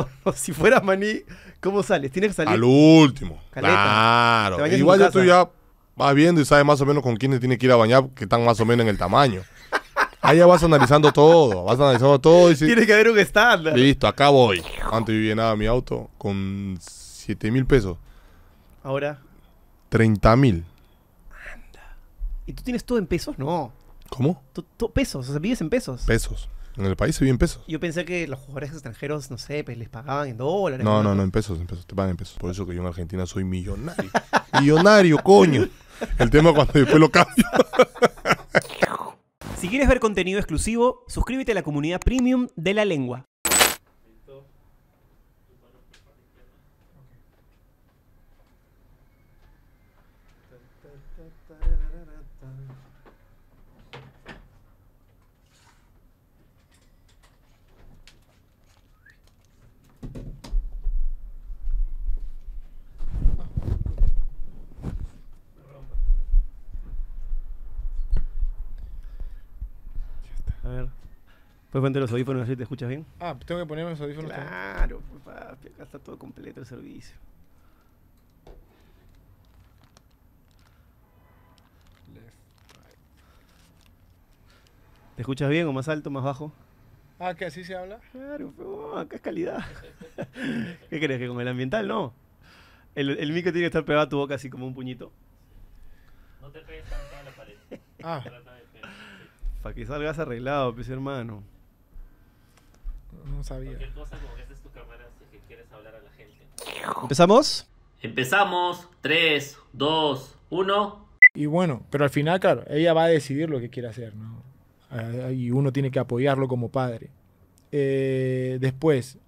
si fueras maní, ¿cómo sales? Tienes que salir. Al último. Claro. Igual ya tú ya vas viendo y sabes más o menos con quiénes tienes que ir a bañar, que están más o menos en el tamaño. ya vas analizando todo, vas analizando todo. Y Tiene que haber un estándar. Listo, acá voy. Antes vivía llenaba mi auto con 7 mil pesos. Ahora. 30 mil. Anda. ¿Y tú tienes todo en pesos? No. ¿Cómo? pesos, o sea, vives en pesos. Pesos. En el país se bien en pesos. Yo pensé que los jugadores extranjeros, no sé, pues les pagaban en dólares. No, no, no, en pesos, en pesos, te pagan en pesos. Por eso que yo en Argentina soy millonario. millonario, coño. El tema cuando después lo cambio. si quieres ver contenido exclusivo, suscríbete a la comunidad premium de la lengua. Puedes ponerte los audífonos así, ¿te escuchas bien? Ah, tengo que ponerme los audífonos. Claro, papi, acá está todo completo el servicio. ¿Te escuchas bien o más alto, más bajo? Ah, que así se habla. Claro, pero oh, acá es calidad. ¿Qué crees? Que con el ambiental no. El, el micro tiene que estar pegado a tu boca así como un puñito. No te pegues tanto a la pared. Ah. Para que salgas arreglado, pues hermano. No sabía. ¿Empezamos? Empezamos. 3, 2, 1. Y bueno, pero al final, claro, ella va a decidir lo que quiere hacer, ¿no? Ah, y uno tiene que apoyarlo como padre. Eh, después,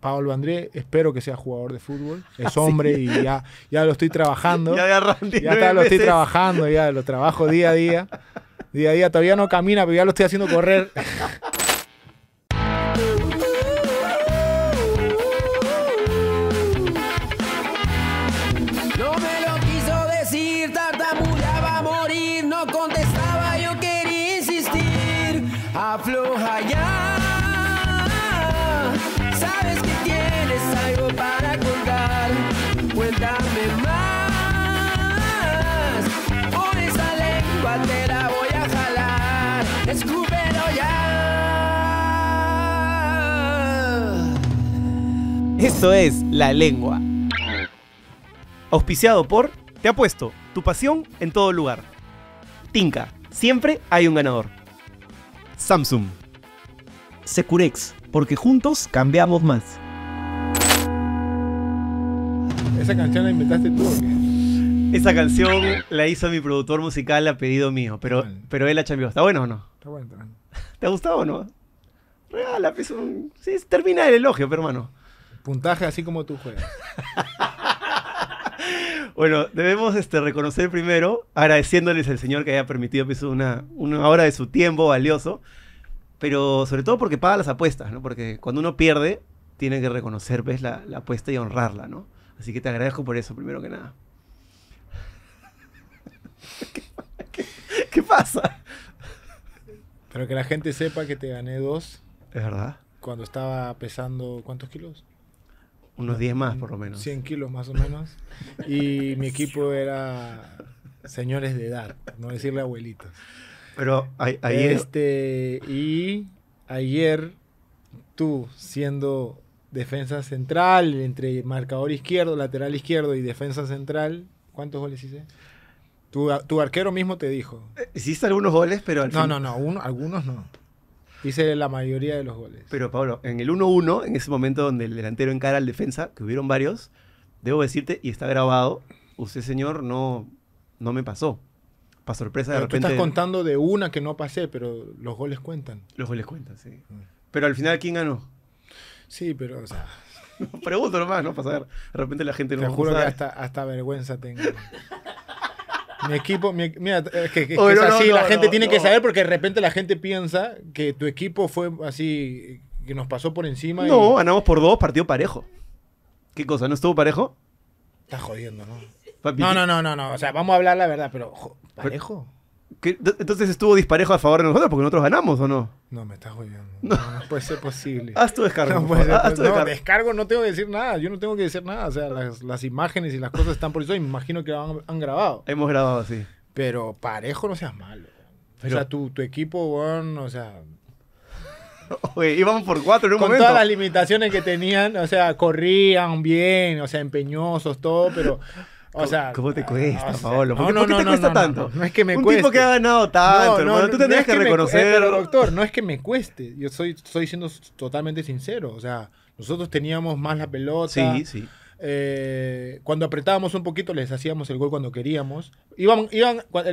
Pablo André, espero que sea jugador de fútbol. Es hombre y ya, ya lo estoy trabajando. ya, ya lo estoy trabajando, ya lo trabajo día a día. Día a día todavía no camina, pero ya lo estoy haciendo correr. Eso es la lengua. Auspiciado por Te apuesto, tu pasión en todo lugar. Tinka, siempre hay un ganador. Samsung. Securex, porque juntos cambiamos más. ¿Esa canción la inventaste tú Esa canción la hizo mi productor musical a pedido mío, pero, pero él la cambió. ¿Está bueno o no? Está bueno, ¿Te ha gustado o no? Real. termina el elogio, pero hermano. Puntaje así como tú juegas. bueno, debemos este, reconocer primero, agradeciéndoles al Señor que haya permitido pues, una, una hora de su tiempo valioso, pero sobre todo porque paga las apuestas, ¿no? Porque cuando uno pierde, tiene que reconocer ¿ves? Pues, la, apuesta y honrarla, ¿no? Así que te agradezco por eso, primero que nada. ¿Qué, pasa? Pero que la gente sepa que te gané dos. Es verdad. Cuando estaba pesando, ¿cuántos kilos? Unos 10 más, por lo menos. 100 kilos más o menos. Y mi equipo era señores de edad, no decirle abuelitos. Pero ayer. Este, y ayer, tú siendo defensa central, entre marcador izquierdo, lateral izquierdo y defensa central, ¿cuántos goles hice? Tu, arquero mismo te dijo. Eh, hiciste algunos goles, pero No, no, no, algunos no. Hice la mayoría de los goles. Pero Pablo, en el 1-1, en ese momento donde el delantero encara al defensa, que hubieron varios, debo decirte, y está grabado, usted señor no, no me pasó. Para sorpresa de repente. Tú estás contando de una que no pasé, pero los goles cuentan. Los goles cuentan, sí. Mm. Pero al final, ¿quién ganó? Sí, pero, o sea. Pregunto nomás, ¿no? Para saber. De repente la gente no Te juro que hasta, hasta vergüenza tengo. Mi equipo, mira, es que, oh, así, la gente tiene que saber porque de repente la gente piensa que tu equipo fue así, que nos pasó por encima. No, ganamos por dos, partido parejo. ¿Qué cosa? ¿No estuvo parejo? Estás jodiendo, ¿no? no, no, no, no, O sea, vamos a hablar la verdad, pero ¿parejo? Entonces estuvo disparejo a favor de nosotros porque nosotros ganamos, ¿o no? No, me estás oyendo. No. puede ser posible. Haz tu descargo. No, puede ser, descargo. no tengo que decir nada. Yo no tengo que decir nada. O sea, las, imágenes y las cosas están por eso. Y me imagino que han, grabado. Hemos grabado, sí. Pero parejo no seas malo. o sea, tu, equipo, bueno, o sea, Oye, íbamos por cuatro en un Con todas las limitaciones que tenían, o sea, corrían bien, o sea, empeñosos, todo, pero o sea, ¿Cómo te cuesta, Paolo? ¿Por, no, qué, te cuesta tanto? No, es que me cueste. Un tipo que ha ganado tanto, hermano. Tú tendrías que, reconocerlo. Eh, reconocer. pero, doctor, no es que me cueste. Yo soy, estoy siendo totalmente sincero. O sea, nosotros teníamos más la pelota. Sí, sí. Eh, cuando apretábamos un poquito, les hacíamos el gol cuando queríamos. Iban,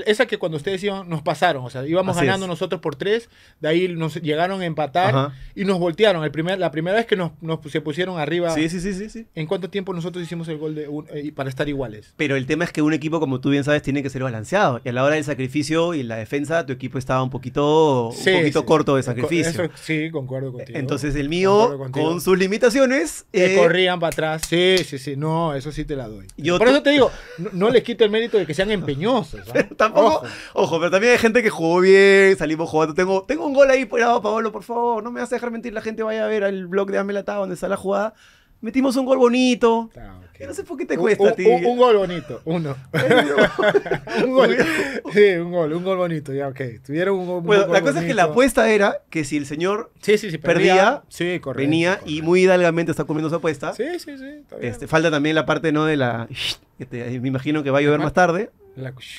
esa que cuando ustedes iban, nos pasaron. O sea, íbamos ganando nosotros por tres. De ahí nos llegaron a empatar y nos voltearon. El primer, la primera vez que nos, se pusieron arriba. Sí, sí, sí, sí, ¿En cuánto tiempo nosotros hicimos el gol de eh, para estar iguales? Pero el tema es que un equipo, como tú bien sabes, tiene que ser balanceado. Y a la hora del sacrificio y la defensa, tu equipo estaba un poquito, un poquito corto de eh, sacrificio. sí, concuerdo contigo. Entonces el mío, con sus limitaciones. Eh, corrían para atrás. Sí, sí, sí. No, eso sí te la doy. Por eso te digo, no, les quito el mérito de que sean empeñosos. ¿ah? Tampoco, ojo. pero también hay gente que jugó bien, salimos jugando. Tengo, tengo un gol ahí, por, Pablo por favor, no me vas a dejar mentir. La gente vaya a ver el blog de Amelata donde está la jugada metimos un gol bonito. Ah, no sé por qué te cuesta, tío. Un, gol bonito, uno. un gol. sí, un gol, un gol bonito, ya, ok. Tuvieron un gol Bueno, la cosa es que la apuesta era que si el señor sí, sí, perdía, venía y muy hidalgamente está cumpliendo su apuesta. Sí, sí, sí. Este, falta también la parte, ¿no? De la. Que te, me imagino que va a llover más tarde.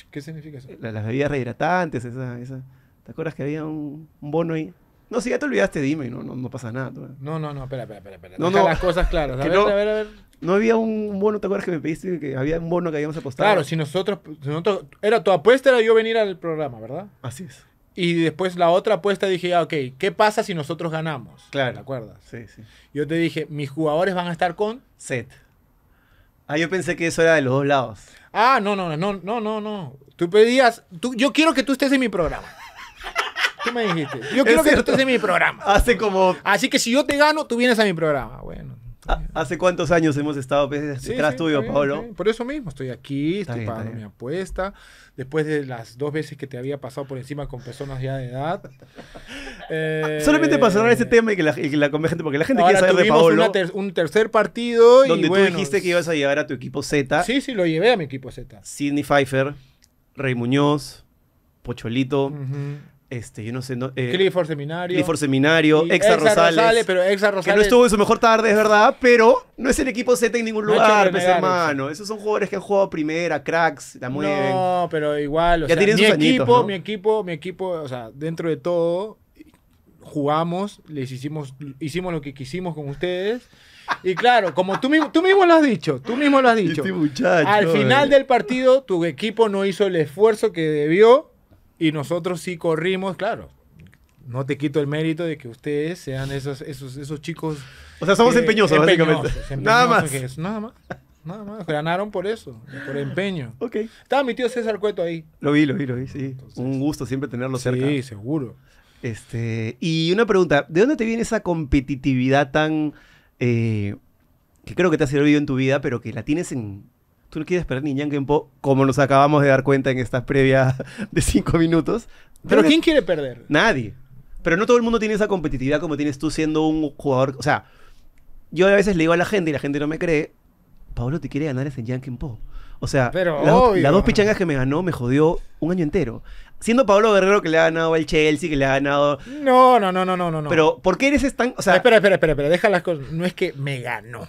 ¿Qué significa eso? las bebidas rehidratantes, esa, esa. ¿Te acuerdas que había un bono ahí? No, si ya te olvidaste, dime, no, no, pasa nada. No, no, no, espera, espera, espera. espera. No, las cosas claras. A ver, a ver, a ver. No había un bono, ¿te acuerdas que me pediste que había un bono que habíamos apostado? Claro, si nosotros, era tu apuesta era yo venir al programa, ¿verdad? Así es. Y después la otra apuesta dije, ya, ah, ok, ¿qué pasa si nosotros ganamos? Claro. ¿Te acuerdas? Sí, sí. Yo te dije, mis jugadores van a estar con Set. Ah, yo pensé que eso era de los dos lados. Ah, no, no, no, no, no, no. Tú pedías, tú, yo quiero que tú estés en mi programa. ¿Qué me dijiste? Yo quiero que tú estés en mi programa. Hace como... Así que si yo te gano, tú vienes a mi programa. Bueno. Ah, ¿Hace cuántos años hemos estado pues, detrás tuyo, Pablo? Por eso mismo, estoy aquí, estoy pagando mi apuesta. Después de las dos veces que te había pasado por encima con personas ya de edad. Solamente para cerrar ese eh, tema y que la, gente, porque la gente quiere saber de Pablo. un tercer partido. Donde tú dijiste que ibas a llevar a tu equipo Z. Sí, sí, lo llevé a mi equipo Z. Sidney Pfeiffer, Rey Muñoz, Pocholito este, yo no sé, no, eh, Clifford Seminario. Clifford Seminario, Exa Exa, Exa Rosales, pero Exa Rosales. Que no estuvo en su mejor tarde, es verdad, pero no es el equipo Z en ningún lugar, pues, no hermano. Esos son jugadores que han jugado primera, cracks, la mueven. No, pero igual, ya tienen mi equipo, mi equipo, mi equipo, o sea, dentro de todo, jugamos, les hicimos, hicimos lo que quisimos con ustedes. Y claro, como tú mismo, tú mismo lo has dicho, tú mismo lo has este dicho. Este muchacho, al final eh. del partido, tu equipo no hizo el esfuerzo que debió y nosotros sí corrimos, claro. No te quito el mérito de que ustedes sean esos, esos, esos chicos. O sea, somos empeñosos, nada más. nada más. Nada Ganaron por eso, por empeño. Ok. Estaba mi tío César Cueto ahí. Lo vi, lo vi, lo vi, sí. Un gusto siempre tenerlo cerca. Sí, seguro. Este, y una pregunta, ¿de dónde te viene esa competitividad tan... Eh, que creo que te ha servido en tu vida, pero que la tienes en, tú no quieres perder ni en Po, como nos acabamos de dar cuenta en estas previas de cinco minutos. ¿Pero quién quiere perder? Nadie. Pero no todo el mundo tiene esa competitividad como tienes tú siendo un jugador. O sea, yo a veces le digo a la gente y la gente no me cree, Pablo te quiere ganar ese Yang Po. O sea, las, dos pichangas que me ganó me jodió un año entero. Siendo Pablo Guerrero que le ha ganado al Chelsea, que le ha ganado. No, no, no, no, no, no. Pero, ¿por qué eres tan.? O sea, espera, espera, espera, espera, deja las cosas. No es que me ganó.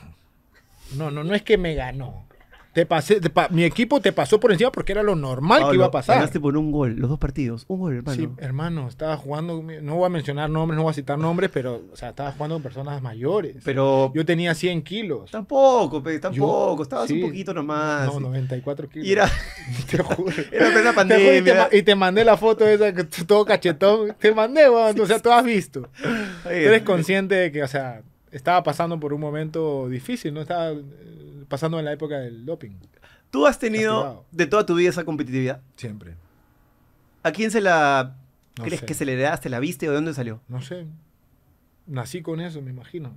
No, no, no es que me ganó. Te pasé, mi equipo te pasó por encima porque era lo normal que iba a pasar. Ganaste por un gol, los dos partidos, un gol, hermano. Sí, hermano, estaba jugando, no voy a mencionar nombres, no voy a citar nombres, pero, o sea, estaba jugando con personas mayores. Pero. Yo tenía 100 kilos. Tampoco, pero tampoco, estabas un poquito nomás. No, 94 kilos. Y era. te juro. Era pandemia. Y te, y te, mandé la foto esa, que todo cachetón. Te mandé, weón, o sea, tú has visto. eres consciente de que, o sea, estaba pasando por un momento difícil, ¿no? Estaba pasando en la época del doping. ¿Tú has tenido de toda tu vida esa competitividad? Siempre. ¿A quién se la... ¿Crees que se le heredaste, la viste o de dónde salió? No sé. Nací con eso, me imagino.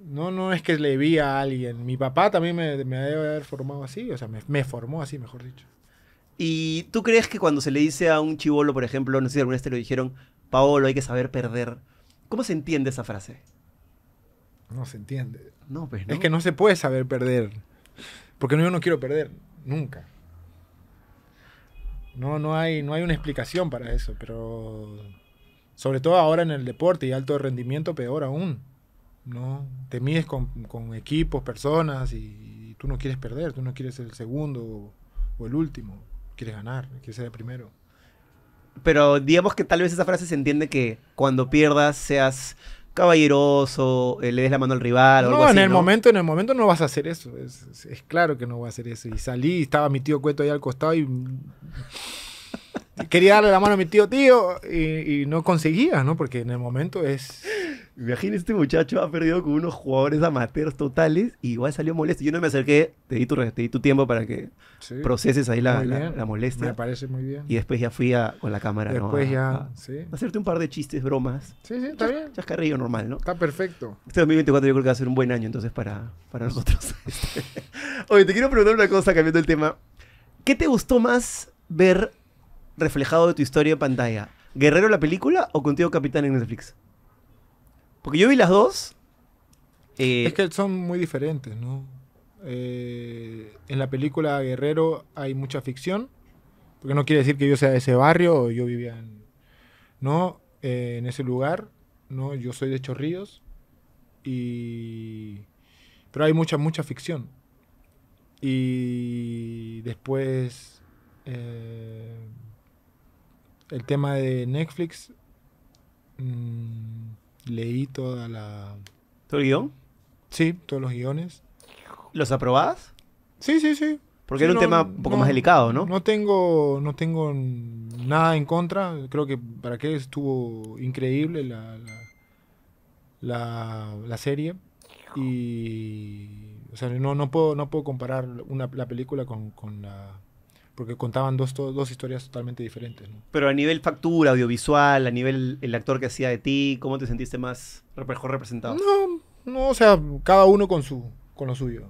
No, no es que le vi a alguien. Mi papá también me, debe haber formado así, o sea, me, formó así, mejor dicho. ¿Y tú crees que cuando se le dice a un chivolo, por ejemplo, no sé si alguna vez te lo dijeron, Paolo, hay que saber perder, ¿cómo se entiende esa frase? No se entiende. No, pues, no. Es que no se puede saber perder. Porque yo no quiero perder, nunca. No, no hay, no hay una explicación para eso, pero sobre todo ahora en el deporte y alto rendimiento, peor aún. ¿no? Te mides con, equipos, personas y, tú no quieres perder, tú no quieres ser el segundo o, o, el último, quieres ganar, quieres ser el primero. Pero digamos que tal vez esa frase se entiende que cuando pierdas seas caballeroso, eh, le des la mano al rival. O no, algo así, en el momento, en el momento no vas a hacer eso. Es, claro que no vas a hacer eso. Y salí, estaba mi tío Cueto ahí al costado y quería darle la mano a mi tío tío y no conseguía, ¿no? Porque en el momento es Imagínate, este muchacho ha perdido con unos jugadores amateurs totales y igual salió molesto. Yo no me acerqué, te di tu, tu tiempo para que proceses ahí la, la, molestia. Me parece muy bien. Y después ya fui con la cámara, después ya, a hacerte un par de chistes, bromas. Sí, sí, está bien. Chascarrillo normal, ¿no? Está perfecto. Este 2024 yo creo que va a ser un buen año entonces para, para nosotros. Este, oye, te quiero preguntar una cosa cambiando el tema. ¿Qué te gustó más ver reflejado de tu historia de pantalla? ¿Guerrero la película o Contigo Capitán en Netflix? Porque yo vi las dos. Eh, es que son muy diferentes, ¿no? Eh, en la película Guerrero hay mucha ficción, porque no quiere decir que yo sea de ese barrio o yo vivía en, ¿no? Eh, en ese lugar, ¿no? Yo soy de Chorrillos, y... pero hay mucha, mucha ficción. Y después el tema de Netflix. Mm, leí toda la... ¿Todo el guión? Sí, todos los guiones. ¿Los aprobadas, Sí, sí, sí. Porque era un tema un poco más delicado, ¿no? No tengo, no tengo nada en contra. Creo que para qué estuvo increíble la, la, la, la serie. Y o sea, no, no, puedo, no puedo comparar la película con, la, porque contaban dos, dos historias totalmente diferentes. Pero a nivel factura, audiovisual, a nivel el actor que hacía de ti, ¿cómo te sentiste más mejor representado? No, no, o sea, cada uno con, su, con lo suyo.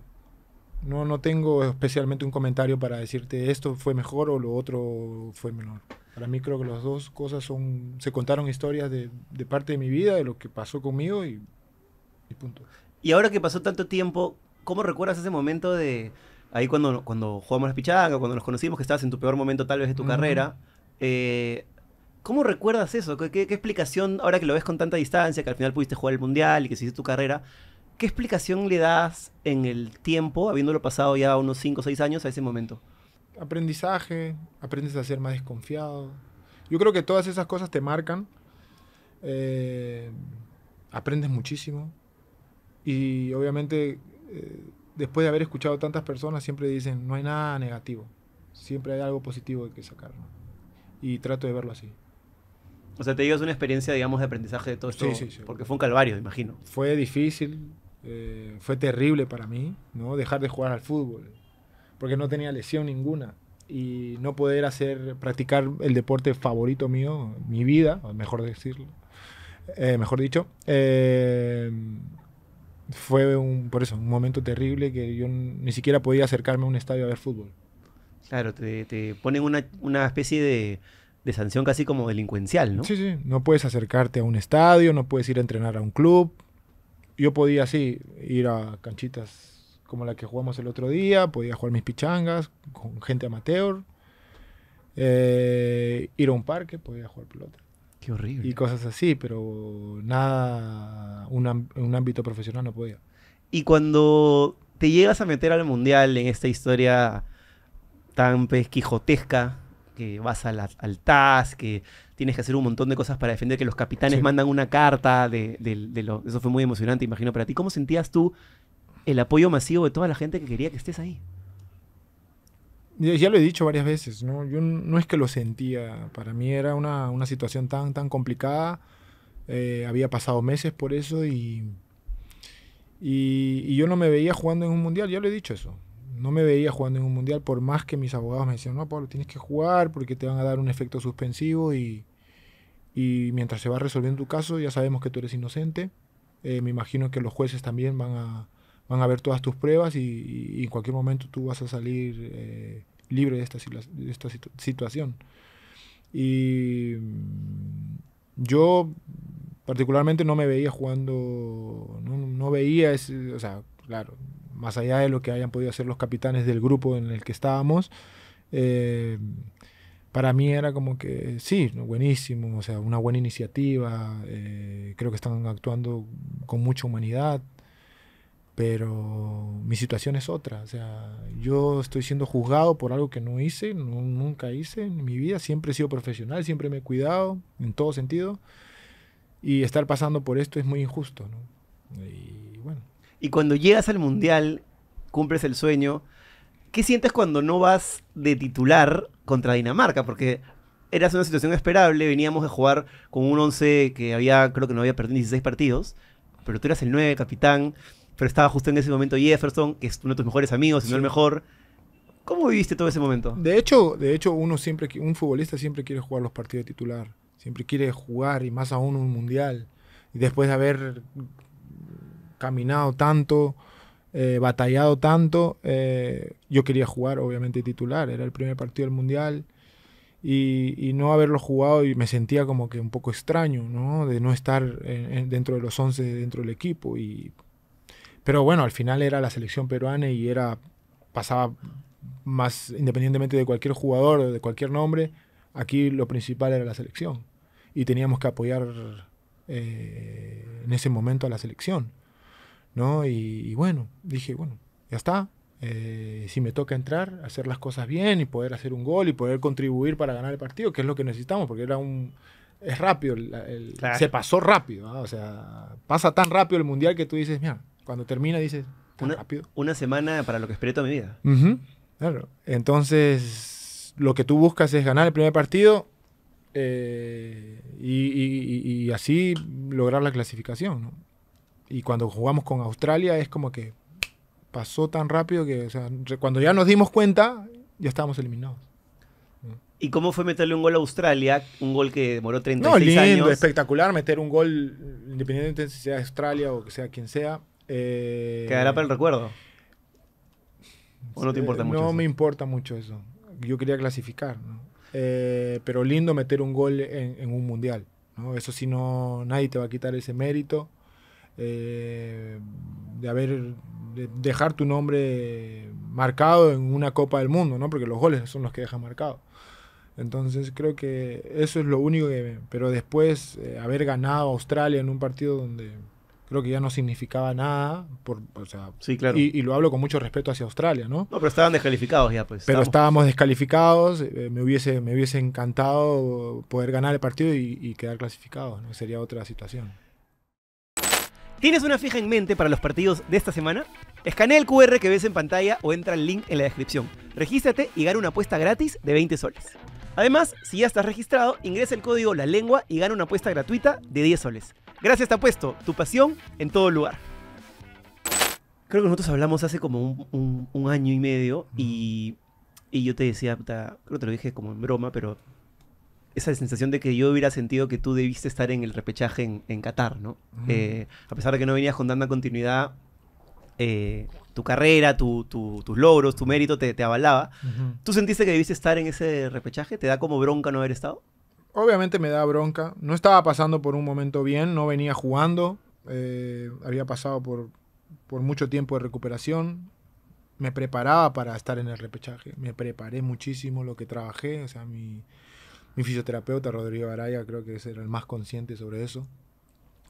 No, no tengo especialmente un comentario para decirte esto fue mejor o lo otro fue menor. Para mí creo que las dos cosas son, se contaron historias de, de parte de mi vida, de lo que pasó conmigo y, y punto. Y ahora que pasó tanto tiempo, ¿cómo recuerdas ese momento de ahí cuando, cuando jugamos las pichangas, cuando nos conocimos, que estabas en tu peor momento tal vez de tu carrera, eh, ¿cómo recuerdas eso? ¿Qué, explicación, ahora que lo ves con tanta distancia, que al final pudiste jugar el Mundial y que hiciste tu carrera, qué explicación le das en el tiempo, habiéndolo pasado ya unos 5 o 6 años a ese momento? Aprendizaje, aprendes a ser más desconfiado. Yo creo que todas esas cosas te marcan. Eh, aprendes muchísimo. Y obviamente... Eh, después de haber escuchado tantas personas, siempre dicen, no hay nada negativo, siempre hay algo positivo que sacar. Y trato de verlo así. O sea, te digo, es una experiencia, digamos, de aprendizaje de todo esto. Sí, sí, sí. Porque fue un calvario, imagino. Fue difícil, eh, fue terrible para mí, ¿no? Dejar de jugar al fútbol, porque no tenía lesión ninguna. Y no poder hacer, practicar el deporte favorito mío, mi vida, mejor decirlo, eh, mejor dicho. Eh, fue un, por eso, un momento terrible que yo ni siquiera podía acercarme a un estadio a ver fútbol. Claro, te, ponen una, especie de, sanción casi como delincuencial, ¿no? Sí, sí, no puedes acercarte a un estadio, no puedes ir a entrenar a un club. Yo podía, sí, ir a canchitas como la que jugamos el otro día, podía jugar mis pichangas con gente amateur, eh, ir a un parque, podía jugar pelota horrible. Y cosas así, pero nada, un, un ámbito profesional no podía. Y cuando te llegas a meter al mundial en esta historia tan pesquijotesca, que vas a al TAS, que tienes que hacer un montón de cosas para defender, que los capitanes mandan una carta, de, eso fue muy emocionante, imagino, para ti. ¿Cómo sentías tú el apoyo masivo de toda la gente que quería que estés ahí? ya lo he dicho varias veces, ¿no? Yo no es que lo sentía, para mí era una, situación tan, tan complicada, eh, había pasado meses por eso y, y, yo no me veía jugando en un mundial, ya lo he dicho eso, no me veía jugando en un mundial por más que mis abogados me decían, no, Pablo, tienes que jugar porque te van a dar un efecto suspensivo y, mientras se va resolviendo tu caso ya sabemos que tú eres inocente, eh, me imagino que los jueces también van a van a ver todas tus pruebas y, en cualquier momento tú vas a salir eh, libre de esta, esta situación. Y mm, yo particularmente no me veía jugando, no, no veía, es o sea, claro, más allá de lo que hayan podido hacer los capitanes del grupo en el que estábamos, eh, para mí era como que sí, buenísimo, o sea, una buena iniciativa, eh, creo que están actuando con mucha humanidad, pero mi situación es otra. O sea, yo estoy siendo juzgado por algo que no hice, nunca hice en mi vida. Siempre he sido profesional, siempre me he cuidado en todo sentido. Y estar pasando por esto es muy injusto. ¿no? Y bueno. Y cuando llegas al mundial, cumples el sueño. ¿Qué sientes cuando no vas de titular contra Dinamarca? Porque era una situación esperable. Veníamos de jugar con un 11 que había, creo que no había perdido 16 partidos. Pero tú eras el 9, capitán pero estaba justo en ese momento Jefferson, que es uno de tus mejores amigos, si no el mejor. ¿Cómo viviste todo ese momento? De hecho, de hecho uno siempre, un futbolista siempre quiere jugar los partidos de titular, siempre quiere jugar y más aún un mundial. Y después de haber caminado tanto, eh, batallado tanto, eh, yo quería jugar obviamente titular, era el primer partido del mundial. Y, no haberlo jugado y me sentía como que un poco extraño, ¿no? De no estar dentro de los 11 dentro del equipo y pero bueno, al final era la selección peruana y era pasaba más independientemente de cualquier jugador, de cualquier nombre, aquí lo principal era la selección. Y teníamos que apoyar eh, en ese momento a la selección. ¿no? Y, bueno, dije, bueno, ya está. Eh, si me toca entrar, hacer las cosas bien y poder hacer un gol y poder contribuir para ganar el partido, que es lo que necesitamos, porque era un, es rápido, se pasó rápido, o sea, pasa tan rápido el mundial que tú dices, mira, cuando termina dices, una, semana para lo que esperé toda mi vida. claro. Entonces, lo que tú buscas es ganar el primer partido eh, y, así lograr la clasificación. Y cuando jugamos con Australia es como que pasó tan rápido que cuando ya nos dimos cuenta, ya estábamos eliminados. ¿Y cómo fue meterle un gol a Australia? Un gol que demoró 36 no, lindo, espectacular meter un gol, independiente si sea Australia o que sea quien sea. Eh, Quedará para el recuerdo. no te eh, importa mucho? No me importa mucho eso. Yo quería clasificar, eh, pero lindo meter un gol en, un mundial. Eso si no, nadie te va a quitar ese mérito de haber dejar tu nombre marcado en una Copa del Mundo, ¿no? porque los goles son los que dejan marcado. Entonces creo que eso es lo único que... Pero después haber ganado Australia en un partido donde creo que ya no significaba nada. sí, Y, lo hablo con mucho respeto hacia Australia, ¿no? No, pero estaban descalificados ya, pues. Pero estábamos, descalificados. Eh, eh, me, hubiese, me hubiese encantado poder ganar el partido y, quedar clasificado, ¿no? Sería otra situación. ¿Tienes una fija en mente para los partidos de esta semana? Escanea el QR que ves en pantalla o entra el link en la descripción. Regístrate y gana una apuesta gratis de 20 soles. Además, si ya estás registrado, ingresa el código La Lengua y gana una apuesta gratuita de 10 soles. Gracias, te apuesto. Tu pasión en todo lugar. Creo que nosotros hablamos hace como un, año y medio y, yo te decía, creo que te lo dije como en broma, pero esa sensación de que yo hubiera sentido que tú debiste estar en el repechaje en, Qatar, ¿no? Eh, a pesar de que no venías con tanta continuidad, eh, tu carrera, tus logros, tu mérito te, avalaba. ¿Tú sentiste que debiste estar en ese repechaje? ¿Te da como bronca no haber estado? obviamente me da bronca. No estaba pasando por un momento bien, no venía jugando. Eh, había pasado por, mucho tiempo de recuperación. Me preparaba para estar en el repechaje. Me preparé muchísimo lo que trabajé. O sea, mi, mi fisioterapeuta Rodrigo Araya creo que era el más consciente sobre eso.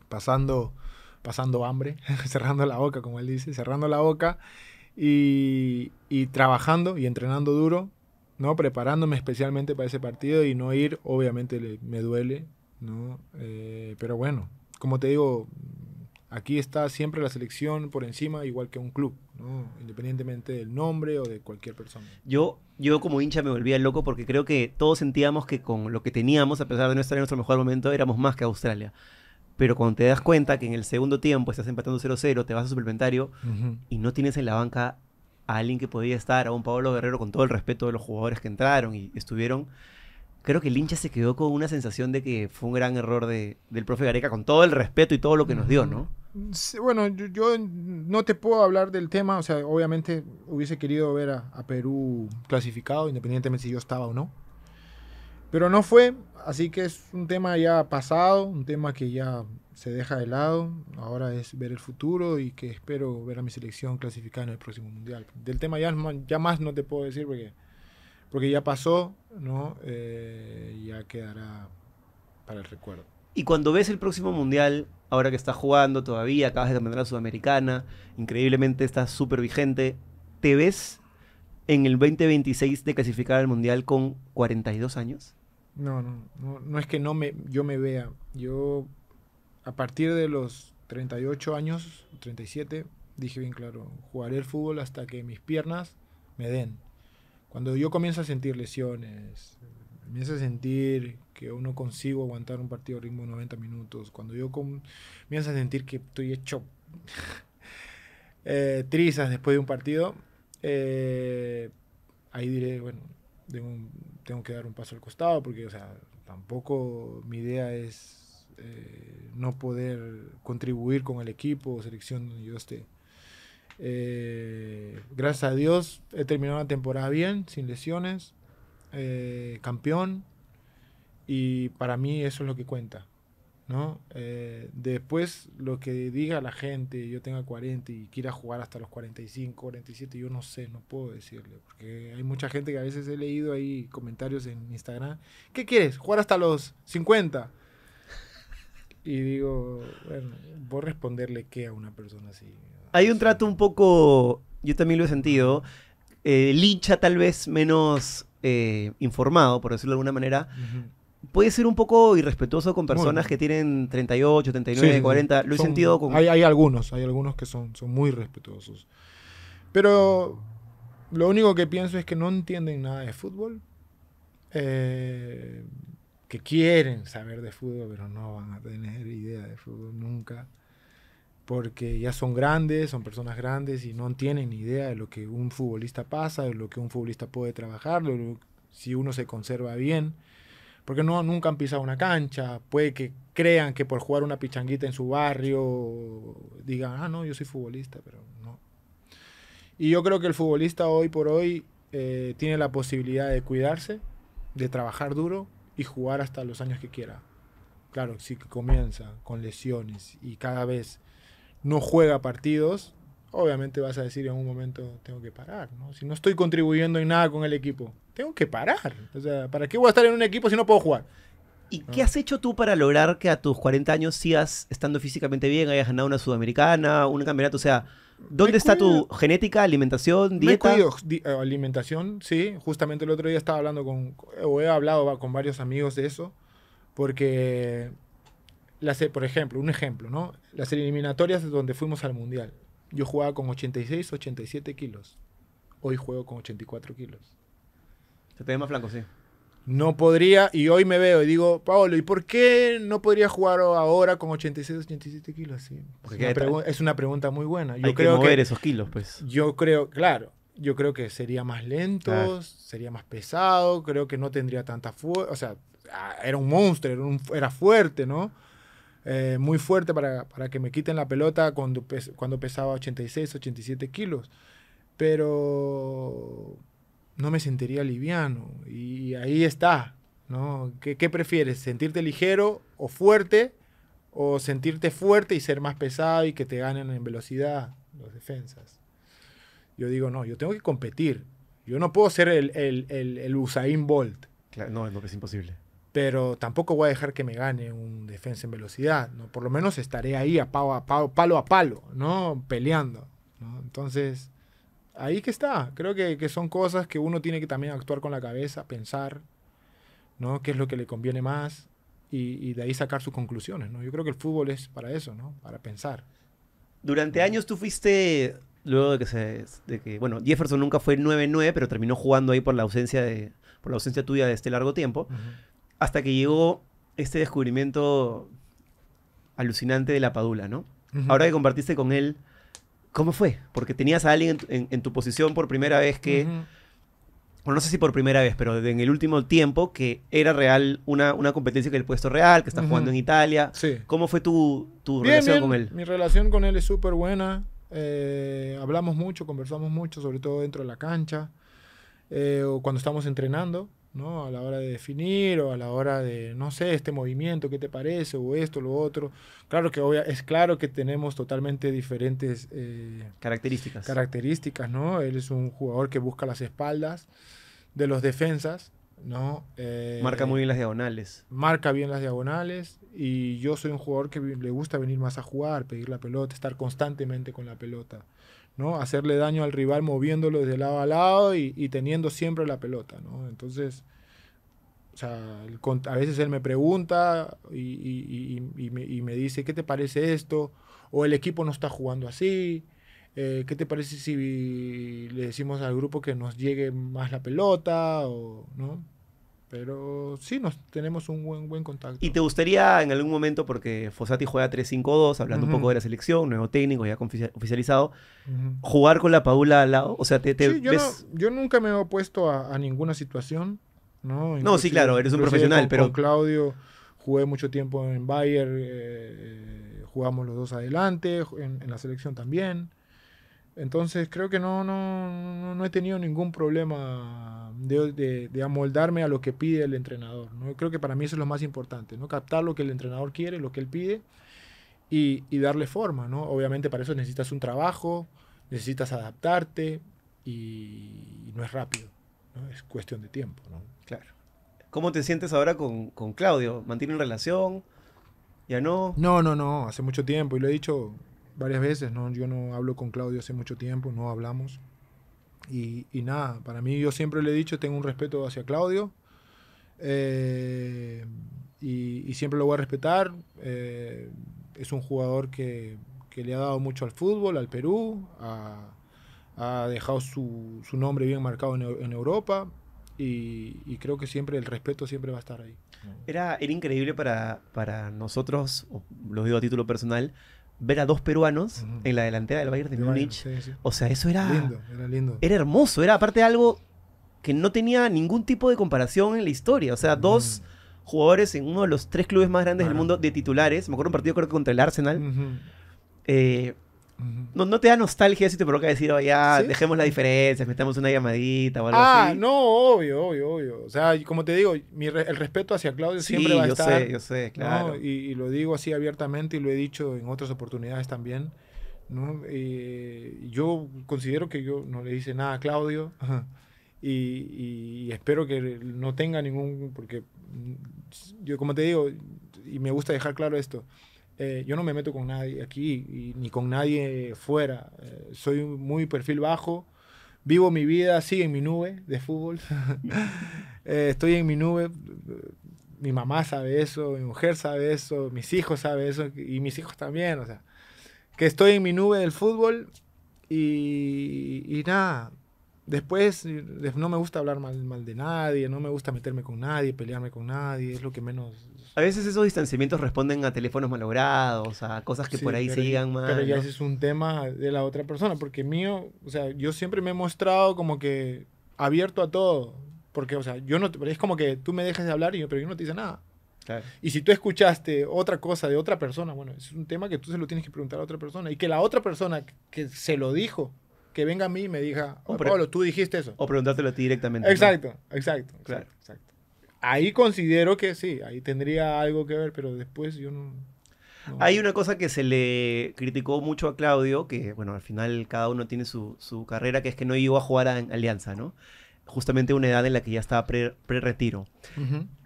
Pasando, pasando hambre, cerrando la boca, como él dice, cerrando la boca y trabajando y entrenando duro ¿no? Preparándome especialmente para ese partido y no ir, obviamente me duele, ¿no? Eh, pero bueno, como te digo, aquí está siempre la selección por encima, igual que un club, ¿no? independientemente del nombre o de cualquier persona. Yo, yo como hincha me volvía loco porque creo que todos sentíamos que con lo que teníamos, a pesar de no estar en nuestro mejor momento, éramos más que Australia. Pero cuando te das cuenta que en el segundo tiempo estás empatando 0-0, te vas a suplementario y no tienes en la banca a alguien que podía estar, a un Pablo Guerrero, con todo el respeto de los jugadores que entraron y estuvieron. Creo que el hincha se quedó con una sensación de que fue un gran error del profe Gareca, con todo el respeto y todo lo que nos dio, ¿no? bueno, yo, no te puedo hablar del tema, o sea, obviamente hubiese querido ver a Perú clasificado, independientemente si yo estaba o no. Pero no fue, así que es un tema ya pasado, un tema que ya se deja de lado. Ahora es ver el futuro y que espero ver a mi selección clasificada en el próximo mundial. Del tema ya, ya más no te puedo decir porque, porque ya pasó, ¿no? Eh, ya quedará para el recuerdo. Y cuando ves el próximo mundial, ahora que estás jugando todavía, acabas de terminar la Sudamericana, increíblemente estás súper vigente, ¿te ves en el 2026 de clasificar al mundial con 42 años? No, no, no, es que no me, yo me vea. Yo a partir de los 38 años, 37, dije bien claro, jugaré el fútbol hasta que mis piernas me den. Cuando yo comienzo a sentir lesiones, comienzo a sentir que uno consigo aguantar un partido a ritmo de 90 minutos, cuando yo comienzo a sentir que estoy hecho eh, trizas después de un partido, eh, ahí diré, bueno, tengo, tengo que dar un paso al costado porque, o sea, tampoco mi idea es eh, no poder contribuir con el equipo o selección donde yo esté. Eh, gracias a Dios he terminado la temporada bien, sin lesiones, eh, campeón, y para mí eso es lo que cuenta. ¿no? después lo que diga la gente, yo tenga 40 y quiera jugar hasta los 45, 47, yo no sé, no puedo decirle, porque hay mucha gente que a veces he leído ahí comentarios en Instagram, ¿qué quieres? ¿Jugar hasta los 50? Y digo, bueno, ¿vos responderle qué a una persona así? Hay un trato un poco, yo también lo he sentido, eh, licha tal vez menos eh, informado, por decirlo de alguna manera. Puede ser un poco irrespetuoso con personas que tienen 38, 39, 40. Lo he sentido con... Hay, algunos, hay algunos que son, son muy respetuosos. Pero lo único que pienso es que no entienden nada de fútbol. Eh, que quieren saber de fútbol, pero no van a tener idea de fútbol nunca, porque ya son grandes, son personas grandes y no tienen idea de lo que un futbolista pasa, de lo que un futbolista puede trabajar, si uno se conserva bien, porque no, nunca han pisado una cancha, puede que crean que por jugar una pichanguita en su barrio digan, ah, no, yo soy futbolista, pero no. Y yo creo que el futbolista hoy por hoy eh, tiene la posibilidad de cuidarse, de trabajar duro, y jugar hasta los años que quiera. Claro, si comienza con lesiones y cada vez no juega partidos, obviamente vas a decir en un momento tengo que parar, ¿no? Si no estoy contribuyendo en nada con el equipo, tengo que parar. O sea, ¿para qué voy a estar en un equipo si no puedo jugar? ¿Y ah. qué has hecho tú para lograr que a tus 40 años sigas estando físicamente bien, hayas ganado una sudamericana, un campeonato? O sea, ¿Dónde está tu genética, alimentación, dieta? Me eh, alimentación, sí. Justamente el otro día estaba hablando con, he hablado con varios amigos de eso, porque, la, por ejemplo, un ejemplo, ¿no? Las eliminatorias es donde fuimos al Mundial. Yo jugaba con 86, 87 kilos. Hoy juego con 84 kilos. Se te ve más flanco, sí. No podría, y hoy me veo y digo, Paolo, ¿y por qué no podría jugar ahora con 86, 87 kilos? es, una es, una pregunta muy buena. Yo creo que mover esos kilos, pues. Yo creo, claro, yo creo que sería más lento, sería más pesado, creo que no tendría tanta fuerza, o sea, ah, era un monstruo, era, fuerte, ¿no? Eh, muy fuerte para, que me quiten la pelota cuando, cuando pesaba 86, 87 kilos. Pero no me sentiría liviano. Y ahí está, ¿no? ¿Qué, prefieres? ¿Sentirte ligero o fuerte? ¿O sentirte fuerte y ser más pesado y que te ganen en velocidad los defensas? Yo digo, no, yo tengo que competir. Yo no puedo ser el, el, el, Usain Bolt. no, es imposible. Pero tampoco voy a dejar que me gane un defensa en velocidad. ¿no? Por lo menos estaré ahí a, palo a palo, palo, a palo ¿no? Peleando. Entonces, ahí que está. Creo que, son cosas que uno tiene que también actuar con la cabeza, pensar, ¿no? ¿Qué es lo que le conviene más? Y, de ahí sacar sus conclusiones, ¿no? Yo creo que el fútbol es para eso, ¿no? Para pensar. Durante años tú fuiste, luego de que se... que, bueno, Jefferson nunca fue 9-9, pero terminó jugando ahí por la ausencia, de, por la ausencia tuya de este largo tiempo, hasta que llegó este descubrimiento alucinante de la Padula, ¿no? Ahora que compartiste con él ¿Cómo fue? Porque tenías a alguien en tu, posición por primera vez que... no sé si por primera vez, pero en el último tiempo que era real una, una competencia que el puesto real, que está jugando en Italia. ¿Cómo fue tu, relación con él? Mi relación con él es súper buena. Eh, hablamos mucho, conversamos mucho, sobre todo dentro de la cancha eh, o cuando estamos entrenando. ¿no? A la hora de definir o a la hora de, no sé, este movimiento, ¿qué te parece? O esto, lo otro. Claro que obvia, es claro que tenemos totalmente diferentes... Eh, características. Características, ¿no? Él es un jugador que busca las espaldas de los defensas, ¿no? Eh, marca muy bien las diagonales. Marca bien las diagonales y yo soy un jugador que le gusta venir más a jugar, pedir la pelota, estar constantemente con la pelota. ¿no? Hacerle daño al rival moviéndolo desde lado a lado y, teniendo siempre la pelota, ¿no? Entonces, o sea, a veces él me pregunta y, me, dice, ¿qué te parece esto? O el equipo no está jugando así. Eh, ¿Qué te parece si le decimos al grupo que nos llegue más la pelota? O, ¿no? Pero sí, nos tenemos un buen, buen contacto. ¿Y te gustaría en algún momento, porque Fosati juega 3-5-2, hablando un poco de la selección, nuevo técnico, ya oficializado, jugar con la Paula al lado? O sea, te, yo, nunca me he opuesto a, ninguna situación. No, sí, claro, eres un profesional, con, pero... Claudio jugué mucho tiempo en Bayern, eh, jugamos los dos adelante, en la selección también. Entonces creo que no, no, he tenido ningún problema de, amoldarme a lo que pide el entrenador. ¿no? Creo que para mí eso es lo más importante, ¿no? captar lo que el entrenador quiere, lo que él pide y, darle forma. ¿no? Obviamente para eso necesitas un trabajo, necesitas adaptarte y, no es rápido, ¿no? es cuestión de tiempo. ¿no? Claro. ¿Cómo te sientes ahora con, con Claudio? ¿Mantienen relación? ¿Ya no? No, no, no, hace mucho tiempo y lo he dicho varias veces, ¿no? yo no hablo con Claudio hace mucho tiempo, no hablamos. Y, y nada, para mí yo siempre le he dicho, tengo un respeto hacia Claudio. Eh, y, siempre lo voy a respetar. Eh, es un jugador que, le ha dado mucho al fútbol, al Perú, ha, dejado su, nombre bien marcado en, Europa y, creo que siempre el respeto siempre va a estar ahí. Era, era increíble para, para nosotros, lo digo a título personal, ver a dos peruanos en la delantera del Bayern de, Múnich. O sea, eso era lindo, era lindo. Era hermoso, era aparte algo que no tenía ningún tipo de comparación en la historia. O sea, dos jugadores en uno de los tres clubes más grandes del mundo de titulares. Me acuerdo un partido creo que contra el Arsenal. eh, no, no te da nostalgia si te provoca decir, ya, dejemos la diferencias, metamos una llamadita o algo ah, así. Ah, no, obvio, obvio, obvio. O sea, como te digo, el respeto hacia Claudio siempre va a estar. Sí, yo sé, yo sé, claro. Y, lo digo así abiertamente y lo he dicho en otras oportunidades también. ¿no? yo considero que yo no le hice nada a Claudio y, y, espero que no tenga ningún, porque yo como te digo, y me gusta dejar claro esto, eh, yo no me meto con nadie aquí ni con nadie fuera. Eh, soy muy perfil bajo. Vivo mi vida así en mi nube de fútbol. Eh, estoy en mi nube. Mi mamá sabe eso, mi mujer sabe eso, mis hijos saben eso y mis hijos también. O sea, que estoy en mi nube del fútbol y, nada. Después no me gusta hablar mal de nadie, no me gusta meterme con nadie, pelearme con nadie, es lo que menos a veces esos distanciamientos responden a teléfonos malogrados, a cosas que por ahí se llegan mal. Pero ya ese es un tema de la otra persona, porque mío, o sea, yo siempre me he mostrado como que abierto a todo. Porque, o sea, yo no, es como que tú me dejas de hablar y yo, pero yo no te hice nada. Claro. Y si tú escuchaste otra cosa de otra persona, bueno, es un tema que tú se lo tienes que preguntar a otra persona. Y que la otra persona que se lo dijo, que venga a mí y me diga, oh, Pablo, tú dijiste eso. O preguntártelo a ti directamente. Exacto, exacto, exacto, claro. exacto ahí considero que sí, ahí tendría algo que ver, pero después yo no, Hay una cosa que se le criticó mucho a Claudio, que bueno, al final cada uno tiene su, carrera, que es que no iba a jugar en Alianza, ¿no? Justamente una edad en la que ya estaba pre-retiro.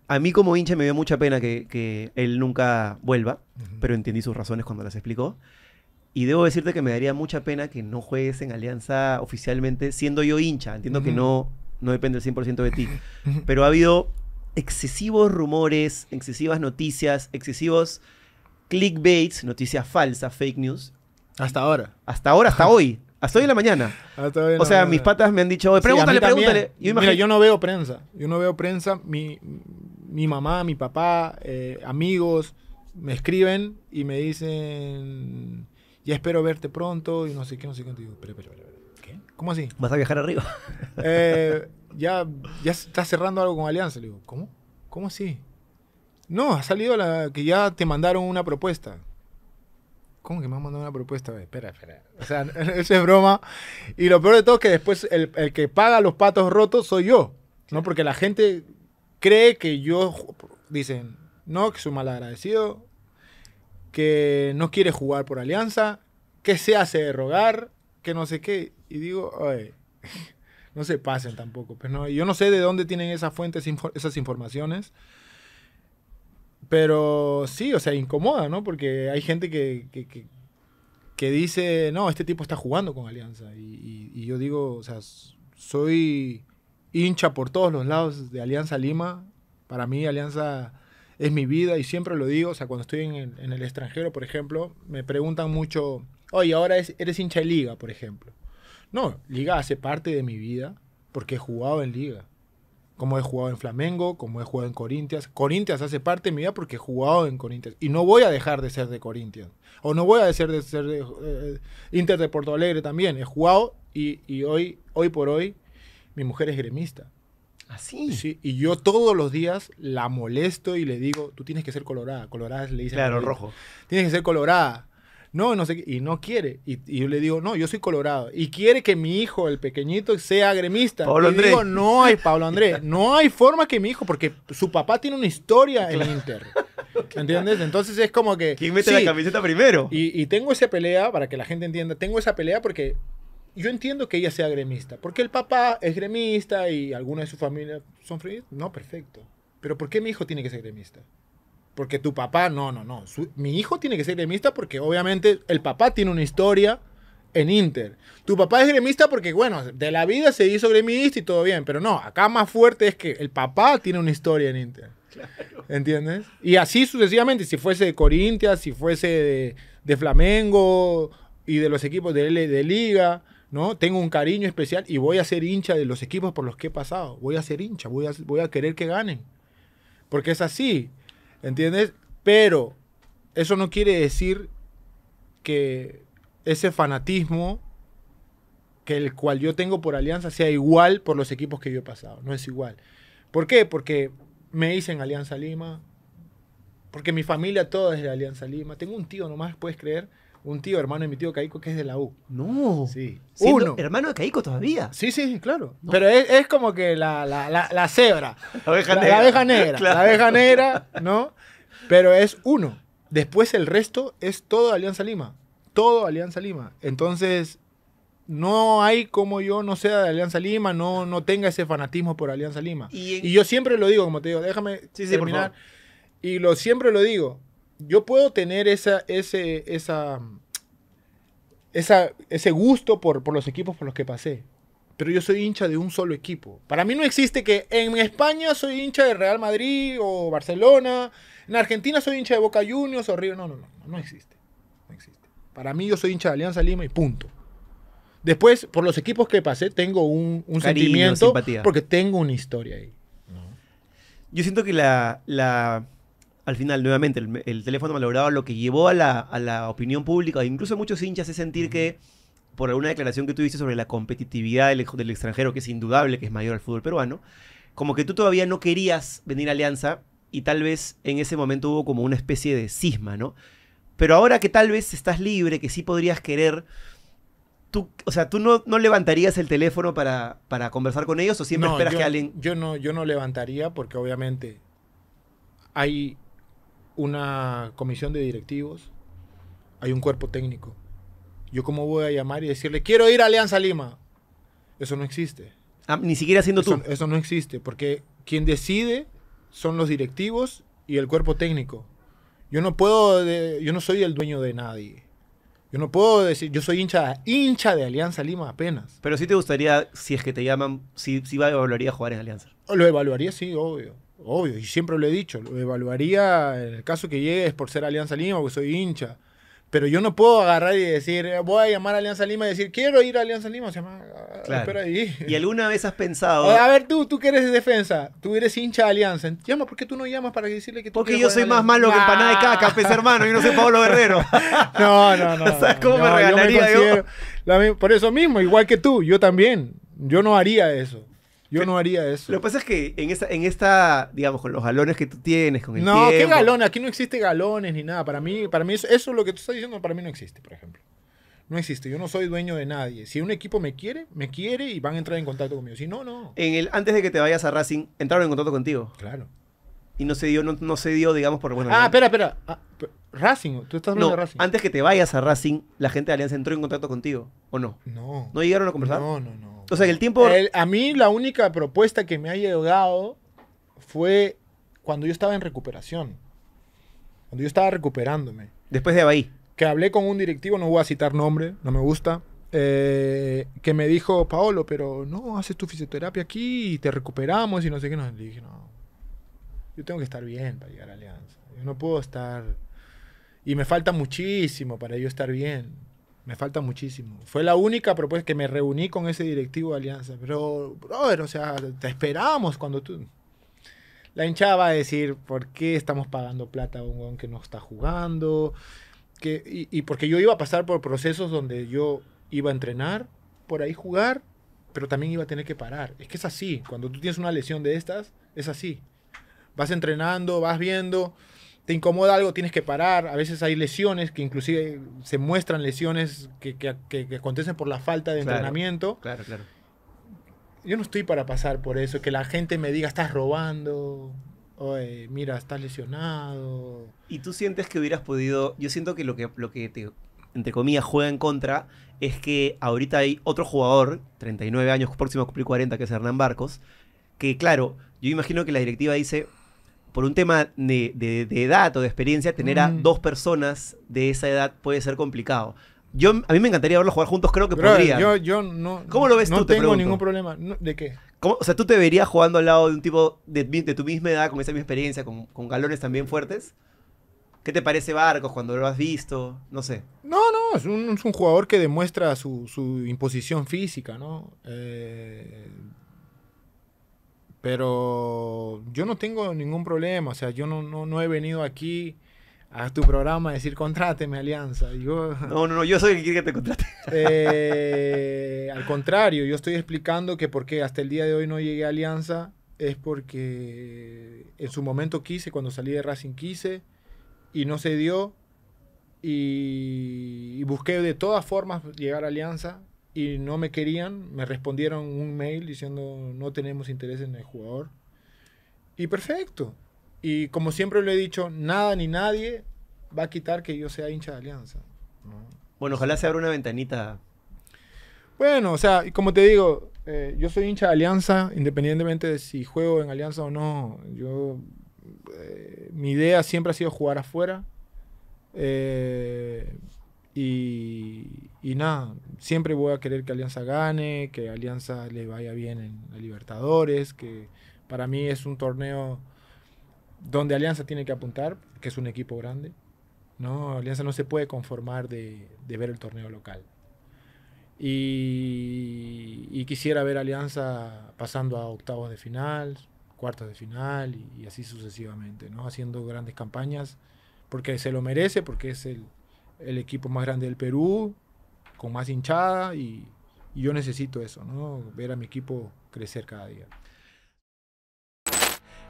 A mí como hincha me dio mucha pena que, él nunca vuelva, pero entendí sus razones cuando las explicó. Y debo decirte que me daría mucha pena que no juegues en Alianza oficialmente, siendo yo hincha. Entiendo que no, no depende el 100% de ti. Pero ha habido excesivos rumores, excesivas noticias, excesivos clickbaits, noticias falsas, fake news. Hasta ahora. Hasta ahora, hasta hoy. Hasta hoy en la mañana. o sea, mis patas me han dicho, pregúntale, pregúntale. Yo Mira, yo no veo prensa. Yo no veo prensa. Mi, mi mamá, mi papá, eh, amigos me escriben y me dicen, ya espero verte pronto y no sé qué, no sé qué. ¿qué? ¿Cómo así? ¿Vas a viajar arriba? eh, ya, ya está cerrando algo con Alianza. Le digo, ¿cómo? ¿Cómo así? No, ha salido la que ya te mandaron una propuesta. ¿Cómo que me han mandado una propuesta? espera, espera. O sea, eso es broma. Y lo peor de todo es que después el, que paga los patos rotos soy yo. ¿no? Porque la gente cree que yo. Dicen, no, que soy malagradecido. Que no quiere jugar por alianza. Que se hace de rogar. Que no sé qué. Y digo, oye no se pasen tampoco. pero pues, Yo no sé de dónde tienen esas fuentes, esas informaciones. Pero sí, o sea, incomoda, ¿no? Porque hay gente que, que, dice, no, este tipo está jugando con Alianza. Y, yo digo, o sea, soy hincha por todos los lados de Alianza Lima. Para mí, Alianza es mi vida y siempre lo digo. O sea, cuando estoy en el, en el extranjero, por ejemplo, me preguntan mucho, oye, ahora eres hincha de liga, por ejemplo. No, Liga hace parte de mi vida porque he jugado en Liga. Como he jugado en Flamengo, como he jugado en Corinthians. Corinthians hace parte de mi vida porque he jugado en Corinthians. Y no voy a dejar de ser de Corinthians. O no voy a dejar de ser de eh, Inter de Porto Alegre también. He jugado y, hoy, hoy por hoy mi mujer es gremista. Así. ¿Ah, sí, y yo todos los días la molesto y le digo, tú tienes que ser colorada. Colorada le dicen". Claro, rojo. Tienes que ser colorada no, no sé y no quiere. Y, yo le digo, no, yo soy colorado. Y quiere que mi hijo, el pequeñito, sea gremista. Pablo y no hay, Pablo Andrés, no hay forma que mi hijo, porque su papá tiene una historia en Inter. ¿Entiendes? Entonces es como que... ¿Quién mete la camiseta primero? Y, tengo esa pelea, para que la gente entienda, tengo esa pelea porque yo entiendo que ella sea gremista, porque el papá es gremista y alguna de su familia son fríos. No, perfecto. Pero ¿por qué mi hijo tiene que ser gremista? Porque tu papá, no, no, no. mi hijo tiene que ser gremista porque obviamente el papá tiene una historia en Inter. Tu papá es gremista porque, bueno, de la vida se hizo gremista y todo bien, pero no, acá más fuerte es que el papá tiene una historia en Inter. ¿Entiendes? Y así sucesivamente, si fuese de Corintia, si fuese de, Flamengo y de los equipos de, de, Liga, ¿no? Tengo un cariño especial y voy a ser hincha de los equipos por los que he pasado. Voy a ser hincha, voy a, voy a querer que ganen. Porque es así. ¿Entiendes? Pero eso no quiere decir que ese fanatismo que el cual yo tengo por Alianza sea igual por los equipos que yo he pasado. No es igual. ¿Por qué? Porque me dicen Alianza Lima. Porque mi familia toda es de Alianza Lima. Tengo un tío nomás, puedes creer, un tío hermano de mi tío Caico que es de la U. No. Sí. Uno. Hermano de Caico todavía. Sí, sí, claro. Pero es, como que la, cebra. La abeja negra. La abeja negra, ¿no? Pero es uno. Después el resto es todo Alianza Lima. Todo Alianza Lima. Entonces, no hay como yo no sea de Alianza Lima, no, no tenga ese fanatismo por Alianza Lima. Y, yo siempre lo digo, como te digo, déjame terminar. Y lo, siempre lo digo, yo puedo tener esa, ese, esa, esa, ese gusto por, por los equipos por los que pasé. Pero yo soy hincha de un solo equipo. Para mí no existe que en España soy hincha de Real Madrid o Barcelona. En Argentina soy hincha de Boca Juniors o Río. No, no, no, no existe. No existe. Para mí yo soy hincha de Alianza Lima y punto. Después, por los equipos que pasé, tengo un, un sentimiento porque tengo una historia ahí. Yo siento que la al final, nuevamente, el, teléfono malogrado lo que llevó a la, a la opinión pública, e incluso a muchos hinchas, es sentir que por alguna declaración que tú sobre la competitividad del, extranjero, que es indudable que es mayor al fútbol peruano, como que tú todavía no querías venir a Alianza y tal vez en ese momento hubo como una especie de cisma, ¿no? Pero ahora que tal vez estás libre, que sí podrías querer, tú, o sea, ¿tú no, levantarías el teléfono para, para conversar con ellos o siempre esperas que alguien...? Yo no, yo no levantaría porque obviamente hay una comisión de directivos, hay un cuerpo técnico. ¿Yo cómo voy a llamar y decirle, quiero ir a Alianza Lima? Eso no existe. Ah, ni siquiera siendo eso, tú. Eso no existe, porque quien decide son los directivos y el cuerpo técnico. Yo no puedo, yo no soy el dueño de nadie. Yo no puedo decir, yo soy hincha, hincha de Alianza Lima apenas. Pero sí te gustaría, si es que te llaman, si, si evaluaría jugar en Alianza. Lo evaluaría, sí, obvio obvio, y siempre lo he dicho, lo evaluaría en el caso que llegue es por ser Alianza Lima, porque soy hincha. Pero yo no puedo agarrar y decir, eh, voy a llamar a Alianza Lima y decir, quiero ir a Alianza Lima. Ah, ahí. ¿Y alguna vez has pensado? A ver, tú, tú que eres de defensa, tú eres hincha de Alianza. Llama, ¿por qué tú no llamas para decirle que tú Porque yo soy más malo que empanada de caca, pez hermano, yo no soy Pablo Guerrero. no, no, no. cómo me regalaría yo? por eso mismo, igual que tú, yo también. Yo no haría eso. Yo no haría eso. Lo que pasa es que en esta, en esta, digamos, con los galones que tú tienes, con el No, ¿qué galones? Aquí no existe galones ni nada. Para mí, para mí eso, es lo que tú estás diciendo, para mí no existe, por ejemplo. No existe, yo no soy dueño de nadie. Si un equipo me quiere, me quiere y van a entrar en contacto conmigo. Si no, no. En el, antes de que te vayas a Racing, entraron en contacto contigo. Claro. Y no se dio, no, se dio, digamos, por bueno. Ah, espera, espera. Ah, Racing, tú estás hablando de Racing. Antes que te vayas a Racing, la gente de Alianza entró en contacto contigo, ¿o no? No. ¿No llegaron a conversar? No, no, no el tiempo. a mí, la única propuesta que me ha llegado fue cuando yo estaba en recuperación. Cuando yo estaba recuperándome. Después de ahí Que hablé con un directivo, no voy a citar nombre, no me gusta. Eh, que me dijo, Paolo, pero no, haces tu fisioterapia aquí y te recuperamos y no sé qué. nos. le dije, no. Yo tengo que estar bien para llegar a Alianza. Yo no puedo estar. Y me falta muchísimo para yo estar bien. Me falta muchísimo. Fue la única propuesta que me reuní con ese directivo de Alianza. Pero, brother, o sea, te esperábamos cuando tú. La hinchada va a decir, ¿por qué estamos pagando plata a un weón que no está jugando? Que, y, y, porque yo iba a pasar por procesos donde yo iba a entrenar, por ahí jugar, pero también iba a tener que parar. Es que es así. Cuando tú tienes una lesión de estas, es así. Vas entrenando, vas viendo te incomoda algo, tienes que parar. A veces hay lesiones que inclusive se muestran lesiones que, acontecen por la falta de entrenamiento. Claro, claro. Yo no estoy para pasar por eso, que la gente me diga, estás robando, Oye, mira, estás lesionado. Y tú sientes que hubieras podido, yo siento que lo que, lo que te, entre comillas, juega en contra es que ahorita hay otro jugador, 39 años, próximo a cumplir 40, que es Hernán Barcos, que claro, yo imagino que la directiva dice, por un tema de, de, de, edad o de experiencia, tener a mm. dos personas de esa edad puede ser complicado. Yo, a mí me encantaría verlos jugar juntos, creo que podría. Yo, no. ¿Cómo lo ves no No tengo ningún problema. ¿De qué? o sea, ¿tú te verías jugando al lado de un tipo de, tu misma edad, con esa misma experiencia, con, galones también fuertes? ¿Qué te parece Barcos cuando lo has visto? No sé. No, no, es un, jugador que demuestra su, su imposición física, ¿no? Eh, pero yo no tengo ningún problema, o sea, yo no, he venido aquí a tu programa a decir contráteme, Alianza. no, no, no, yo soy el que quiere que te contrate. Eh, al contrario, yo estoy explicando que por qué hasta el día de hoy no llegué a Alianza es porque en su momento quise, cuando salí de Racing quise, y no se dio, y busqué de todas formas llegar a Alianza, y no me querían, me respondieron un mail diciendo no tenemos interés en el jugador. Y perfecto. Y como siempre lo he dicho, nada ni nadie va a quitar que yo sea hincha de Alianza. Bueno, ojalá se abra una ventanita. Bueno, o sea, como te digo, eh, yo soy hincha de Alianza, independientemente de si juego en Alianza o no. Yo, eh, mi idea siempre ha sido jugar afuera. Eh, y, nada, siempre voy a querer que Alianza gane, que Alianza le vaya bien en Libertadores, que para mí es un torneo donde Alianza tiene que apuntar, que es un equipo grande. No, Alianza no se puede conformar de, ver el torneo local. Y, quisiera ver Alianza pasando a octavos de final, cuartos de final y, y así sucesivamente, ¿no? haciendo grandes campañas, porque se lo merece, porque es el, el equipo más grande del Perú, con más hinchada y, yo necesito eso, ¿no? Ver a mi equipo crecer cada día.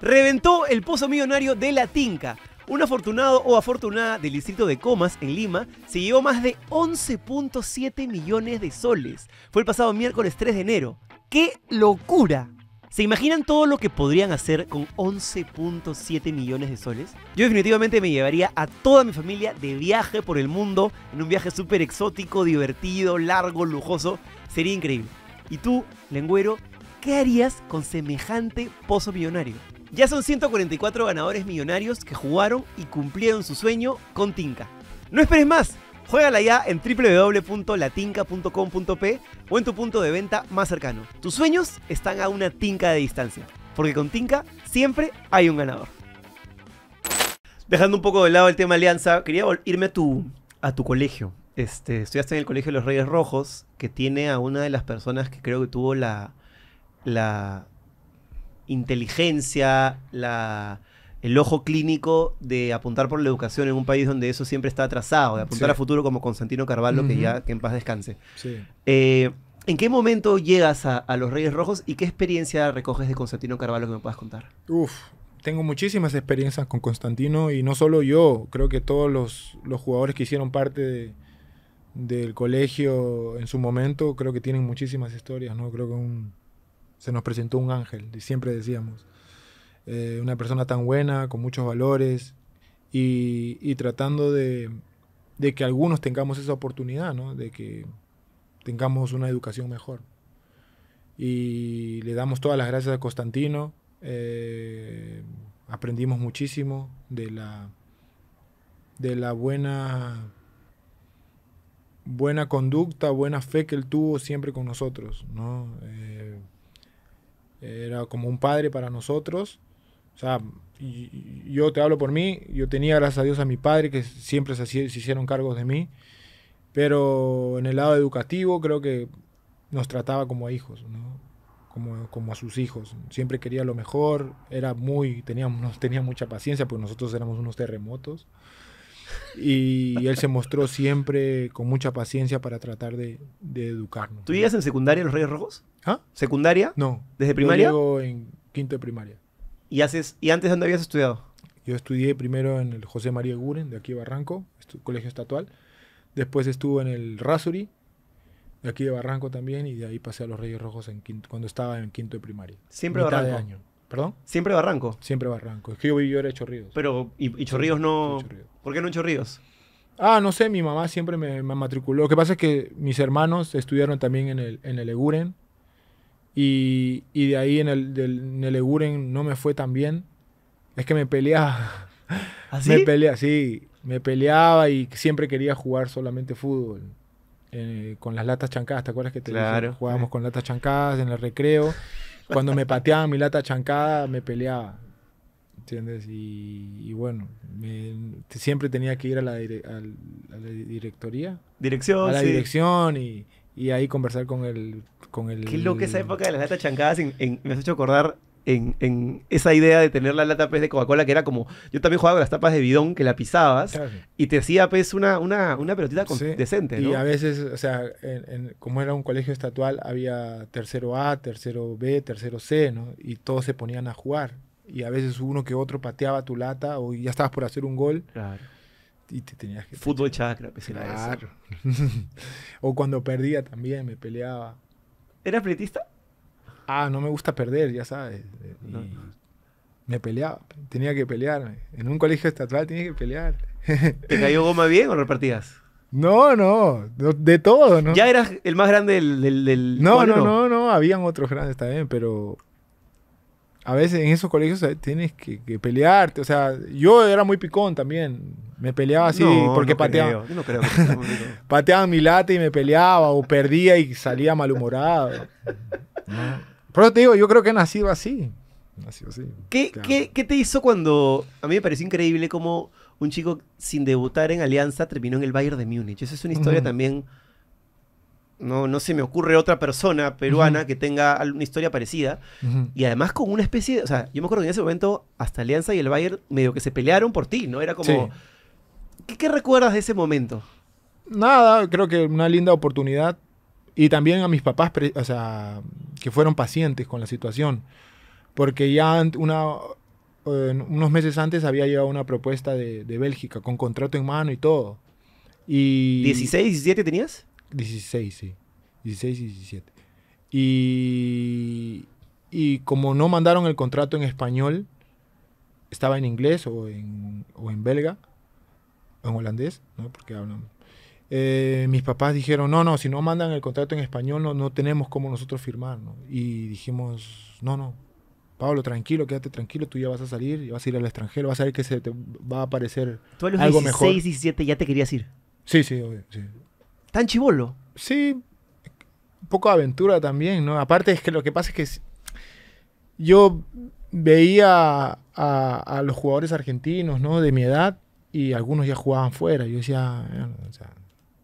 Reventó el pozo millonario de la Tinca. Un afortunado o afortunada del distrito de Comas, en Lima, se llevó más de 11.7 millones de soles. Fue el pasado miércoles 3 de enero. ¡Qué locura! ¿Se imaginan todo lo que podrían hacer con 11.7 millones de soles? Yo definitivamente me llevaría a toda mi familia de viaje por el mundo, en un viaje súper exótico, divertido, largo, lujoso. Sería increíble. ¿Y tú, lengüero, qué harías con semejante pozo millonario? Ya son 144 ganadores millonarios que jugaron y cumplieron su sueño con Tinka. No esperes más, Juégala ya en www.latinca.com.p o en tu punto de venta más cercano. Tus sueños están a una tinca de distancia, porque con Tinca siempre hay un ganador. Dejando un poco de lado el tema alianza, quería irme a tu, a tu colegio. Este, estudiaste en el Colegio de los Reyes Rojos, que tiene a una de las personas que creo que tuvo la, la inteligencia, la el ojo clínico de apuntar por la educación en un país donde eso siempre está atrasado, de apuntar a futuro como Constantino Carvalho, que ya que en paz descanse. Eh, ¿En qué momento llegas a, los Reyes Rojos y qué experiencia recoges de Constantino Carvalho que me puedas contar? Uf, tengo muchísimas experiencias con Constantino y no solo yo, creo que todos los, jugadores que hicieron parte del colegio en su momento, creo que tienen muchísimas historias, ¿no? Creo que se nos presentó un ángel, siempre decíamos. Eh, una persona tan buena, con muchos valores, y, tratando de, que algunos tengamos esa oportunidad, de que tengamos una educación mejor. Y le damos todas las gracias a Constantino, eh, aprendimos muchísimo de la, de la buena buena conducta, buena fe que él tuvo siempre con nosotros, ¿no? Eh, era como un padre para nosotros o sea, yo te hablo por mí, yo tenía gracias a Dios a mi padre que siempre se, se hicieron cargos de mí, pero en el lado educativo creo que nos trataba como a hijos, ¿no? como, a sus hijos. Siempre quería lo mejor, era muy, teníamos, tenía mucha paciencia porque nosotros éramos unos terremotos. Y él se mostró siempre con mucha paciencia para tratar de, de educarnos. ¿Tú vivías en secundaria los Reyes Rojos? ¿Ah? ¿Secundaria? No. ¿Desde primaria? Yo en quinto de primaria. ¿Y, antes dónde habías estudiado? Yo estudié primero en el José María Guren, de aquí de Barranco, colegio estatual. Después estuve en el Rasuri, de aquí de Barranco también, y de ahí pasé a los Reyes Rojos en cuando estaba en quinto de primaria. Siempre Barranco. De año. ¿Perdón? Siempre Barranco. Siempre Barranco. Es que yo viví, yo era Pero, ¿y, no? ¿Por qué no en Chorrillos? Ah, no sé, mi mamá siempre me, matriculó. Lo que pasa es que mis hermanos estudiaron también en el, en el Eguren y, de ahí en el, del, en el Eguren no me fue tan bien. Es que me peleaba. ¿Así? ¿Ah, me peleaba, sí. Me peleaba y siempre quería jugar solamente fútbol. Eh, con las latas chancadas, ¿te acuerdas que te claro. jugábamos con latas chancadas en el recreo? Cuando me pateaban mi lata chancada, me peleaba. ¿Entiendes? Y, bueno, siempre tenía que ir a la, directoría. Dirección, A la dirección y ahí conversar con el con el... Qué que esa época de las latas chancadas me has hecho acordar en, esa idea de tener la lata pez pues, de Coca-Cola, que era como, yo también jugaba con las tapas de bidón que la pisabas y te hacía pez pues, una, una, una pelotita decente. Y a veces, o sea, como era un colegio estatal había tercero A, tercero B, tercero C, ¿no? Y todos se ponían a jugar. Y a veces uno que otro pateaba tu lata o ya estabas por hacer un gol. Claro. Y te tenías que... Fútbol chakra, pues, claro. o cuando perdía también, me peleaba. ¿Eras prietista? Ah, no me gusta perder, ya sabes. me peleaba, tenía que pelear. En un colegio estatal tenía que pelear. ¿Te cayó goma bien o repartías? No, no, de todo, ¿no? ¿Ya eras el más grande del... del, del no, no, no, no, habían otros grandes también, pero a veces en esos colegios eh, tienes que, pelearte. O sea, yo era muy picón también. Me peleaba así porque pateaba, pateaba. mi lata y me peleaba o perdía y salía malhumorado. Por eso te digo, yo creo que he nacido así. ¿Qué, te hizo cuando.? A mí me pareció increíble como un chico sin debutar en Alianza terminó en el Bayern de Múnich. Esa es una historia también no, se me ocurre otra persona peruana que tenga una historia parecida. Y además con una especie, o sea, yo me acuerdo que en ese momento hasta Alianza y el Bayern medio que se pelearon por ti, ¿no? Era como... ¿Qué, recuerdas de ese momento? Nada, creo que una linda oportunidad. Y también a mis papás, o sea, que fueron pacientes con la situación. Porque ya unos meses antes había llegado una propuesta de, de Bélgica, con contrato en mano y todo. Y, ¿16, 17 tenías? 16, sí. 16 y 17. Y, y como no mandaron el contrato en español, estaba en inglés o en, o en belga, o en holandés, ¿no? porque hablan. Eh, mis papás dijeron, no, no, si no mandan el contrato en español, no, no tenemos cómo nosotros firmar. ¿no? Y dijimos, no, no, Pablo, tranquilo, quédate tranquilo, tú ya vas a salir, vas a ir al extranjero, vas a ver que se te va a aparecer ¿Tú a los 16, mejor. 17 ya te querías ir? Sí, sí, obvio, sí tan chivolo. Sí, un poco de aventura también, ¿no? Aparte es que lo que pasa es que yo veía a, los jugadores argentinos, ¿no? De mi edad y algunos ya jugaban fuera. Yo decía, ah,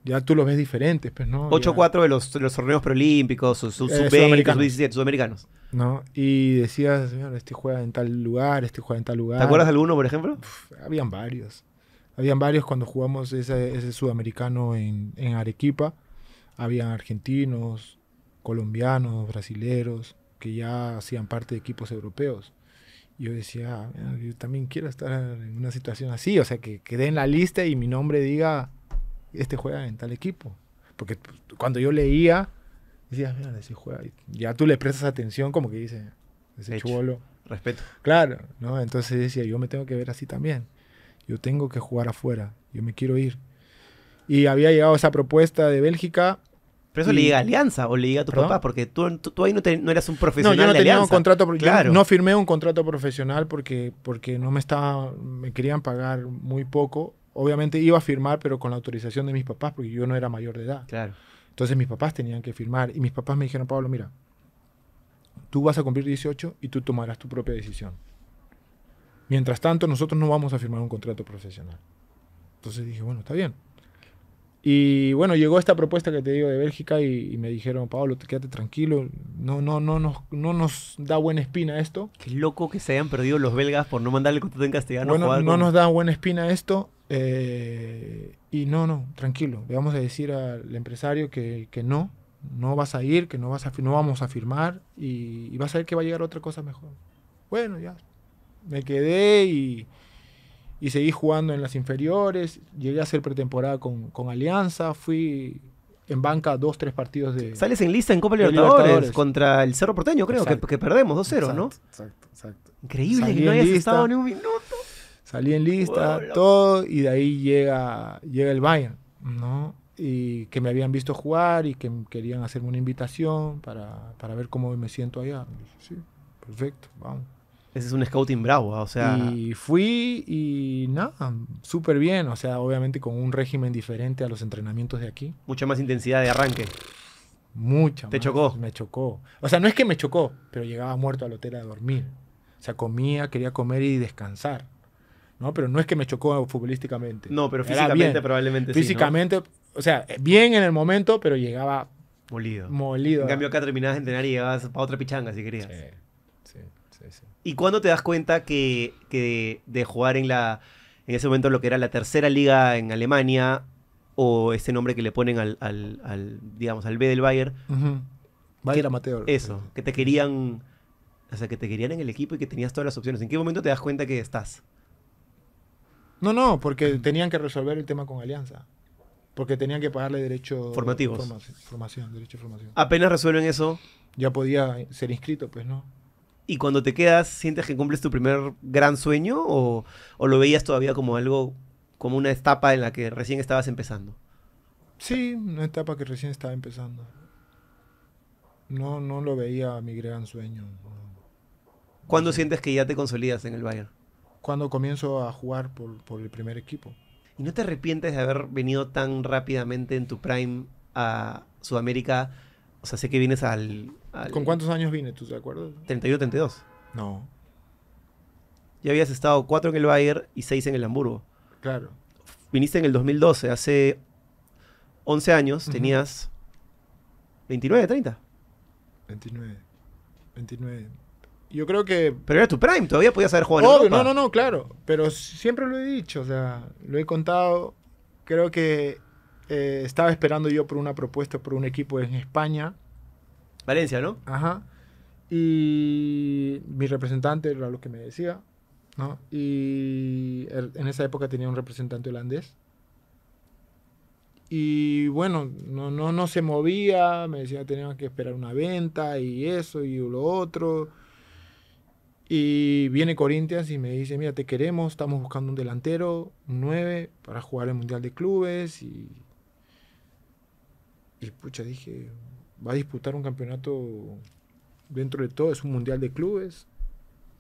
ya tú los ves diferentes, pues, ¿no? 8-4 de los, los torneos preolímpicos, eh, sub sudamericanos. ¿No? Y decías, este juega en tal lugar, este juega en tal lugar. ¿Te acuerdas de alguno, por ejemplo? habían varios. Habían varios cuando jugamos ese, sudamericano en, Arequipa. Habían argentinos, colombianos, brasileros, que ya hacían parte de equipos europeos. Yo decía, ah, yo también quiero estar en una situación así, o sea, que, quede en la lista y mi nombre diga, este juega en tal equipo. Porque cuando yo leía, decía, mira, ese juega. ya tú le prestas atención, como que dice, ese chubolo. Respeto. Claro, ¿no? Entonces decía, yo me tengo que ver así también yo tengo que jugar afuera, yo me quiero ir. Y había llegado esa propuesta de Bélgica. Pero eso le llega a Alianza o le llega a tu papá, porque tú, ahí no, eras un profesional. No, yo no tenía un contrato, claro. no firmé un contrato profesional porque, porque no me estaba, me querían pagar muy poco. Obviamente iba a firmar, pero con la autorización de mis papás, porque yo no era mayor de edad. Claro. Entonces mis papás tenían que firmar y mis papás me dijeron, Pablo, mira, tú vas a cumplir 18 y tú tomarás tu propia decisión. Mientras tanto, nosotros no vamos a firmar un contrato profesional. Entonces dije, bueno, está bien. Y bueno, llegó esta propuesta que te digo de Bélgica y, me dijeron, Pablo, te quédate tranquilo, no, no, no, nos, no nos da buena espina esto. Qué loco que se hayan perdido los belgas por no mandarle contrato en castellano. Bueno, no nos da buena espina esto. Eh, y no, no, tranquilo, le vamos a decir al empresario que, que, no, no vas a ir, que no, vas a, no vamos a firmar y, y vas a ver que va a llegar otra cosa mejor. Bueno, ya, me quedé y, seguí jugando en las inferiores. Llegué a hacer pretemporada con, Alianza, fui en banca dos, tres partidos de. Sales en lista en Copa Libertadores, contra el Cerro Porteño, creo, que, que, perdemos 2-0, ¿no? Exacto, exacto. Increíble que no hayas estado ni un minuto. Salí en lista, todo, y de ahí llega, llega el Bayern, ¿no? Y que me habían visto jugar y que querían hacerme una invitación para, para ver cómo me siento allá. sí, perfecto, vamos. Ese es un scouting bravo, ah, o sea. Y fui y nada, súper bien, o sea, obviamente con un régimen diferente a los entrenamientos de aquí. Mucha más intensidad de arranque. Mucha. ¿Te chocó? Me chocó. O sea, no es que me chocó, pero llegaba muerto al hotel a dormir. O sea, comía, quería comer y descansar. ¿no? Pero no es que me chocó futbolísticamente. No, pero físicamente probablemente físicamente, sí. Físicamente, o sea, bien en el momento, pero llegaba molido. molido. En cambio, acá terminabas de entrenar y llegabas a otra pichanga si querías. sí, sí. sí. ¿Y cuándo te das cuenta que, de, jugar en la en ese momento lo que era la tercera liga en Alemania o ese nombre que le ponen al, digamos al B del Bayern? Bayern amateur. Eso, que te querían o sea, que te querían en el equipo y que tenías todas las opciones. ¿En qué momento te das cuenta que estás? No, no, porque tenían que resolver el tema con Alianza. Porque tenían que pagarle derecho formativos. Formación, derecho de formación. Apenas resuelven eso. Ya podía ser inscrito, pues, ¿no? y cuando te quedas, ¿sientes que cumples tu primer gran sueño o, lo veías todavía como algo, como una etapa en la que recién estabas empezando? Sí, una etapa que recién estaba empezando. No, no lo veía mi gran sueño. ¿Cuándo sientes que ya te consolidas en el Bayern? Cuando comienzo a jugar por, por, el primer equipo. ¿Y no te arrepientes de haber venido tan rápidamente en tu prime a Sudamérica? O sea, sé que vienes al ¿Con cuántos años vine, tú te acuerdas? 31, 32. No. Ya habías estado 4 en el Bayer y 6 en el Hamburgo. Claro. Viniste en el 2012, hace 11 años, tenías 29, 30. 29. 29. Yo creo que. Pero era tu prime, todavía podías haber jugado en Europa. No, no, no, claro. Pero siempre lo he dicho, o sea, lo he contado. Creo que eh, estaba esperando yo por una propuesta por un equipo en España Valencia, ¿no? Ajá. Y mi representante era lo que me decía, ¿no? Y en esa época tenía un representante holandés. Y bueno, no, no, no se movía, me decía teníamos que esperar una venta y eso y lo otro. Y viene Corinthians y me dice, mira, te queremos, estamos buscando un delantero, un 9, para jugar el Mundial de Clubes. Y, y pucha, dije, va a disputar un campeonato dentro de todo, es un mundial de clubes.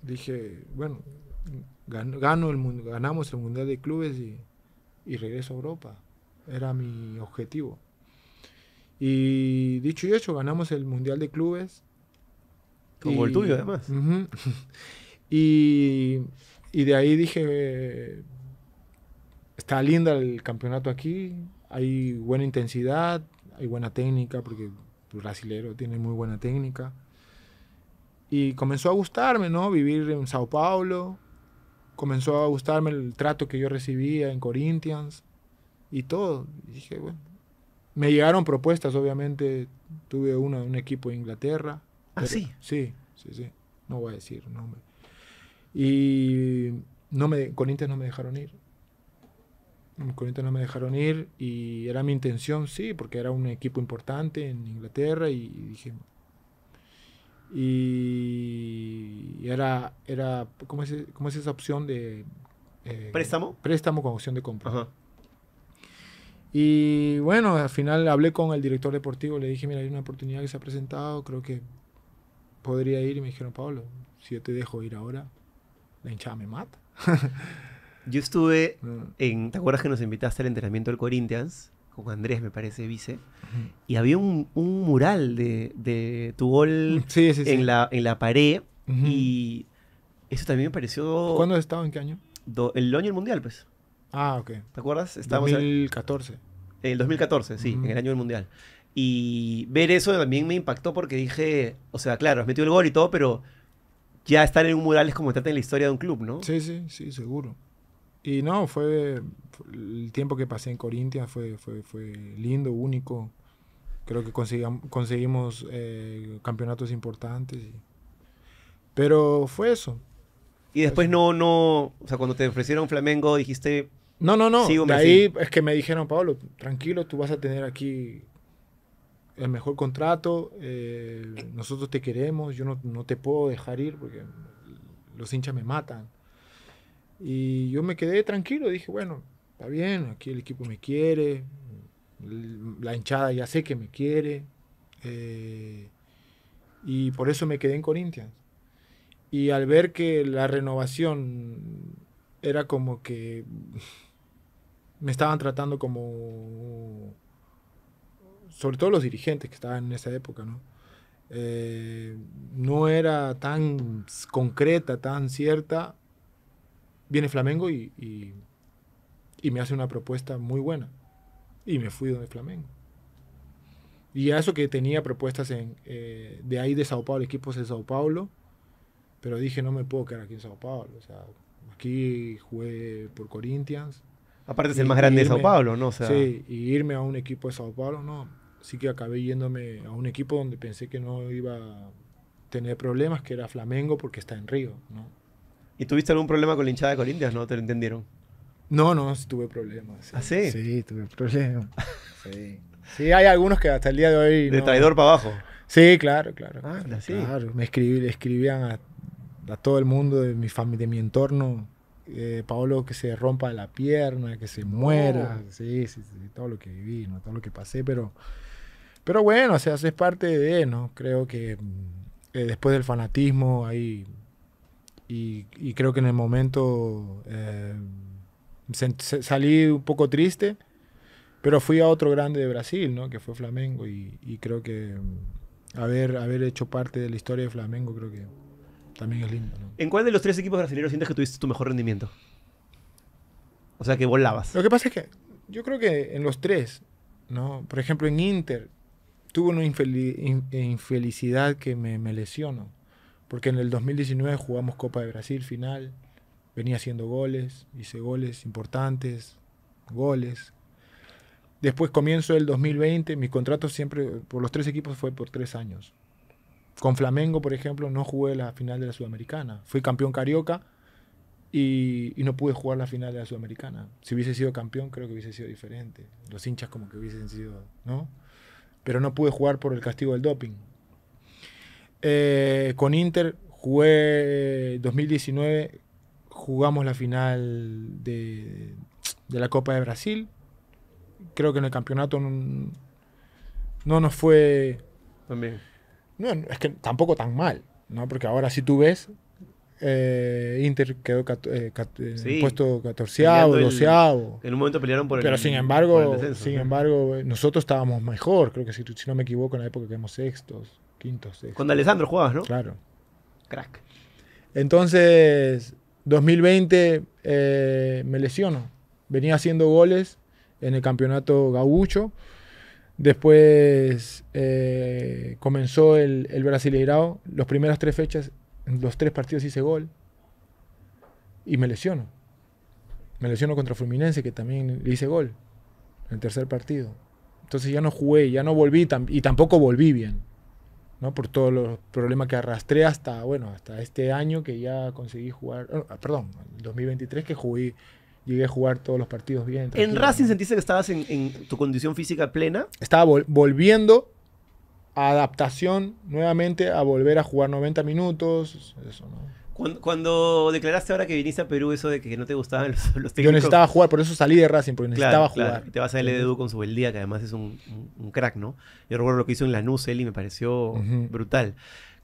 Dije, bueno, ganamos el mundial de clubes y, regreso a Europa. Era mi objetivo. Y dicho y hecho, ganamos el mundial de clubes. Como el tuyo, además. y, de ahí dije, está linda el campeonato aquí, hay buena intensidad, hay buena técnica, porque brasilero, tiene muy buena técnica. Y comenzó a gustarme, ¿no? Vivir en Sao Paulo, comenzó a gustarme el trato que yo recibía en Corinthians y todo. dije, me llegaron propuestas, obviamente, tuve un equipo de Inglaterra. ¿Ah, sí? Sí, sí, sí. No voy a decir nombre. Y no me, Corinthians no me dejaron ir. Corinthians no me dejaron ir y era mi intención, sí, porque era un equipo importante en Inglaterra y, dije... Y era, era ¿cómo, es, cómo es esa opción de... Eh, préstamo. Préstamo con opción de compra. Y bueno, al final hablé con el director deportivo, le dije, mira, hay una oportunidad que se ha presentado, creo que podría ir. Y me dijeron, Pablo, si yo te dejo ir ahora, la hinchada me mata. Yo estuve mm. en. ¿Te acuerdas que nos invitaste al entrenamiento del Corinthians? Con Andrés, me parece, vice. Y había un, mural de, de, tu gol En, la, en la pared. Y eso también me pareció. ¿Cuándo has estado? ¿En qué año? el año del mundial, pues. Ah, ok. ¿Te acuerdas? Estábamos 2014. En el 2014, sí, en el año del mundial. Y ver eso también me impactó porque dije, o sea, claro, has metido el gol y todo, pero ya estar en un mural es como estar en la historia de un club, ¿no? Sí, sí, sí, seguro. Y no, fue, el tiempo que pasé en Corintia, fue, fue, fue lindo, único. Creo que conseguimos eh, campeonatos importantes. pero fue eso. Y después no, no, o sea, cuando te ofrecieron Flamengo dijiste... No, no, no. De ahí es que me dijeron, Pablo, tranquilo, tú vas a tener aquí el mejor contrato, eh, nosotros te queremos, yo no, no te puedo dejar ir porque los hinchas me matan. Y yo me quedé tranquilo, dije, bueno, está bien, aquí el equipo me quiere, mm, la hinchada ya sé que me quiere, eh, y por eso me quedé en Corinthians. Y al ver que la renovación era como que me estaban tratando como, sobre todo los dirigentes que estaban en esa época, ¿no? Eh, no era tan concreta, tan cierta viene Flamengo y, me hace una propuesta muy buena. Y me fui donde Flamengo. Y eso que tenía propuestas en, eh, de ahí de Sao Paulo, equipos de Sao Paulo, pero dije, no me puedo quedar aquí en Sao Paulo. O sea, aquí jugué por Corinthians. Aparte es el más grande de Sao Paulo, ¿no? O Sí, y irme a un equipo de Sao Paulo, no. sí que acabé yéndome a un equipo donde pensé que no iba a tener problemas, que era Flamengo, porque está en Río, ¿no? ¿Y tuviste algún problema con la hinchada de Corintias? ¿No te lo entendieron? No, no, tuve problemas. ¿Ah, sí? Sí, tuve problemas. sí. sí. hay algunos que hasta el día de hoy. De traidor para abajo. Sí, claro, claro. Ah, sí. claro. Me escribían a, todo el mundo de mi familia, de mi entorno. Eh, Paolo que se rompa la pierna, que se muera. Oh. Sí, sí, todo lo que viví, todo lo que pasé, pero. Pero bueno, o sea, eso es parte de, ¿no? Creo que mm, eh, después del fanatismo hay y, creo que en el momento eh, salí un poco triste, pero fui a otro grande de Brasil, ¿no? que fue Flamengo, y, creo que mm, haber, haber hecho parte de la historia de Flamengo creo que también es lindo. ¿En cuál de los tres equipos brasileños sientes que tuviste tu mejor rendimiento? O sea, que volabas. Lo que pasa es que yo creo que en los tres, ¿no? Por ejemplo, en Inter tuve una infelicidad que me lesionó. Porque en el 2019 jugamos Copa de Brasil final, venía haciendo goles, hice goles importantes, goles. Después comienzo el 2020, mi contrato siempre por los tres equipos fue por tres años. Con Flamengo, por ejemplo, no jugué la final de la Sudamericana. Fui campeón carioca y, y no pude jugar la final de la Sudamericana. Si hubiese sido campeón, creo que hubiese sido diferente. Los hinchas como que hubiesen sido, ¿no? Pero no pude jugar por el castigo del doping. Eh, con Inter jugué 2019, jugamos la final de, la Copa de Brasil. Creo que en el campeonato no, nos fue... También. No, es que tampoco tan mal, ¿no? Porque ahora si tú ves, eh, Inter quedó en eh, puesto 14 12 En un momento pelearon por el Pero sin embargo, sin embargo, nosotros estábamos mejor, creo que si, si, no me equivoco, en la época quedamos sextos quinto, Con Alessandro jugabas, ¿no? Claro. Crack. Entonces, 2020 eh, me lesiono. Venía haciendo goles en el campeonato gaucho. Después eh, comenzó el, brasil Brasileirao. Las primeras tres fechas, los tres partidos hice gol. Y me lesiono. Me lesiono contra Fluminense, que también hice gol en el tercer partido. Entonces ya no jugué, ya no volví y tampoco volví bien por todos los problemas que arrastré hasta, bueno, hasta este año que ya conseguí jugar, oh, ah, perdón, 2023 que jugué, llegué a jugar todos los partidos bien. ¿En Racing sentiste que estabas en, tu condición física plena? Estaba volviendo a adaptación nuevamente a volver a jugar 90 minutos, eso, ¿no? Cuando, declaraste ahora que viniste a Perú eso de que no te gustaban los, los técnicos... Yo necesitaba jugar, por eso salí de Racing, porque necesitaba jugar. Te vas a Edu con su beldía, que además es un, un, crack, ¿no? Yo recuerdo lo que hizo en la él y me pareció brutal.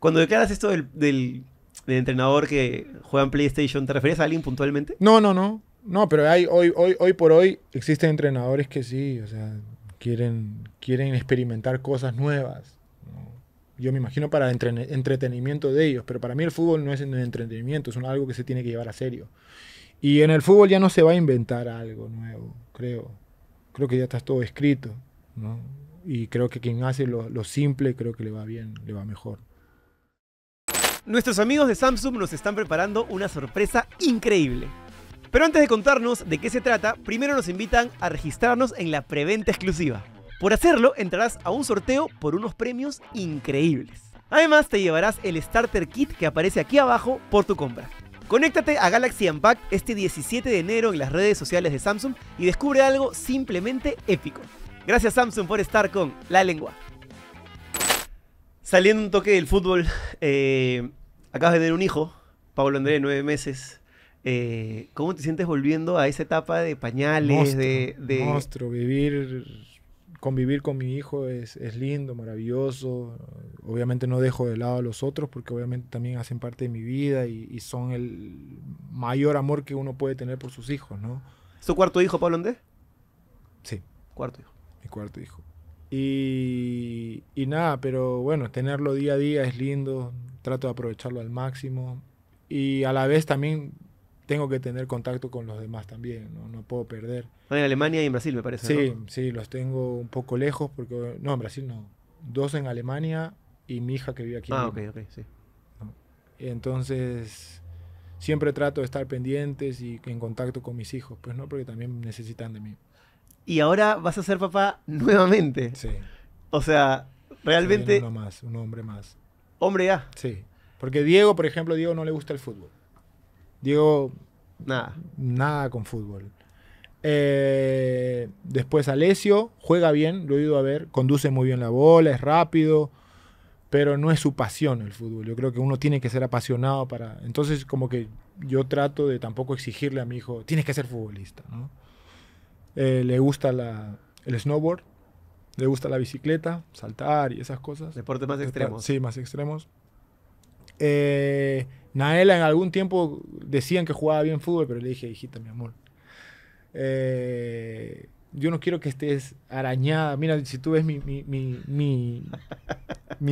Cuando declaras esto del, entrenador que juega en PlayStation, ¿te referías a alguien puntualmente? No, no, no. No, pero hay, hoy, hoy, hoy por hoy existen entrenadores que sí, o sea, quieren, quieren experimentar cosas nuevas yo me imagino para el entretenimiento de ellos, pero para mí el fútbol no es un entretenimiento, es algo que se tiene que llevar a serio. Y en el fútbol ya no se va a inventar algo nuevo, creo. Creo que ya está todo escrito, ¿no? Y creo que quien hace lo, lo simple, creo que le va bien, le va mejor. Nuestros amigos de Samsung nos están preparando una sorpresa increíble. Pero antes de contarnos de qué se trata, primero nos invitan a registrarnos en la preventa exclusiva. Por hacerlo, entrarás a un sorteo por unos premios increíbles. Además, te llevarás el Starter Kit que aparece aquí abajo por tu compra. Conéctate a Galaxy Unpack este 17 de enero en las redes sociales de Samsung y descubre algo simplemente épico. Gracias Samsung por estar con La Lengua. Saliendo un toque del fútbol, eh, acabas de tener un hijo, Pablo Andrés, nueve meses. Eh, ¿Cómo te sientes volviendo a esa etapa de pañales, de, Monstruo, vivir convivir con mi hijo es, lindo, maravilloso. Obviamente no dejo de lado a los otros porque obviamente también hacen parte de mi vida y, son el mayor amor que uno puede tener por sus hijos, ¿no? ¿Es tu cuarto hijo, Pablo Andrés? Sí. Cuarto hijo. Mi cuarto hijo. Y, y, nada, pero bueno, tenerlo día a día es lindo, trato de aprovecharlo al máximo. Y a la vez también tengo que tener contacto con los demás también, no, no puedo perder. Ah, en Alemania y en Brasil, me parece. Sí, sí, los tengo un poco lejos, porque. No, en Brasil no. Dos en Alemania y mi hija que vive aquí. Ah, ok, ok, sí. Entonces, siempre trato de estar pendientes y en contacto con mis hijos, pues no, porque también necesitan de mí. Y ahora vas a ser papá nuevamente. Sí. O sea, realmente. Sí, uno más, un hombre más. Hombre ya. Sí. Porque Diego, por ejemplo, Diego no le gusta el fútbol. Diego, nada. Nada con fútbol. Eh, después Alesio, juega bien, lo he ido a ver, conduce muy bien la bola, es rápido, pero no es su pasión el fútbol. Yo creo que uno tiene que ser apasionado para... Entonces como que yo trato de tampoco exigirle a mi hijo, tienes que ser futbolista, ¿no? Eh, le gusta la, el snowboard, le gusta la bicicleta, saltar y esas cosas. Deportes más extremos. Sí, más extremos. Eh, Naela en algún tiempo decían que jugaba bien fútbol, pero le dije, hijita, mi amor, eh, yo no quiero que estés arañada. Mira, si tú ves mi, mi,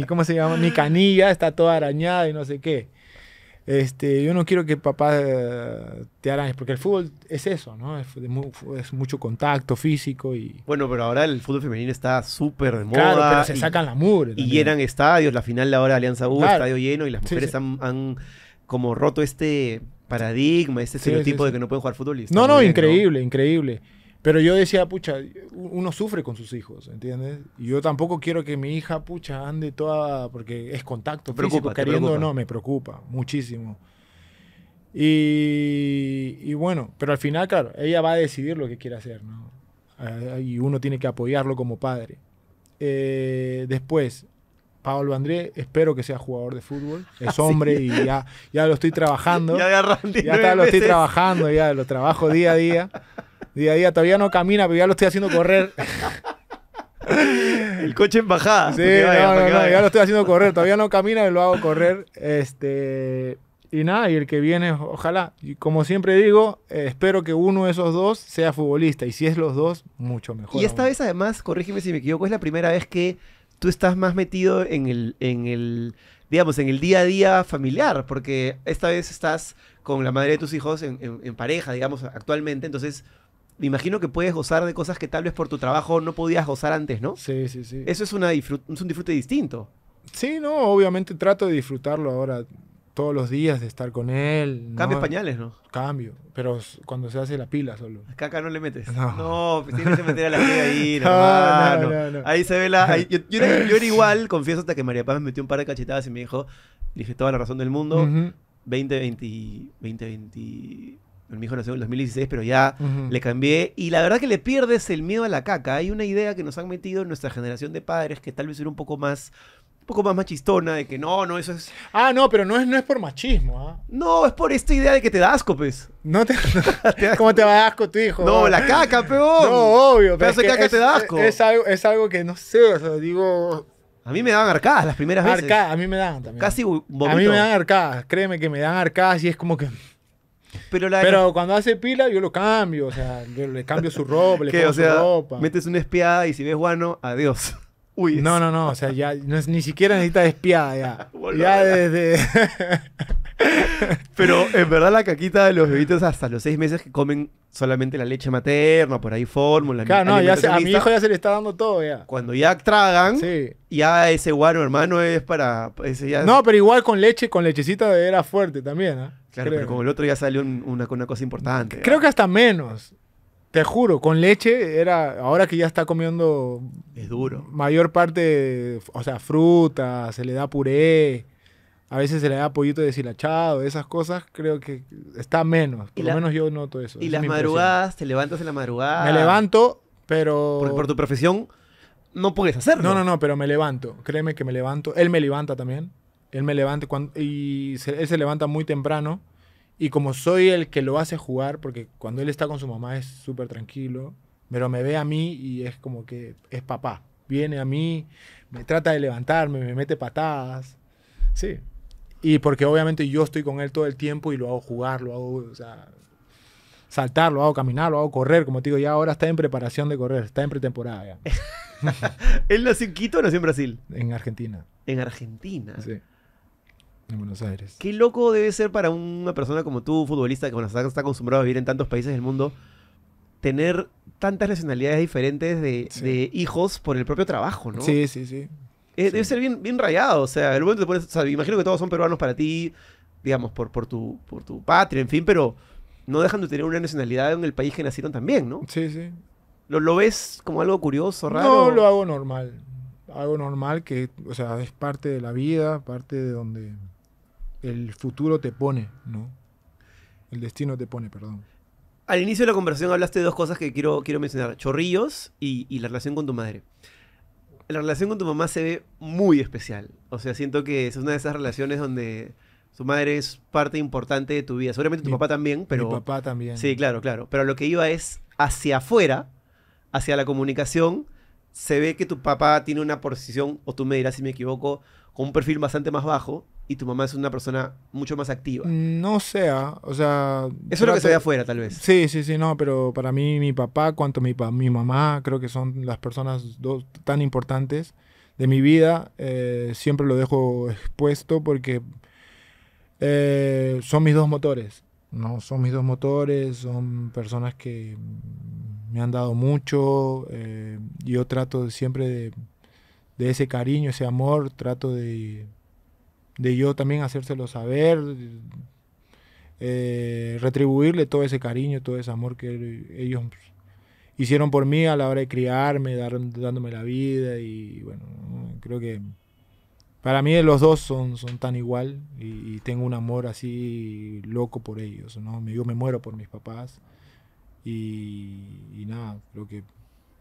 ¿cómo se llama? Mi canilla está toda arañada y no sé qué. Este, yo no quiero que papá eh, te arañes, porque el fútbol es eso, ¿no? Es, mucho contacto físico y... Bueno, pero ahora el fútbol femenino está súper de moda. Claro, pero se sacan la mugre. Y llenan estadios, la final de ahora Alianza U, estadio lleno, y las mujeres han como roto este paradigma, este estereotipo de que no pueden jugar fútbol. no, no, increíble, increíble. Pero yo decía, pucha, uno sufre con sus hijos, ¿entiendes? yo tampoco quiero que mi hija, pucha, ande toda, porque es contacto físico, queriendo no, me preocupa muchísimo. Y, y, bueno, pero al final, claro, ella va a decidir lo que quiere hacer, ¿no? Ah, y uno tiene que apoyarlo como padre. Eh, después, Pablo André, espero que sea jugador de fútbol. Es hombre y ya, ya lo estoy trabajando. ya, ya lo estoy trabajando, ya lo trabajo día a día. Día a día todavía no camina, pero ya lo estoy haciendo correr. El coche en bajada. Sí, ya lo estoy haciendo correr. Todavía no camina y lo hago correr. Este, y nada, y el que viene, ojalá. Y como siempre digo, eh, espero que uno de esos dos sea futbolista. Y si es los dos, mucho mejor. Y esta vez, además, corrígeme si me equivoco, es la primera vez que tú estás más metido en el, en el, digamos, en el día a día familiar, porque esta vez estás con la madre de tus hijos en, pareja, digamos, actualmente, entonces me imagino que puedes gozar de cosas que tal vez por tu trabajo no podías gozar antes, ¿no? Sí, sí, sí. Eso es un disfrute distinto. Sí, no, obviamente trato de disfrutarlo ahora todos los días de estar con él. Cambio pañales, ¿no? Cambio, pero cuando se hace la pila solo. Caca no le metes. No, no tienes que meter a la pila ahí, no, Ahí se ve la... yo, era, igual, confieso, hasta que María Paz me metió un par de cachetadas y me dijo, dije, toda la razón del mundo, 2020 20, Mi hijo nació en el 2016, pero ya le cambié. Y la verdad que le pierdes el miedo a la caca. Hay una idea que nos han metido en nuestra generación de padres que tal vez era un poco más un poco más machistona de que no, no, eso es... Ah, no, pero no es, no es por machismo, ¿ah? No, es por esta idea de que te da asco, pues. No te, ¿Cómo te va asco tu hijo? No, la caca, peor. No, obvio. Pero, pero es caca es, te da Es, algo, es algo que, no sé, o sea, digo... A mí me dan arcadas las primeras veces. Arcadas, a mí me dan también. Casi vomito. A mí me dan arcadas, créeme que me dan arcadas y es como que... Pero, la Pero cuando hace pila, yo lo cambio. O sea, yo le cambio su ropa, le cambio o sea, su ropa. Metes una espiada y si ves guano, adiós. No, no, no, o sea, ya no es, ni siquiera necesita despiada ya. ya desde... Pero en verdad la caquita de los bebitos hasta los seis meses que comen solamente la leche materna, por ahí fórmula. Claro, no, ya se, a mi hijo ya se le está dando todo ya. Cuando ya tragan, ya ese guano hermano es para... No, pero igual con leche, con lechecita de era fuerte también, ¿ah? Claro, pero con el otro ya salió una, cosa importante. Creo ¿ah? que hasta menos. Te juro, con leche era, ahora que ya está comiendo... Es duro. Mayor parte, o sea, fruta, se le da puré, a veces se le da pollito deshilachado, esas cosas creo que está menos, por lo menos yo noto eso. ¿Y las madrugadas? ¿Te levantas en la madrugada? Me levanto, pero... Porque por tu profesión no puedes hacerlo. No, no, no, pero me levanto, créeme que me levanto, él me levanta también, él me levanta cuando, y él se levanta muy temprano y como soy el que lo hace jugar, porque cuando él está con su mamá es súper tranquilo, pero me ve a mí y es como que es papá. Viene a mí, me trata de levantarme, me mete patadas. Sí. Y porque obviamente yo estoy con él todo el tiempo y lo hago jugar, lo hago o sea, saltar, lo hago caminar, lo hago correr. Como te digo, ya ahora está en preparación de correr, está en pretemporada ya. ¿Él nació en Quito o nació en Brasil? En Argentina. En Argentina. Sí. En Buenos Aires. Qué loco debe ser para una persona como tú, futbolista, que está, está acostumbrado a vivir en tantos países del mundo, tener tantas nacionalidades diferentes de, hijos por el propio trabajo, ¿no? Sí, sí, sí. Debe ser bien, rayado, o sea, el momento imagino que todos son peruanos para ti, digamos, por, tu, patria, en fin, pero no dejan de tener una nacionalidad en el país que nacieron también, ¿no? Sí, sí. ¿Lo, lo ves como algo curioso, raro? No, lo hago normal. Algo normal que, o sea, es parte de la vida, parte de donde el futuro te pone, ¿no? El destino te pone, perdón. Al inicio de la conversación hablaste de dos cosas que quiero, quiero mencionar, chorrillos y, la relación con tu madre. La relación con tu mamá se ve muy especial. O sea, siento que es una de esas relaciones donde su madre es parte importante de tu vida. Seguramente tu papá también, pero... Tu papá también. Sí, claro, claro. Pero lo que iba es hacia afuera, hacia la comunicación, se ve que tu papá tiene una posición, o tú me dirás si me equivoco, con un perfil bastante más bajo y tu mamá es una persona mucho más activa. No sea, o sea... Eso es lo que se ve afuera, tal vez. Sí, sí, sí, no, pero para mí mi papá, cuanto mi, mi mamá, creo que son las personas dos tan importantes de mi vida. Eh, siempre lo dejo expuesto porque eh, son mis dos motores, ¿no? Son mis dos motores, son personas que me han dado mucho. Eh, yo trato siempre de, ese cariño, ese amor, trato de, de yo también hacérselo saber, eh, retribuirle todo ese cariño, todo ese amor que ellos hicieron por mí a la hora de criarme, dar, dándome la vida y bueno, creo que para mí los dos son, son tan igual y, tengo un amor así loco por ellos, ¿no? Yo me muero por mis papás. Y, nada, creo que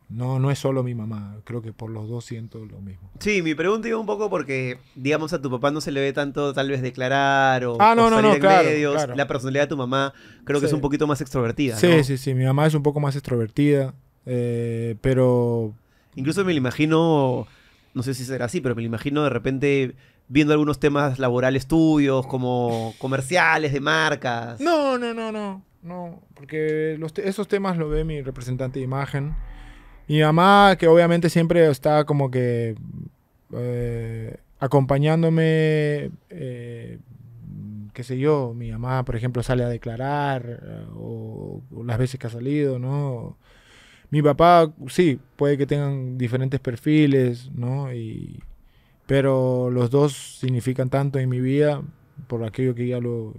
no, no es solo mi mamá, creo que por los dos siento lo mismo. Sí, mi pregunta iba un poco porque, digamos, a tu papá no se le ve tanto tal vez declarar o, ah, salir no, en medios. La personalidad de tu mamá creo que es un poquito más extrovertida. Sí, sí, sí, mi mamá es un poco más extrovertida, eh, pero... Incluso me lo imagino, no sé si será así, pero me lo imagino de repente viendo algunos temas laborales tuyos, como comerciales de marcas. No, no, no, no no, porque esos temas lo ve mi representante de imagen. Mi mamá, que obviamente siempre está como que eh, acompañándome, eh, qué sé yo, mi mamá, por ejemplo, sale a declarar, eh, o, las veces que ha salido, ¿no? Mi papá, sí, puede que tengan diferentes perfiles, ¿no? Y, pero los dos significan tanto en mi vida, por aquello que ya lo,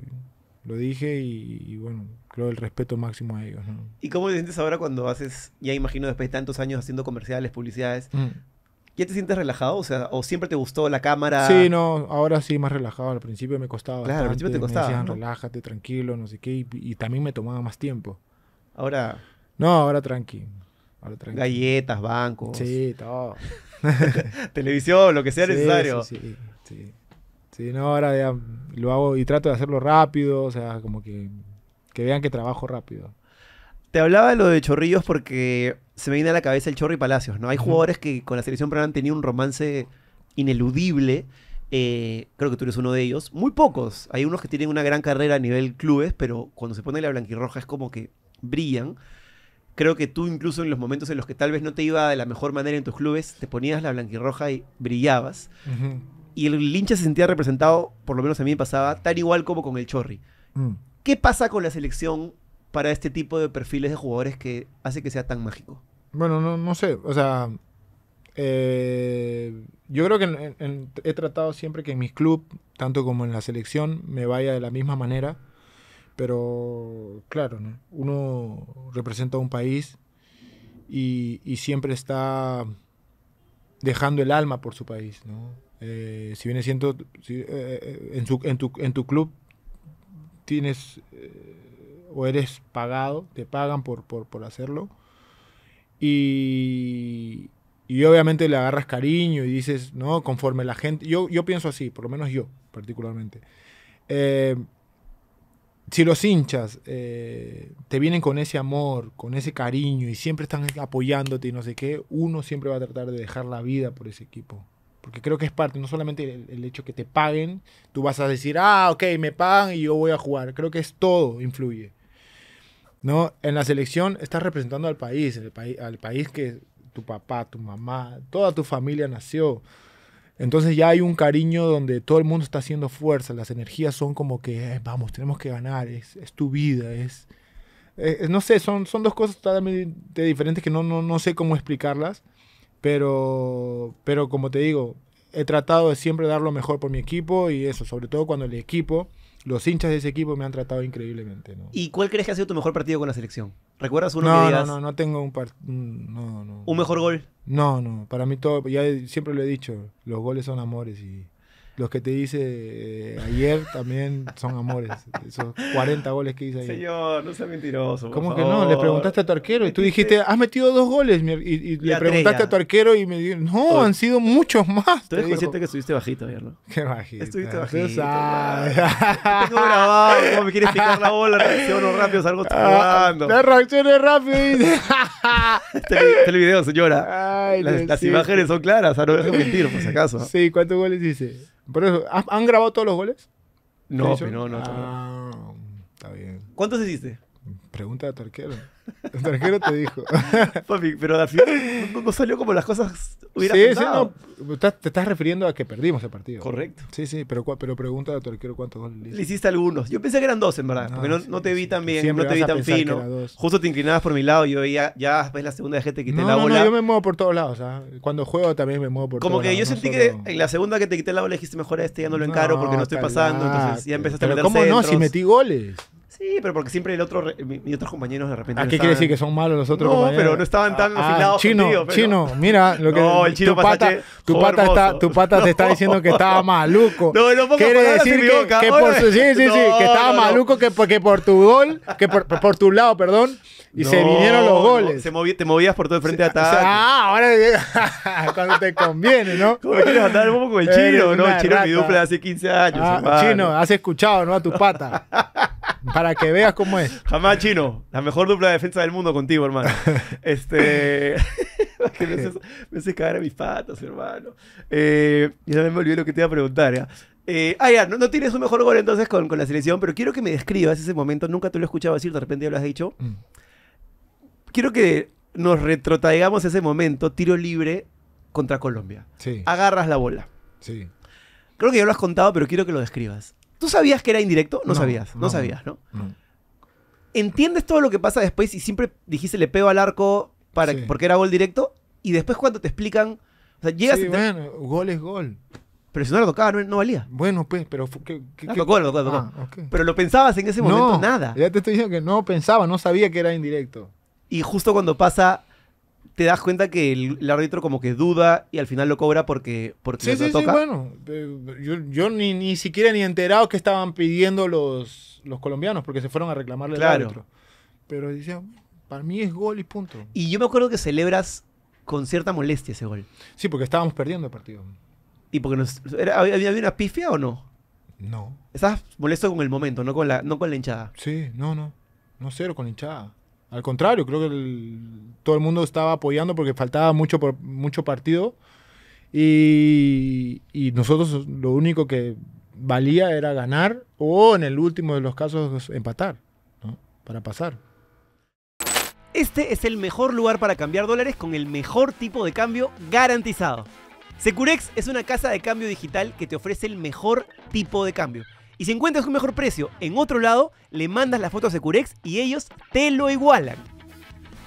lo dije, y bueno, creo, el respeto máximo a ellos. ¿Y cómo te sientes ahora cuando haces, ya imagino, después de tantos años haciendo comerciales, publicidades? Mm. ¿Ya te sientes relajado? O sea, ¿o siempre te gustó la cámara? Sí, no, ahora sí, más relajado. Al principio me costaba. Claro, al principio te costaba. Me relájate, tranquilo, no sé qué. Y, también me tomaba más tiempo. Ahora. No, ahora tranqui. Ahora Galletas, bancos. Sí, todo. Televisión, lo que sea necesario. Sí, sí, sí. Sí, no, ahora lo hago y trato de hacerlo rápido. O sea, como que que vean que trabajo rápido. Te hablaba de lo de Chorrillos porque se me viene a la cabeza el Chorri Palacios, ¿no? Hay jugadores que con la selección peruana han tenido un romance ineludible. Eh, creo que tú eres uno de ellos. Muy pocos. Hay unos que tienen una gran carrera a nivel clubes, pero cuando se pone la blanquirroja es como que brillan. Creo que tú incluso en los momentos en los que tal vez no te iba de la mejor manera en tus clubes, te ponías la blanquirroja y brillabas. Y el hincha se sentía representado, por lo menos a mí me pasaba, tan igual como con el Chorri. Mm. ¿Qué pasa con la selección para este tipo de perfiles de jugadores que hace que sea tan mágico? Bueno, no, sé. O sea, eh, yo creo que he tratado siempre que en mi club, tanto como en la selección, me vaya de la misma manera. Pero claro, uno representa un país y, siempre está dejando el alma por su país. Eh, si viene siendo eh, en tu club tienes eh, o eres pagado, te pagan por, por, hacerlo. Y, obviamente le agarras cariño y dices, no, conforme la gente, yo, yo pienso así, por lo menos yo particularmente. Eh, si los hinchas eh, te vienen con ese amor, con ese cariño y siempre están apoyándote y no sé qué, uno siempre va a tratar de dejar la vida por ese equipo. Porque creo que es parte, no solamente el, hecho que te paguen, tú vas a decir, ah, ok, me pagan y yo voy a jugar. Creo que es todo, influye. ¿No? En la selección estás representando al país, al país que tu papá, tu mamá, toda tu familia nació. Entonces ya hay un cariño donde todo el mundo está haciendo fuerza, las energías son como que, eh, vamos, tenemos que ganar, es, tu vida, es, eh, no sé, son, son dos cosas totalmente diferentes que no, no, no sé cómo explicarlas pero, pero como te digo, he tratado de siempre dar lo mejor por mi equipo y eso, sobre todo cuando el equipo, los hinchas de ese equipo me han tratado increíblemente. ¿no? ¿Y cuál crees que ha sido tu mejor partido con la selección? ¿Recuerdas uno no, No, no, no tengo un mm, No, no. ¿Un mejor gol? No, no. Para mí todo, ya siempre lo he dicho, los goles son amores y los que te hice eh, ayer también son amores. Esos 40 goles que hice ayer. Señor, no seas mentiroso. ¿Cómo que no? Le preguntaste a tu arquero y tú este dijiste, has metido dos goles. Y, le preguntaste a tu arquero y me dijo, no, han sido muchos más. Tú eres consciente que estuviste bajito ayer, ¿no? Qué bajito. Estuviste bajito. Tengo grabado, ¿cómo me quieres picar la bola? Reacciono rápido, salgo ah, jugando. reacción es rápido. este, este el video, señora. las, imágenes son claras, o sea, no dejes mentir, por si acaso. Sí, ¿cuántos goles hice? Pero ¿han grabado todos los goles? No, no, no. no, ah, está bien. ¿Cuántos hiciste? Pregunta de tu arquero. el arquero te dijo. Papi, pero al final no, salió como las cosas hubieran Sí, sí, no. te estás refiriendo a que perdimos el partido. Correcto. Sí, sí, pero, pero pregunta de Torquero arquero cuántos goles le hiciste. Le hiciste algunos. Yo pensé que eran dos, en verdad. porque no, no te vi tan bien, no te vi tan fino. Justo te inclinabas por mi lado. y Yo veía, ya ves la segunda vez que te quité la bola. No, yo me muevo por todos lados. ¿ah? Cuando juego también me muevo por todos lados. Como que yo sentí que en la segunda que te quité la bola dijiste mejor a este, ya no lo encaro porque no estoy pasando. Entonces ya empezaste a meter ¿Cómo no? Si metí goles. Sí, pero porque siempre el otro, mis otros compañeros de repente. ¿A ah, qué quiere decir que son malos los otros no, compañeros? pero no estaban tan afinados ah, ah, afilados. Chino, pero... chino, mira lo que. el chino tu pata, tu pata, está, tu pata te está diciendo que estaba maluco. No, no Quiere decir que, por sí, sí, sí, que estaba maluco que, por tu gol, que por, tu lado, perdón, y se vinieron los goles. te movías por todo el frente de ataque. ah, ahora cuando te conviene, ¿no? ¿Cómo quieres andar un poco con el chino? No, el chino mi de hace 15 años. Chino, has escuchado, ¿no? A tu pata. Para que veas cómo es. Jamás chino, la mejor dupla de defensa del mundo contigo, hermano. Este. me haces, cagar a mis patas, hermano. Eh, también me olvidé lo que te iba a preguntar. Eh, ah, no, tienes un mejor gol entonces con, la selección, pero quiero que me describas ese momento. Nunca te lo he escuchado decir, de repente ya lo has dicho. Mm. Quiero que nos retrotraigamos ese momento, tiro libre contra Colombia. Agarras la bola. Sí. Creo que ya lo has contado, pero quiero que lo describas. ¿Tú sabías que era indirecto? No, sabías, no, sabías, ¿no? ¿no? ¿Entiendes todo lo que pasa después y siempre dijiste le pego al arco para, porque era gol directo? Y después cuando te explican, o sea, llegas... Sí, gol es gol. Pero si no lo tocaba, no, valía. Bueno, pues, pero... ¿qué, qué, ah, tocó, ah, Pero lo pensabas en ese momento, nada. Ya te estoy diciendo que no pensaba, no sabía que era indirecto. Y justo cuando pasa te das cuenta que el, árbitro como que duda y al final lo cobra porque, porque sí, toca. Sí, bueno, yo, ni, ni, siquiera ni enterado que estaban pidiendo los, los colombianos porque se fueron a reclamarle al árbitro. Pero decía para mí es gol y punto. Y yo me acuerdo que celebras con cierta molestia ese gol. Sí, porque estábamos perdiendo el partido. ¿Y porque había, una pifia o no? No. Estás molesto con el momento, no con no con la hinchada. Sí, no, no. No cero con la hinchada. Al contrario, creo que todo el mundo estaba apoyando porque faltaba mucho, mucho partido. Y, nosotros lo único que valía era ganar o en el último de los casos empatar para pasar. Este es el mejor lugar para cambiar dólares con el mejor tipo de cambio garantizado. Securex es una casa de cambio digital que te ofrece el mejor tipo de cambio y si encuentras un mejor precio en otro lado, le mandas la foto a Securex y ellos te lo igualan.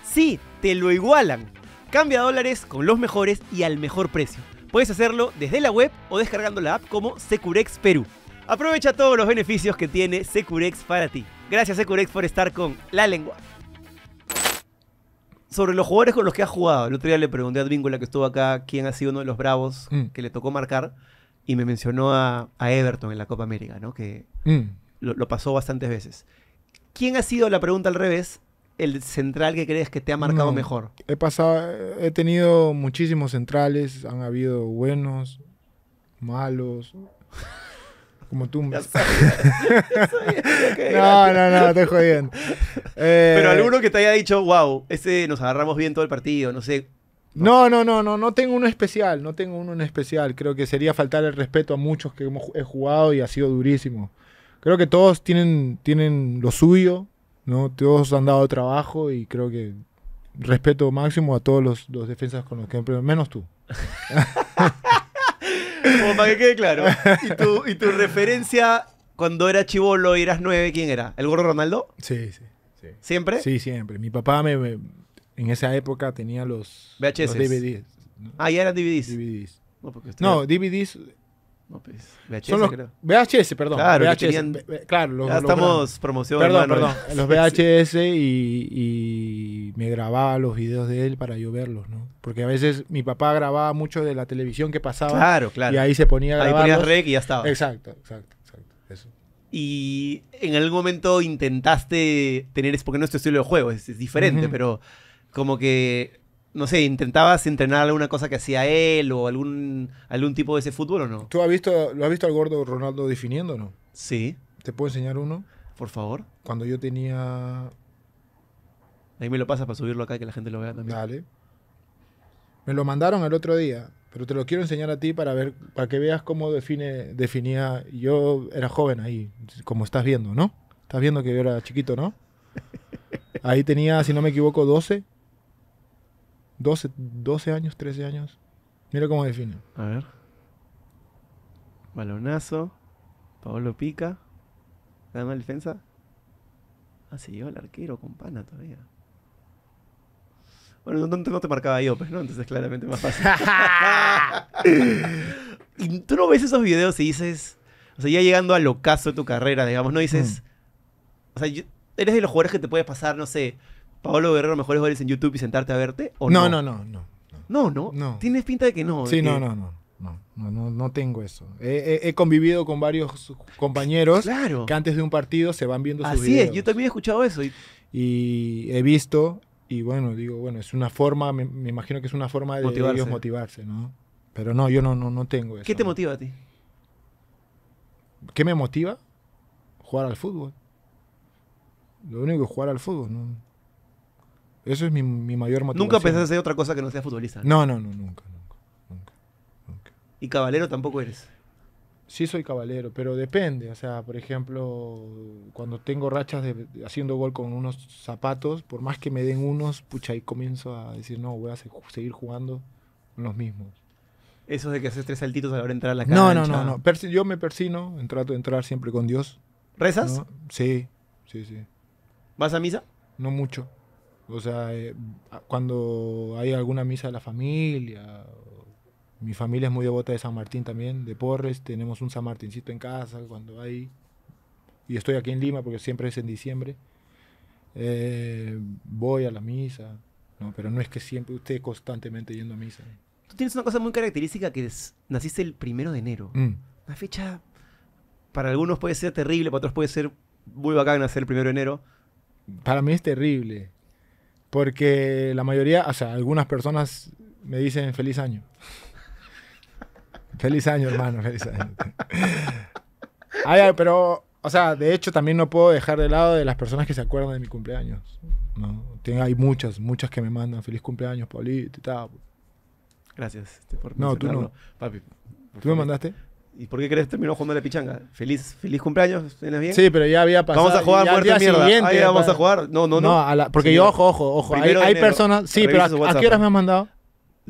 Sí, te lo igualan. Cambia dólares con los mejores y al mejor precio. Puedes hacerlo desde la web o descargando la app como Securex Perú. Aprovecha todos los beneficios que tiene Securex para ti. Gracias Securex por estar con La Lengua. Sobre los jugadores con los que ha jugado, el otro día le pregunté a Advíncula que estuvo acá quién ha sido uno de los bravos mm. que le tocó marcar y me mencionó a, Everton en la Copa América, ¿no? Que mm. lo, pasó bastantes veces. ¿Quién ha sido, la pregunta al revés, el central que crees que te ha marcado mejor? He pasado, he tenido muchísimos centrales, han habido buenos, malos, como tú. no, no, no, te jodiendo. bien. Pero eh, alguno que te haya dicho, wow, ese nos agarramos bien todo el partido, no sé, no, no, no, no, no tengo uno especial, no tengo uno en especial. Creo que sería faltar el respeto a muchos que hemos, he jugado y ha sido durísimo. Creo que todos tienen, tienen lo suyo, ¿no? Todos han dado trabajo y creo que respeto máximo a todos los, los defensas con los que menos tú. Como para que quede claro. ¿Y tu, y tu referencia cuando era chivolo y eras nueve, quién era? ¿El Gorro Ronaldo? Sí, sí, sí. ¿Siempre? Sí, siempre. Mi papá me en esa época tenía los, VHS. DVDs. Ah, ya eran DVDs. No, no DVDs. No, pues, VHS, creo. VHS, perdón. Claro, VHS, tenían, eh, claro los, ya estamos promoción. Perdón, perdón. Los VHS y, me grababa los videos de él para yo verlos, ¿no? Porque a veces mi papá grababa mucho de la televisión que pasaba. Claro, claro. Y ahí se ponía a Ahí ponía rec y ya estaba. Exacto, exacto, exacto. Eso. Y en algún momento intentaste tener, porque no es tu estilo de juego, es, diferente, pero como que, no sé, intentabas entrenar alguna cosa que hacía él o algún, algún tipo de ese fútbol o no? ¿Tú has visto, lo has visto al gordo Ronaldo definiéndolo? no? Sí. ¿Te puedo enseñar uno? Por favor. Cuando yo tenía... Ahí me lo pasas para subirlo acá que la gente lo vea también. Dale. Me lo mandaron el otro día, pero te lo quiero enseñar a ti para ver, para que veas cómo define, definía. Yo era joven ahí, como estás viendo, ¿no? Estás viendo que yo era chiquito, ¿no? Ahí tenía, si no me equivoco, 12. 12, años, 13 años. Mira cómo define. A ver. Balonazo. Paolo Pica. Nada más defensa. Ah, se el arquero con pana todavía. Bueno, no, no te marcaba yo, pues, ¿no? Entonces claramente más fácil. y tú no ves esos videos y dices. O sea, ya llegando al ocaso de tu carrera, digamos, no dices. Mm. O sea, eres de los jugadores que te puedes pasar, no sé, Pablo Guerrero mejores goles en YouTube y sentarte a verte? ¿o no, no, no, no. no. No, no. no. Tienes pinta de que no. Sí, no, no, no. No, no, no tengo eso. He, convivido con varios compañeros que antes de un partido se van viendo Así sus videos. Así es, yo también he escuchado eso. Y... he visto, y bueno, digo, bueno, es una forma, me, imagino que es una forma de motivarse. motivarse, ¿no? Pero no, yo no, no, no tengo eso. ¿Qué te motiva a ti? ¿Qué me motiva? Jugar al fútbol. Lo único es jugar al fútbol, ¿no? Eso es mi, mayor motivación. ¿Nunca pensaste hacer otra cosa que no sea futbolista? No, no, no, nunca, nunca, ¿Y caballero tampoco eres? Sí soy caballero, pero depende. O sea, por ejemplo, cuando tengo rachas de, haciendo gol con unos zapatos, por más que me den unos, pucha, ahí comienzo a decir, no, voy a seguir jugando con los mismos. Eso de que haces tres saltitos a la hora de entrar a la cancha. No, no, no, yo me persino, trato de entrar siempre con Dios. ¿Rezas? Sí, sí, sí. ¿Vas a misa? No mucho. O sea, eh, cuando hay alguna misa de la familia, mi familia es muy devota de San Martín también, de Porres, tenemos un San Martincito en casa cuando hay, y estoy aquí en Lima porque siempre es en diciembre, eh, voy a la misa, no, pero no es que siempre usted constantemente yendo a misa. Tú tienes una cosa muy característica que es, naciste el primero de enero, mm. una fecha para algunos puede ser terrible, para otros puede ser muy bacán nacer el primero de enero. Para mí es terrible porque la mayoría, o sea, algunas personas me dicen feliz año. feliz año, hermano, feliz año. ay, pero, o sea, de hecho también no puedo dejar de lado de las personas que se acuerdan de mi cumpleaños. ¿no? hay muchas, muchas que me mandan feliz cumpleaños, Paulito y tal. Gracias este, por No, tú no. Papi, ¿Tú me mandaste? ¿Y por qué crees que terminó jugando la pichanga? Feliz, feliz cumpleaños, bien? Sí, pero ya había pasado. Vamos a jugar muerto en mierda. Ahí vamos a jugar. No, no, no. porque yo, ojo, ojo, ojo. Hay, personas. Sí, pero a, qué horas me has mandado?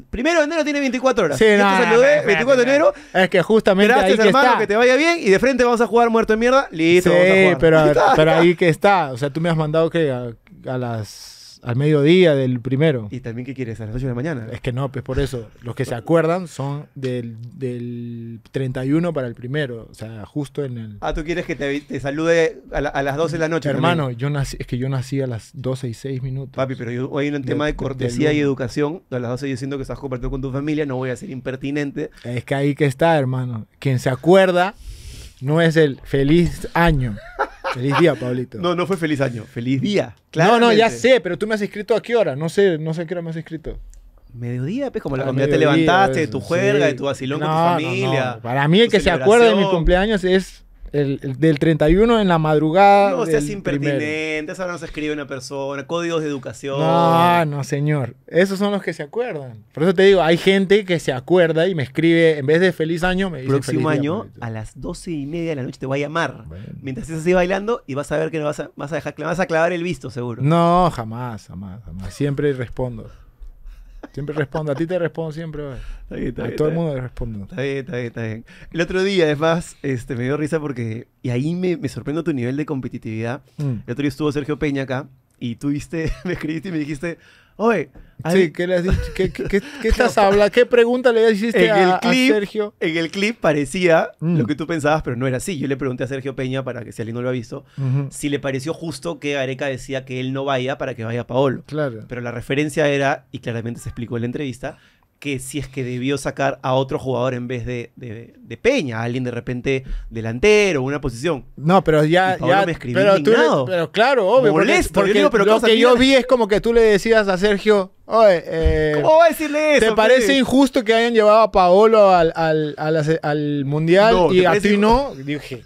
Primero de enero tiene 24 horas. Sí, este no, yo te saludé, 24 de enero. Es que justamente. Gracias, ahí hermano, que, está. que, te vaya bien. Y de frente vamos a jugar muerto de mierda. Listo, sí, vamos a Pero, pero ahí que está. O sea, tú me has mandado que a las al mediodía del primero. ¿Y también qué quieres? A las 8 de la mañana. Es que no, pues por eso. Los que se acuerdan son del, 31 para el primero. O sea, justo en el. Ah, tú quieres que te, salude a, las 12 de la noche. Hermano, yo nací, es que yo nací a las 12 y 6 minutos. Papi, pero yo, hoy en el tema de, cortesía y educación. A las 12 yo siento que estás compartiendo con tu familia, no voy a ser impertinente. Es que ahí que está, hermano. Quien se acuerda no es el feliz año. Feliz día, Pablito. No, no fue feliz año. Feliz día. Claro. No, no, ya sé, pero tú me has escrito a qué hora. No sé, no sé a qué hora me has escrito. Mediodía, pues, como la ah, comida te levantaste, de tu juerga, de tu vacilón con tu familia. Para mí, el que se acuerde de mi cumpleaños es el, del 31 en la madrugada. No seas impertinente, ahora no se escribe una persona, códigos de educación. No, no, señor. Esos son los que se acuerdan. Por eso te digo, hay gente que se acuerda y me escribe, en vez de feliz año, me dice. Próximo año, a las 12 y media de la noche te voy a llamar. Mientras estés así bailando y vas a ver que no vas vas a dejar, vas a clavar el visto, seguro. No, jamás, jamás, jamás. Siempre respondo. Siempre respondo, a ti te respondo siempre. a todo el mundo le respondo. Está bien, está bien, está bien. El otro día, además, este, me dio risa porque. Y ahí me, me sorprende tu nivel de competitividad. Mm. El otro día estuvo Sergio Peña acá y tú viste, me escribiste y me dijiste, Oye, ¿qué, le has dicho? ¿Qué, estás hablando? ¿Qué pregunta le hiciste a, Sergio? En el clip parecía lo mm. que tú pensabas, pero no era así. Yo le pregunté a Sergio Peña, para que si alguien no lo ha visto, si le pareció justo que Areca decía que él no vaya para que vaya Paolo. Claro. Pero la referencia era, y claramente se explicó en la entrevista, que si es que debió sacar a otro jugador en vez de, de, a Peña, alguien de repente delantero, una posición. No, pero ya. ya me pero, pero claro, obvio. lo que yo vi es como que tú le decías a Sergio, eh, ¿Cómo va a decirle eso? ¿Te parece injusto que hayan llevado a Paolo al, mundial y a ti no? Dije.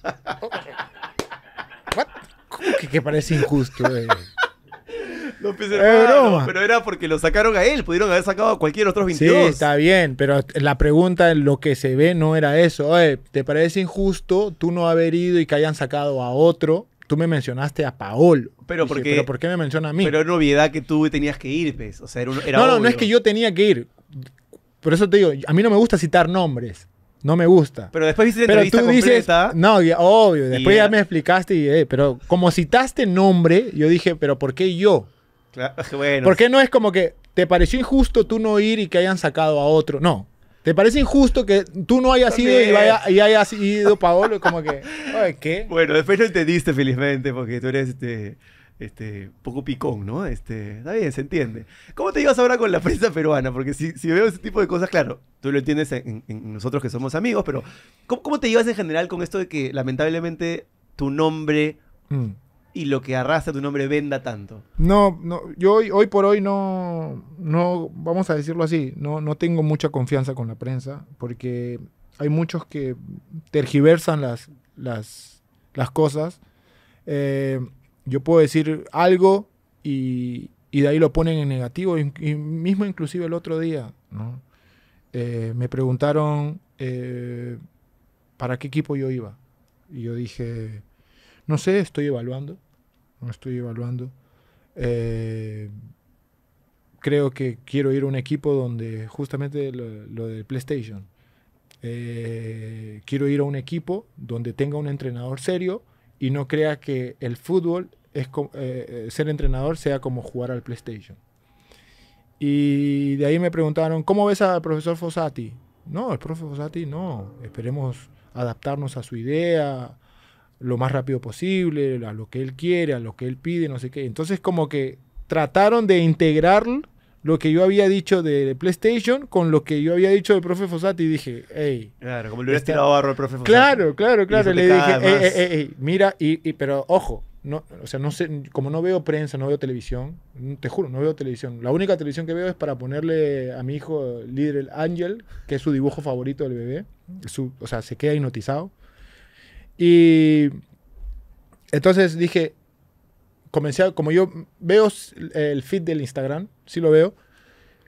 ¿What? ¿Cómo que, parece injusto? Eh? pero era porque lo sacaron a él, pudieron haber sacado a cualquier otro 22. Sí, está bien, pero la pregunta en lo que se ve no era eso. ¿te parece injusto tú no haber ido y que hayan sacado a otro? Tú me mencionaste a Paolo. Pero, ¿por qué me menciona a mí? Pero era una que tú tenías que ir, pues. O sea, era, No, no, no es que yo tenía que ir. Por eso te digo, a mí no me gusta citar nombres. No me gusta. Pero después hiciste pero tú completa. Dices, no, obvio. Después ya me explicaste y, eh, pero como citaste nombre, yo dije, pero ¿por qué yo? bueno. Porque no es como que te pareció injusto tú no ir y que hayan sacado a otro. No. ¿Te parece injusto que tú no hayas ido y, hayas ido Paolo? Como que, Bueno, después lo entendiste felizmente porque tú eres este este, poco picón, ¿no? Este, está bien, se entiende. ¿Cómo te llevas ahora con la prensa peruana? Porque si, veo ese tipo de cosas, claro, tú lo entiendes en, nosotros que somos amigos, pero ¿cómo, te llevas en general con esto de que lamentablemente tu nombre mm y lo que arrastra tu nombre venda tanto. No, no yo hoy, por hoy no, no, vamos a decirlo así, no, no tengo mucha confianza con la prensa porque hay muchos que tergiversan las, las, cosas. Eh, yo puedo decir algo y, de ahí lo ponen en negativo, y, mismo inclusive el otro día, eh, me preguntaron eh, para qué equipo yo iba. Y yo dije, no sé, estoy evaluando no estoy evaluando. Eh, creo que quiero ir a un equipo donde justamente lo, del PlayStation. Eh, quiero ir a un equipo donde tenga un entrenador serio y no crea que el fútbol es eh, ser entrenador sea como jugar al PlayStation. Y de ahí me preguntaron, ¿cómo ves al profesor Fossati? No, el profesor Fossati no. Esperemos adaptarnos a su idea, lo más rápido posible, a lo que él quiere, a lo que él pide, no sé qué. Entonces como que trataron de integrar lo que yo había dicho de PlayStation con lo que yo había dicho del profe Fossati y dije, hey. Claro, como le hubieras tirado barro al profe Fossati. Claro, claro, claro. Le dije, ey, mira, y, pero ojo, no, sea, no sé, como no veo prensa, no veo televisión, te juro, no veo televisión. La única televisión que veo es para ponerle a mi hijo Little Angel, que es su dibujo favorito del bebé. Su, o sea, se queda hipnotizado. Y entonces dije, comencé como yo veo el feed del Instagram, sí lo veo,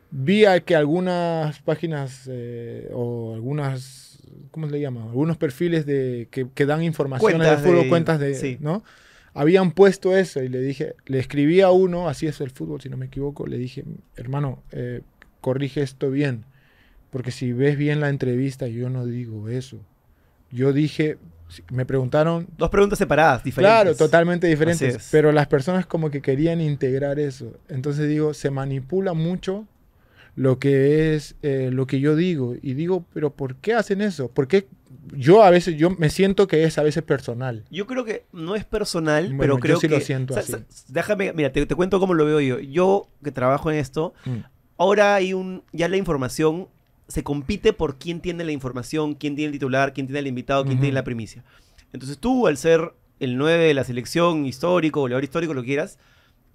vi que algunas páginas eh, o algunas, ¿cómo se le llama? Algunos perfiles de, que, dan información cuentas de fútbol, cuentas de, ¿no? Habían puesto eso y le dije, le escribí a uno, así es el fútbol, si no me equivoco, le dije, hermano, eh, corrige esto bien, porque si ves bien la entrevista, yo no digo eso. Yo dije, me preguntaron... Dos preguntas separadas, diferentes. Claro, totalmente diferentes. Pero las personas como que querían integrar eso. Entonces digo, se manipula mucho lo que es eh, lo que yo digo. Y digo, pero ¿por qué hacen eso? Porque yo a veces, yo me siento que es a veces personal? Yo creo que no es personal, pero creo yo sí que... lo siento Déjame, mira, te, cuento cómo lo veo yo. Yo que trabajo en esto, mm. ahora hay un... Ya la información se compite por quién tiene la información, quién tiene el titular, quién tiene el invitado, quién tiene la primicia. Entonces tú, al ser el 9 de la selección histórico, goleador histórico, lo quieras,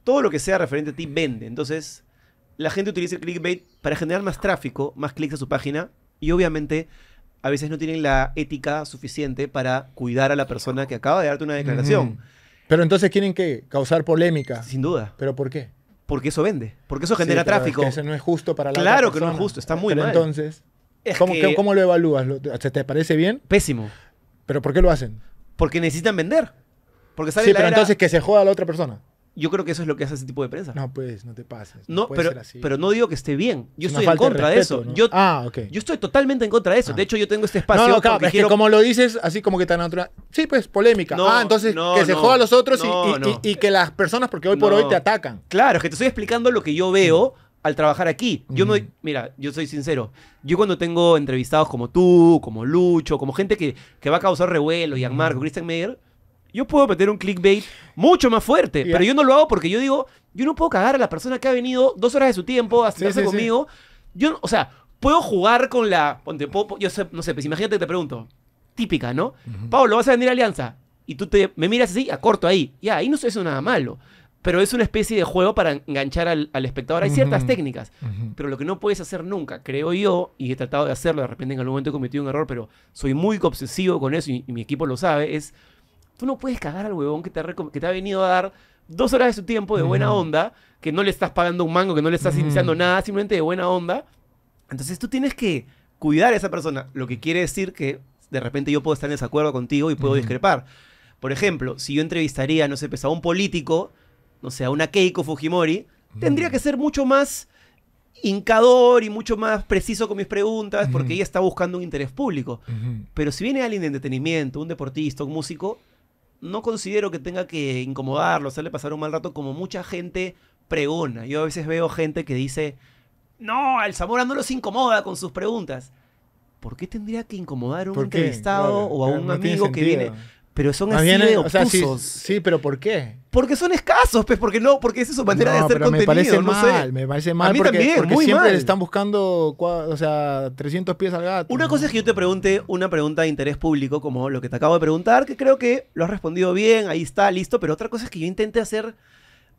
todo lo que sea referente a ti vende. Entonces, la gente utiliza el clickbait para generar más tráfico, más clics a su página y obviamente a veces no tienen la ética suficiente para cuidar a la persona que acaba de darte una declaración. Pero entonces tienen que causar polémica. Sin duda. ¿Pero por qué? porque eso vende, porque eso genera tráfico. no es justo para Claro que no es justo, está muy mal. Entonces, ¿cómo, lo evalúas? ¿Te parece bien? Pésimo. ¿Pero por qué lo hacen? Porque necesitan vender. Porque sale sí, pero entonces que se juega a la otra persona yo creo que eso es lo que hace ese tipo de prensa. No, pues, no te pases. No, pero, no digo que esté bien. Yo estoy en contra de, eso. Yo, ah, ok. Yo estoy totalmente en contra de eso. De ah. hecho, yo tengo este espacio. No, no claro, es como lo dices, así como que tan natural. Sí, pues, polémica. ah, entonces, que se joda a los otros y, que las personas, porque hoy por hoy te atacan. Claro, es que te estoy explicando lo que yo veo mm. al trabajar aquí. Yo no, mm. mira, yo soy sincero. Yo cuando tengo entrevistados como tú, como Lucho, como gente que, va a causar revuelo, y Marco, mm. Christian Meyer, yo puedo meter un clickbait mucho más fuerte, pero yo no lo hago porque yo digo, yo no puedo cagar a la persona que ha venido dos horas de su tiempo a sentarse conmigo. Yo, o sea, puedo jugar con la, ponte, yo no sé, pues imagínate que te pregunto, típica, ¿no? Pablo, vas a venir a Alianza y tú te, me miras así, a corto ahí, ya, ahí no es eso nada malo. Pero es una especie de juego para enganchar al, espectador. Hay ciertas técnicas. Pero lo que no puedes hacer nunca, creo yo, y he tratado de hacerlo, de repente en algún momento he cometido un error, pero soy muy obsesivo con eso y mi equipo lo sabe, es tú no puedes cagar al huevón que te, ha, venido a dar dos horas de su tiempo de buena onda, que no le estás pagando un mango, que no le estás iniciando nada, simplemente de buena onda. Entonces tú tienes que cuidar a esa persona, lo que quiere decir que de repente yo puedo estar en desacuerdo contigo y puedo discrepar. Por ejemplo, si yo entrevistaría, no sé, pues, a un político, no sé, a una Keiko Fujimori, tendría que ser mucho más hincador y mucho más preciso con mis preguntas porque ella está buscando un interés público. Pero si viene alguien de entretenimiento, un deportista, un músico, no considero que tenga que incomodarlo, hacerle pasar un mal rato como mucha gente pregona. Yo a veces veo gente que dice, no, el Zamora no los incomoda con sus preguntas. ¿Por qué tendría que incomodar a un entrevistado o a un amigo que viene? pero son así eh, sí, pero ¿por qué? Porque son escasos, pues, porque no, porque esa es su manera de hacer contenido. Me parece mal, me parece mal. A mí también, porque muy siempre están buscando, o sea, 300 pies al gato. Una cosa es que yo te pregunte una pregunta de interés público, como lo que te acabo de preguntar, que creo que lo has respondido bien, ahí está, listo, pero otra cosa es que yo intenté hacer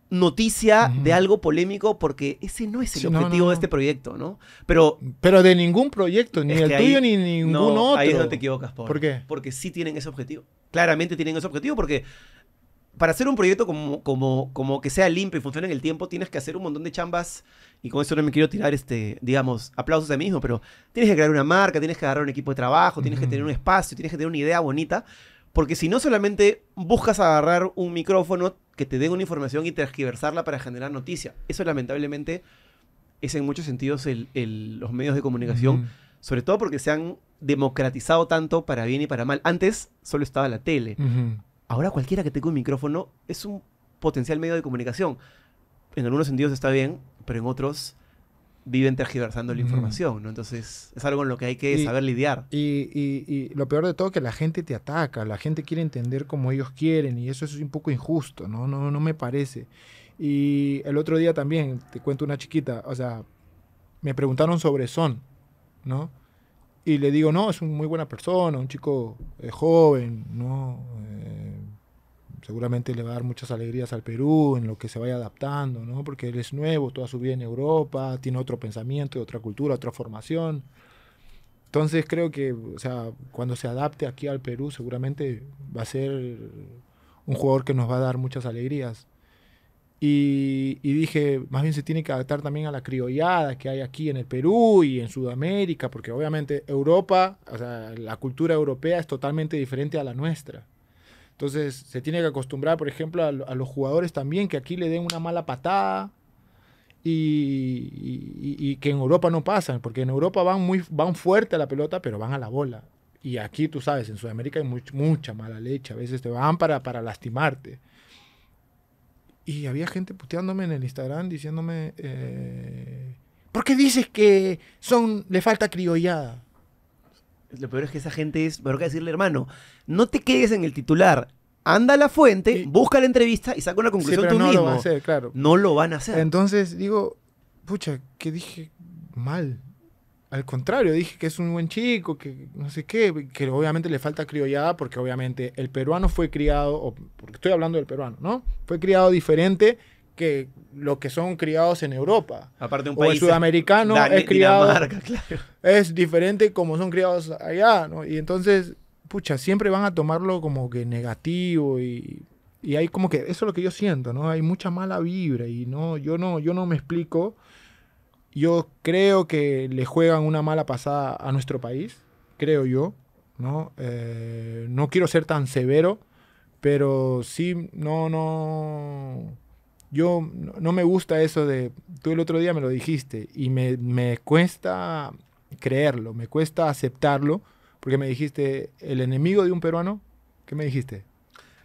noticia de algo polémico porque ese no es el objetivo de este proyecto, ¿no? Pero pero de ningún proyecto, ni el tuyo ni ningún otro. Ahí donde te equivocas, Paul, ¿Por qué? Porque sí tienen ese objetivo. Claramente tienen ese objetivo porque para hacer un proyecto como, como, como que sea limpio y funcione en el tiempo, tienes que hacer un montón de chambas. Y con eso no me quiero tirar, este, digamos, aplausos a mí mismo, pero tienes que crear una marca, tienes que agarrar un equipo de trabajo, tienes que tener un espacio, tienes que tener una idea bonita. Porque si no, solamente buscas agarrar un micrófono que te dé una información y transgiversarla para generar noticia. Eso lamentablemente es en muchos sentidos los medios de comunicación, sobre todo porque se han democratizado tanto para bien y para mal. Antes solo estaba la tele. Ahora cualquiera que tenga un micrófono es un potencial medio de comunicación. En algunos sentidos está bien, pero en otros viven tergiversando la información, ¿no? Entonces es algo en lo que hay que saber lidiar. Y, y, y, lo peor de todo es que la gente te ataca, la gente quiere entender como ellos quieren y eso es un poco injusto, ¿no? No, no me parece. Y el otro día también, te cuento una chiquita, o sea, me preguntaron sobre Son, ¿no? Y le digo, no, es una muy buena persona, un chico eh, joven, ¿no? Eh, seguramente le va a dar muchas alegrías al Perú en lo que se vaya adaptando, Porque él es nuevo, toda su vida en Europa, tiene otro pensamiento, otra cultura, otra formación. Entonces creo que, o sea, cuando se adapte aquí al Perú, seguramente va a ser un jugador que nos va a dar muchas alegrías. Y, dije, más bien se tiene que adaptar también a la criollada que hay aquí en el Perú y en Sudamérica, porque obviamente Europa, o sea, la cultura europea es totalmente diferente a la nuestra. Entonces se tiene que acostumbrar, por ejemplo, a, los jugadores también que aquí le den una mala patada y, que en Europa no pasan, porque en Europa van, muy, van fuerte a la pelota, pero van a la bola. Y aquí, tú sabes, en Sudamérica hay mucha mala leche, a veces te van para, lastimarte. Y había gente puteándome en el Instagram diciéndome, eh, ¿por qué dices que son, le falta criollada? Lo peor es que esa gente es, pero que decirle, hermano, no te quedes en el titular. Anda a la fuente, busca la entrevista y saca una conclusión tú no mismo. Lo van a hacer, claro. No lo van a hacer. Entonces digo, pucha, que dije mal. Al contrario, dije que es un buen chico, que no sé qué, que obviamente le falta criollada porque obviamente el peruano fue criado, porque estoy hablando del peruano, ¿no? Fue criado diferente que los que son criados en Europa. Aparte un o el sudamericano es criado es diferente como son criados allá, ¿no? Y entonces, pucha, siempre van a tomarlo como que negativo y, hay como que eso es lo que yo siento, ¿no? Hay mucha mala vibra y no yo no yo no me explico. Yo creo que le juegan una mala pasada a nuestro país, creo yo, ¿no? Eh, no quiero ser tan severo, pero sí, no, no yo no me gusta eso de, tú el otro día me lo dijiste y me, cuesta creerlo, me cuesta aceptarlo, porque me dijiste, el enemigo de un peruano, ¿qué me dijiste?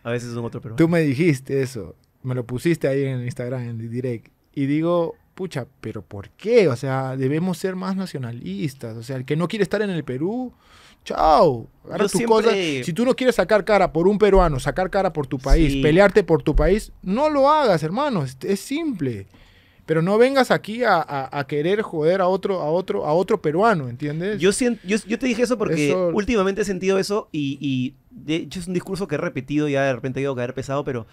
A veces es un otro peruano. Tú me dijiste eso, me lo pusiste ahí en Instagram, en direct, y digo, pucha, pero ¿por qué? O sea, debemos ser más nacionalistas, o sea, el que no quiere estar en el Perú, Chao. Si tú no quieres sacar cara por un peruano, sacar cara por tu país, pelearte por tu país, no lo hagas, hermano. Es, simple. Pero no vengas aquí a, querer joder a otro, a otro, a otro peruano, ¿entiendes? Yo, yo, te dije eso porque últimamente he sentido eso y, de hecho es un discurso que he repetido y ya de repente he ido a caer pesado, pero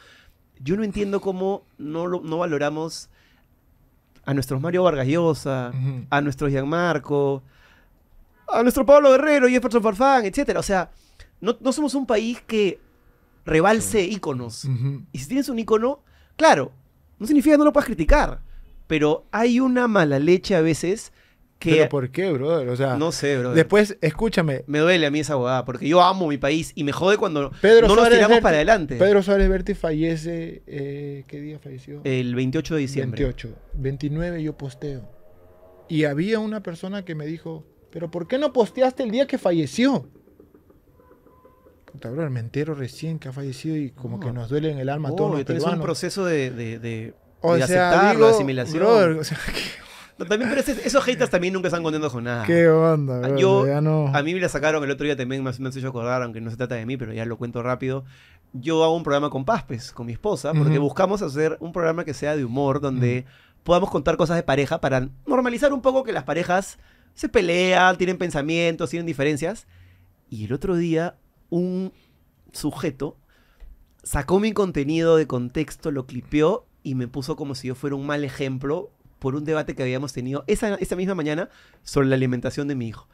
yo no entiendo cómo no, valoramos a nuestros Mario Vargas Llosa, a nuestros Gianmarco, Marco a nuestro Pablo Guerrero, Jefferson Farfán, etc. O sea, no, somos un país que rebalse íconos. Y si tienes un ícono, claro, no significa que no lo puedas criticar, pero hay una mala leche a veces que... ¿Pero por qué, brother? O sea, no sé, brother. Después, escúchame. Me duele a mí esa abogada, porque yo amo mi país y me jode cuando no nos tiramos para adelante. Pedro Suárez Berti fallece, eh, ¿qué día falleció? El 28 de diciembre. 28. 29 yo posteo. Y había una persona que me dijo, pero ¿por qué no posteaste el día que falleció? hablo me entero recién que ha fallecido y como que nos duele en el alma todo los este Es un proceso de, de, de, o de asimilación. también, esos haters también nunca están contando con nada. Qué onda, ah, A mí me la sacaron el otro día también, no sé si yo acordaron aunque no se trata de mí, pero ya lo cuento rápido. Yo hago un programa con Paspes, con mi esposa, porque buscamos hacer un programa que sea de humor, donde mm. podamos contar cosas de pareja para normalizar un poco que las parejas se pelean, tienen pensamientos, tienen diferencias. Y el otro día, un sujeto sacó mi contenido de contexto, lo clipeó y me puso como si yo fuera un mal ejemplo por un debate que habíamos tenido esa, esa misma mañana sobre la alimentación de mi hijo.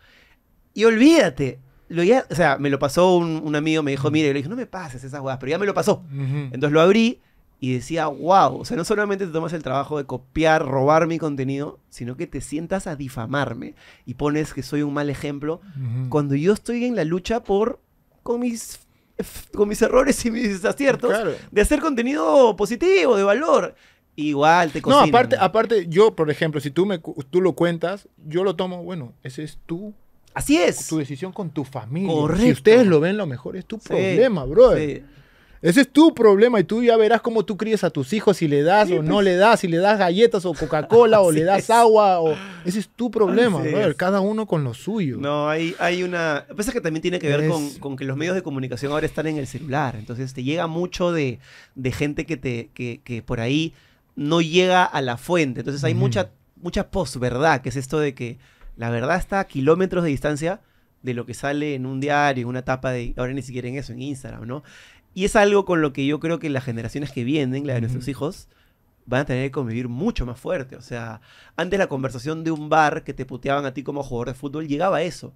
Y olvídate, lo ya, o sea, me lo pasó un, amigo, me dijo, mire, le no me pases esas huevas, pero ya me lo pasó. Entonces lo abrí y decía, wow, o sea, no solamente te tomas el trabajo de copiar, robar mi contenido, sino que te sientas a difamarme y pones que soy un mal ejemplo cuando yo estoy en la lucha por con mis con mis errores y mis aciertos de hacer contenido positivo, de valor. Igual te cocinan. No, aparte, aparte yo, por ejemplo, si tú me tú lo cuentas, yo lo tomo, bueno, ese es tú Así es. Tu decisión con tu familia. Correcto. Si ustedes lo ven, lo mejor es tu problema, brother. Ese es tu problema y tú ya verás cómo tú crías a tus hijos, si le das o no pues. le das, si le das galletas o Coca-Cola o le das agua. O... Ese es tu problema, cada uno con lo suyo. No, hay, hay una... Pasa que también tiene que ver con, que los medios de comunicación ahora están en el celular, entonces te llega mucho de, gente que, te, que, que por ahí no llega a la fuente, entonces hay mucha, mucha verdad que es esto de que la verdad está a kilómetros de distancia de lo que sale en un diario, en una tapa de... Ahora ni siquiera en eso, en Instagram, ¿no? Y es algo con lo que yo creo que las generaciones que vienen, las de nuestros hijos, van a tener que convivir mucho más fuerte. O sea, antes la conversación de un bar que te puteaban a ti como jugador de fútbol llegaba a eso.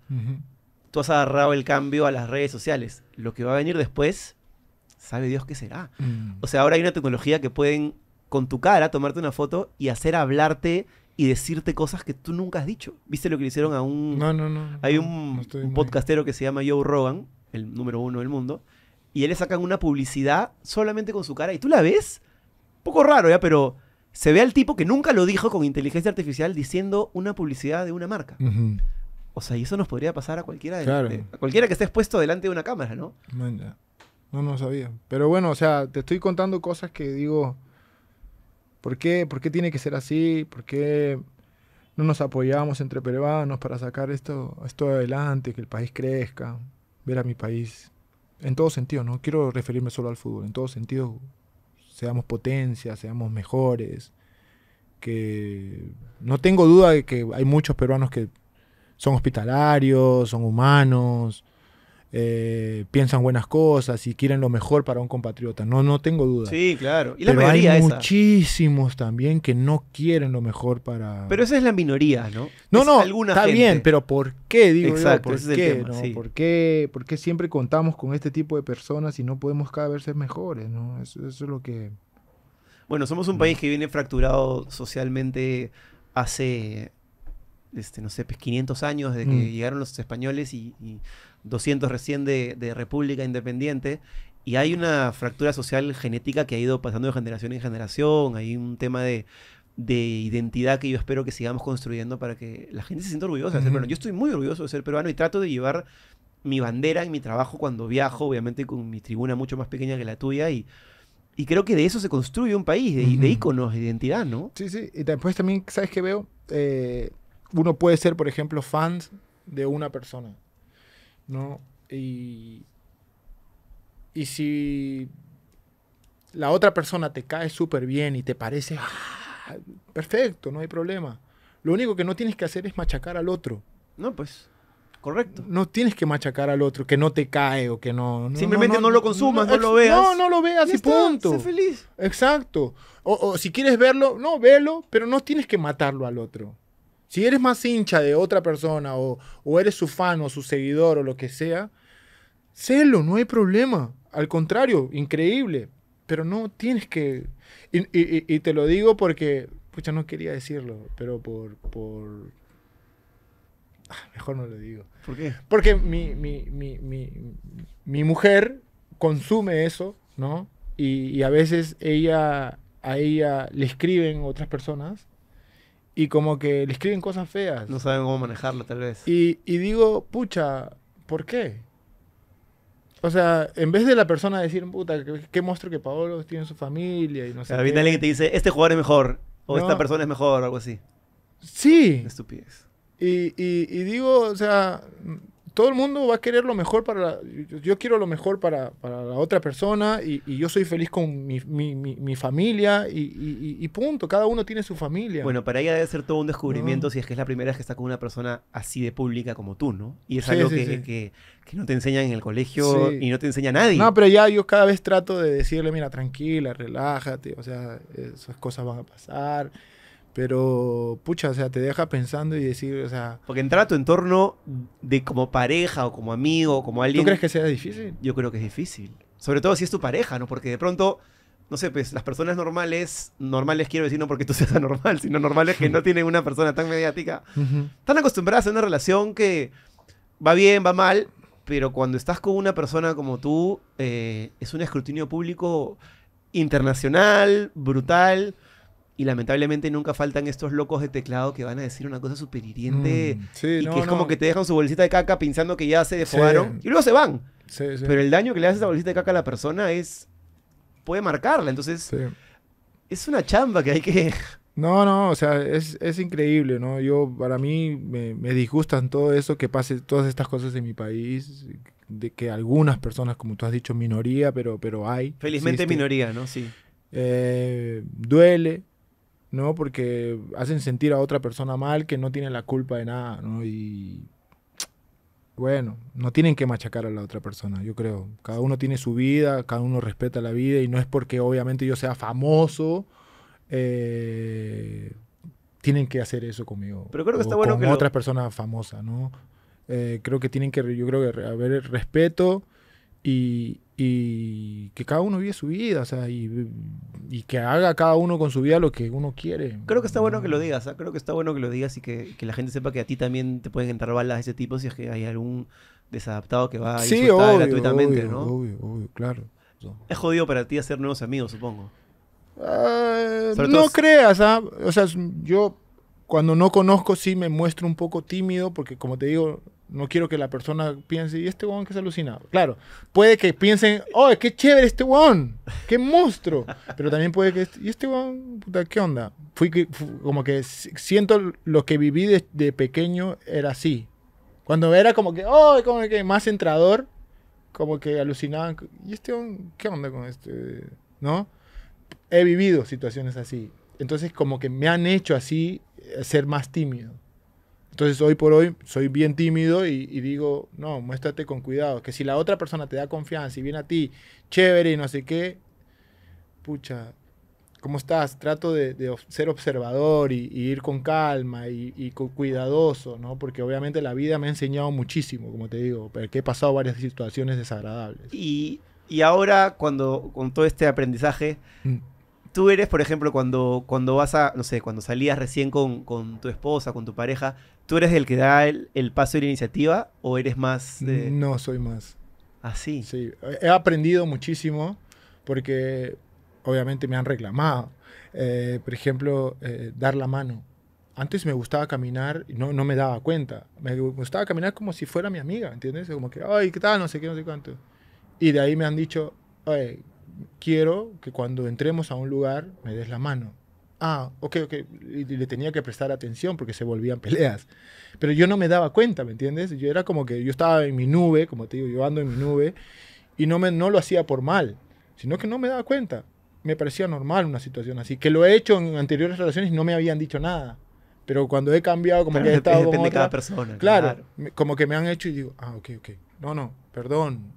Tú has agarrado el cambio a las redes sociales. Lo que va a venir después, sabe Dios qué será. Mm. O sea, ahora hay una tecnología que pueden con tu cara tomarte una foto y hacer hablarte y decirte cosas que tú nunca has dicho. ¿Viste lo que le hicieron a un... No, no, no. Hay un, podcastero que se llama Joe Rogan, el número uno del mundo y él le sacan una publicidad solamente con su cara. Y tú la ves, un poco raro, ¿ya? Pero se ve al tipo que nunca lo dijo con inteligencia artificial diciendo una publicidad de una marca. O sea, y eso nos podría pasar a cualquiera, de, a cualquiera que esté expuesto delante de una cámara, ¿no? No, no sabía. Pero bueno, o sea, te estoy contando cosas que digo, ¿por qué, ¿por qué tiene que ser así? ¿Por qué no nos apoyamos entre peruanos para sacar esto, esto adelante, que el país crezca? Ver a mi país en todo sentido, no quiero referirme solo al fútbol, en todo sentido, seamos potencia, seamos mejores, que no tengo duda de que hay muchos peruanos que son hospitalarios, son humanos, eh, piensan buenas cosas y quieren lo mejor para un compatriota. No, no tengo duda. Sí, claro. Pero hay muchísimos también que no quieren lo mejor para. Pero esa es la minoría, ¿no? No, no. está bien, pero ¿por qué? Digo Exacto, ¿por, qué, ¿por, qué, siempre contamos con este tipo de personas y no podemos cada vez ser mejores, Eso, es lo que. Bueno, somos un mm. país que viene fracturado socialmente hace este, no sé, 500 pues, años desde que mm. llegaron los españoles y, 200 recién de, República Independiente. Y hay una fractura social genética que ha ido pasando de generación en generación. Hay un tema de, identidad que yo espero que sigamos construyendo para que la gente se sienta orgullosa de Yo estoy muy orgulloso de ser peruano y trato de llevar mi bandera en mi trabajo cuando viajo, obviamente con mi tribuna mucho más pequeña que la tuya y, y creo que de eso se construye un país, de, iconos de íconos, identidad, ¿no? Sí, sí, y después también, ¿sabes qué veo? Eh, uno puede ser, por ejemplo, fans de una persona. ¿no? Y, si la otra persona te cae súper bien y te parece ah, perfecto, no hay problema. Lo único que no tienes que hacer es machacar al otro. No, pues, correcto. No tienes que machacar al otro, que no te cae o que no. Simplemente no, lo consumas, no, lo veas. No, no lo veas y, punto. feliz. Exacto. O, o si quieres verlo, no, velo, pero no tienes que matarlo al otro. Si eres más hincha de otra persona o, o eres su fan o su seguidor o lo que sea, sélo, no hay problema. Al contrario, increíble. Pero no tienes que... Y, y, y te lo digo porque, pucha, no quería decirlo, pero por... por... Ah, mejor no lo digo. ¿Por qué? Porque mi, mi, mi, mi mujer consume eso, ¿no? Y, y, a veces ella, a ella le escriben otras personas y como que le escriben cosas feas. No saben cómo manejarlo, tal vez. Y, digo, pucha, ¿por qué? O sea, en vez de la persona decir, puta, qué, monstruo que Paolo tiene en su familia y no sé. Ah, qué. alguien que te dice, este jugador es mejor, o esta persona es mejor, o algo así. Sí. Estupidez. y digo, o sea, todo el mundo va a querer lo mejor para... La, yo quiero lo mejor para, la otra persona y, yo soy feliz con mi, familia y, y, punto. Cada uno tiene su familia. Bueno, para ella debe ser todo un descubrimiento si es que es la primera vez que está con una persona así de pública como tú, ¿no? Y es algo que, Que, no te enseñan en el colegio y no te enseña nadie. No, pero ya yo cada vez trato de decirle, mira, tranquila, relájate, o sea, esas cosas van a pasar pero, pucha, o sea, te deja pensando y decir, o sea... Porque entrar a tu entorno de como pareja o como amigo como alguien... ¿Tú crees que sea difícil? Yo creo que es difícil. Sobre todo si es tu pareja, ¿no? Porque de pronto, no sé, pues las personas normales, normales quiero decir no porque tú seas anormal, sino normales que no tienen una persona tan mediática, tan acostumbradas a una relación que va bien, va mal, pero cuando estás con una persona como tú, eh, es un escrutinio público internacional, brutal y lamentablemente nunca faltan estos locos de teclado que van a decir una cosa súper hiriente. Mm. y que es como que te dejan su bolsita de caca pensando que ya se desfogaron y luego se van. Pero el daño que le hace esa bolsita de caca a la persona es. puede marcarla. Entonces. Es una chamba que hay que. No, no, o sea, es, increíble, ¿no? Yo, para mí, me, me, disgustan todo eso, que pase todas estas cosas en mi país, de que algunas personas, como tú has dicho, minoría, pero, pero hay. Felizmente minoría, ¿no? Sí. Eh, duele, ¿no? Porque hacen sentir a otra persona mal que no tiene la culpa de nada, ¿no? Y bueno, no tienen que machacar a la otra persona, yo creo. Cada uno tiene su vida, cada uno respeta la vida y no es porque obviamente yo sea famoso, eh, tienen que hacer eso conmigo. Pero creo que está bueno con que... otras personas famosas, ¿no? Eh, creo que tienen que, yo creo que haber respeto y, que cada uno vive su vida, o sea, y, que haga cada uno con su vida lo que uno quiere. Creo que está bueno que lo digas, ¿ah? creo que está bueno que lo digas y que, la gente sepa que a ti también te pueden entrar balas de ese tipo si es que hay algún desadaptado que va a sí, obvio, gratuitamente, obvio, Obvio, obvio, claro. Es jodido para ti hacer nuevos amigos, supongo. Ah, no creas, ¿ah? o sea, yo cuando no conozco sí me muestro un poco tímido porque como te digo, no quiero que la persona piense, ¿y este huevón que es alucinado? Claro, puede que piensen, ¡oh, qué chévere este huevón! ¡Qué monstruo! Pero también puede que, ¿y este huevón? Puta, ¿Qué onda? Fui, como que siento lo que viví de, pequeño era así. Cuando era como que, ¡oh, como que más entrador! Como que alucinaban, ¿y este huevón? ¿Qué onda con este? ¿No? He vivido situaciones así. Entonces como que me han hecho así eh, ser más tímido. Entonces hoy por hoy soy bien tímido y, digo, no, muéstrate con cuidado, que si la otra persona te da confianza y viene a ti, chévere y no sé qué, pucha, ¿cómo estás? Trato de, ser observador y, ir con calma y, cuidadoso, ¿no? Porque obviamente la vida me ha enseñado muchísimo, como te digo, porque he pasado varias situaciones desagradables. Y, y ahora, cuando con todo este aprendizaje, mm tú eres, por ejemplo, cuando, cuando vas a, no sé, cuando salías recién con, con tu esposa, con tu pareja, ¿tú eres el que da el, el paso y la iniciativa o eres más... De... No, soy más. Así. ¿Ah, sí, he aprendido muchísimo porque obviamente me han reclamado. Eh, por ejemplo, eh, dar la mano. Antes me gustaba caminar y no, no me daba cuenta. Me gustaba caminar como si fuera mi amiga, ¿entiendes? Como que, ay, ¿qué tal? No sé qué, no sé cuánto. Y de ahí me han dicho, ay, quiero que cuando entremos a un lugar me des la mano. Ah, ok, ok, y le tenía que prestar atención porque se volvían peleas. Pero yo no me daba cuenta, ¿me entiendes? Yo era como que yo estaba en mi nube, como te digo, yo ando en mi nube, y no, me, no lo hacía por mal, sino que no me daba cuenta. Me parecía normal una situación así, que lo he hecho en anteriores relaciones y no me habían dicho nada. Pero cuando he cambiado, como que he estado con otra, cada persona. Claro, como que me han hecho y digo, ah, ok, ok. No, no, Perdón.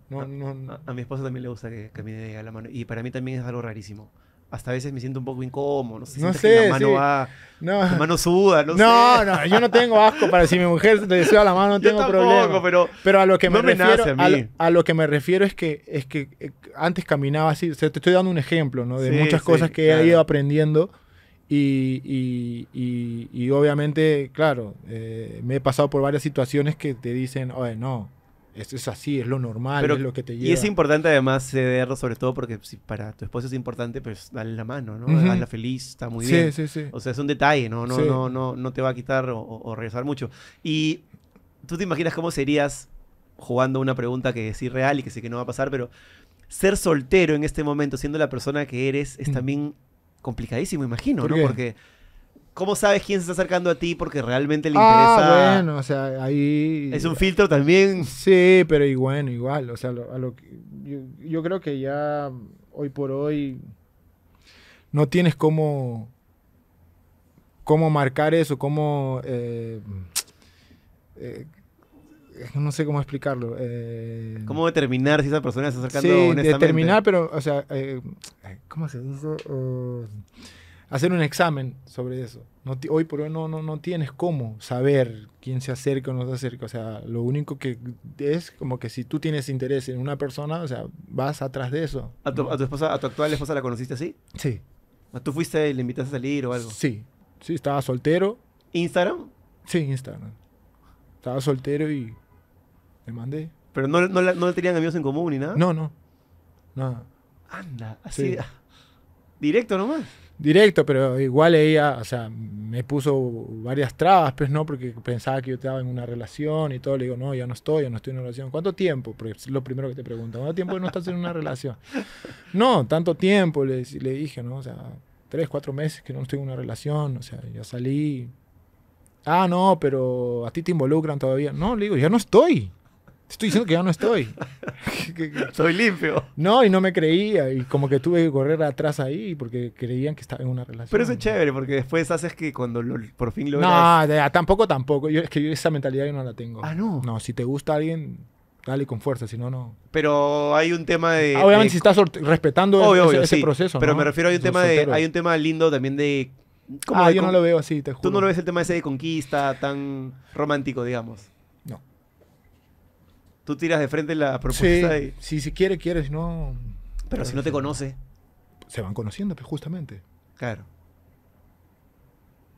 a, mi esposa también le gusta que, camine a la mano. Y para mí también es algo rarísimo. Hasta a veces me siento un poco incómodo. No sé, la mano va. mano suda. No, no, yo no tengo asco. Para si mi mujer le suda la mano, no tengo problema. Pero, pero a lo que me, refiero. A, mí. a, lo que me refiero es que, es que eh, antes caminaba así. te estoy dando un ejemplo, ¿no? De muchas cosas que he ido aprendiendo. Y, y, y, obviamente, claro, eh, me he pasado por varias situaciones que te dicen, oye, no es, es así, es lo normal, pero, es lo que te lleva. Y es importante además cederlo, sobre todo porque si para tu esposo es importante, pues dale la mano, ¿no? Hazla feliz, está muy bien. Sí, sí, O sea, es un detalle, ¿no? No, no, no, no te va a quitar o, regresar mucho. Y tú te imaginas cómo serías jugando una pregunta que es irreal y que sé que no va a pasar, pero ser soltero en este momento, siendo la persona que eres, es mm. también complicadísimo, imagino, ¿no? Porque ¿Cómo sabes quién se está acercando a ti porque realmente le ah, interesa? Ah, bueno, o sea, ahí... Es un filtro también. Sí, pero y bueno, igual, o sea, yo, creo que ya hoy por hoy no tienes cómo, cómo marcar eso, cómo... Eh, eh, no sé cómo explicarlo. Eh, ¿Cómo determinar si esa persona se está acercando sí, determinar, pero, o sea, ¿cómo se dice? hacer un examen sobre eso. hoy por hoy no, no, no tienes cómo saber quién se acerca o no se acerca. O sea, lo único que es como que si tú tienes interés en una persona, o sea, vas atrás de eso. ¿A tu, esposa, a tu actual esposa la conociste así? Sí. ¿Tú fuiste y le invitaste a salir o algo? Sí. Sí, estaba soltero. ¿Instagram? Sí, Instagram. Estaba soltero y le mandé. ¿Pero no, no, no le tenían amigos en común ni nada? No, no. Nada. Anda, así. Ah, directo nomás directo, pero igual ella, o sea, me puso varias trabas, pues no, porque pensaba que yo estaba en una relación y todo. Le digo, no, ya no estoy, ya no estoy en una relación. ¿Cuánto tiempo? Porque es lo primero que te preguntan, ¿cuánto tiempo no estás en una relación? No, tanto tiempo, le, le dije, ¿no? O sea, tres, cuatro meses que no estoy en una relación, o sea, ya salí. Ah, no, pero a ti te involucran todavía. No, le digo, ya no estoy estoy diciendo que ya no estoy. Soy limpio. No, y no me creía. Y como que tuve que correr atrás ahí porque creían que estaba en una relación. Pero eso es chévere porque después haces que cuando por fin lo No, ah, tampoco, tampoco. Yo, es que yo esa mentalidad yo no la tengo. Ah, no. No, si te gusta alguien, dale con fuerza, si no, no. Pero hay un tema de. Ah, obviamente, si estás respetando ese, proceso. Pero me refiero a un tema de, hay un tema lindo también de. ah, yo no lo veo así, te juro. Tú no lo ves el tema ese de conquista tan romántico, digamos tiras de frente la propuesta. y... si, si quiere, quiere, si no... Pero, si no te conoce. Se van conociendo, pues justamente. Claro.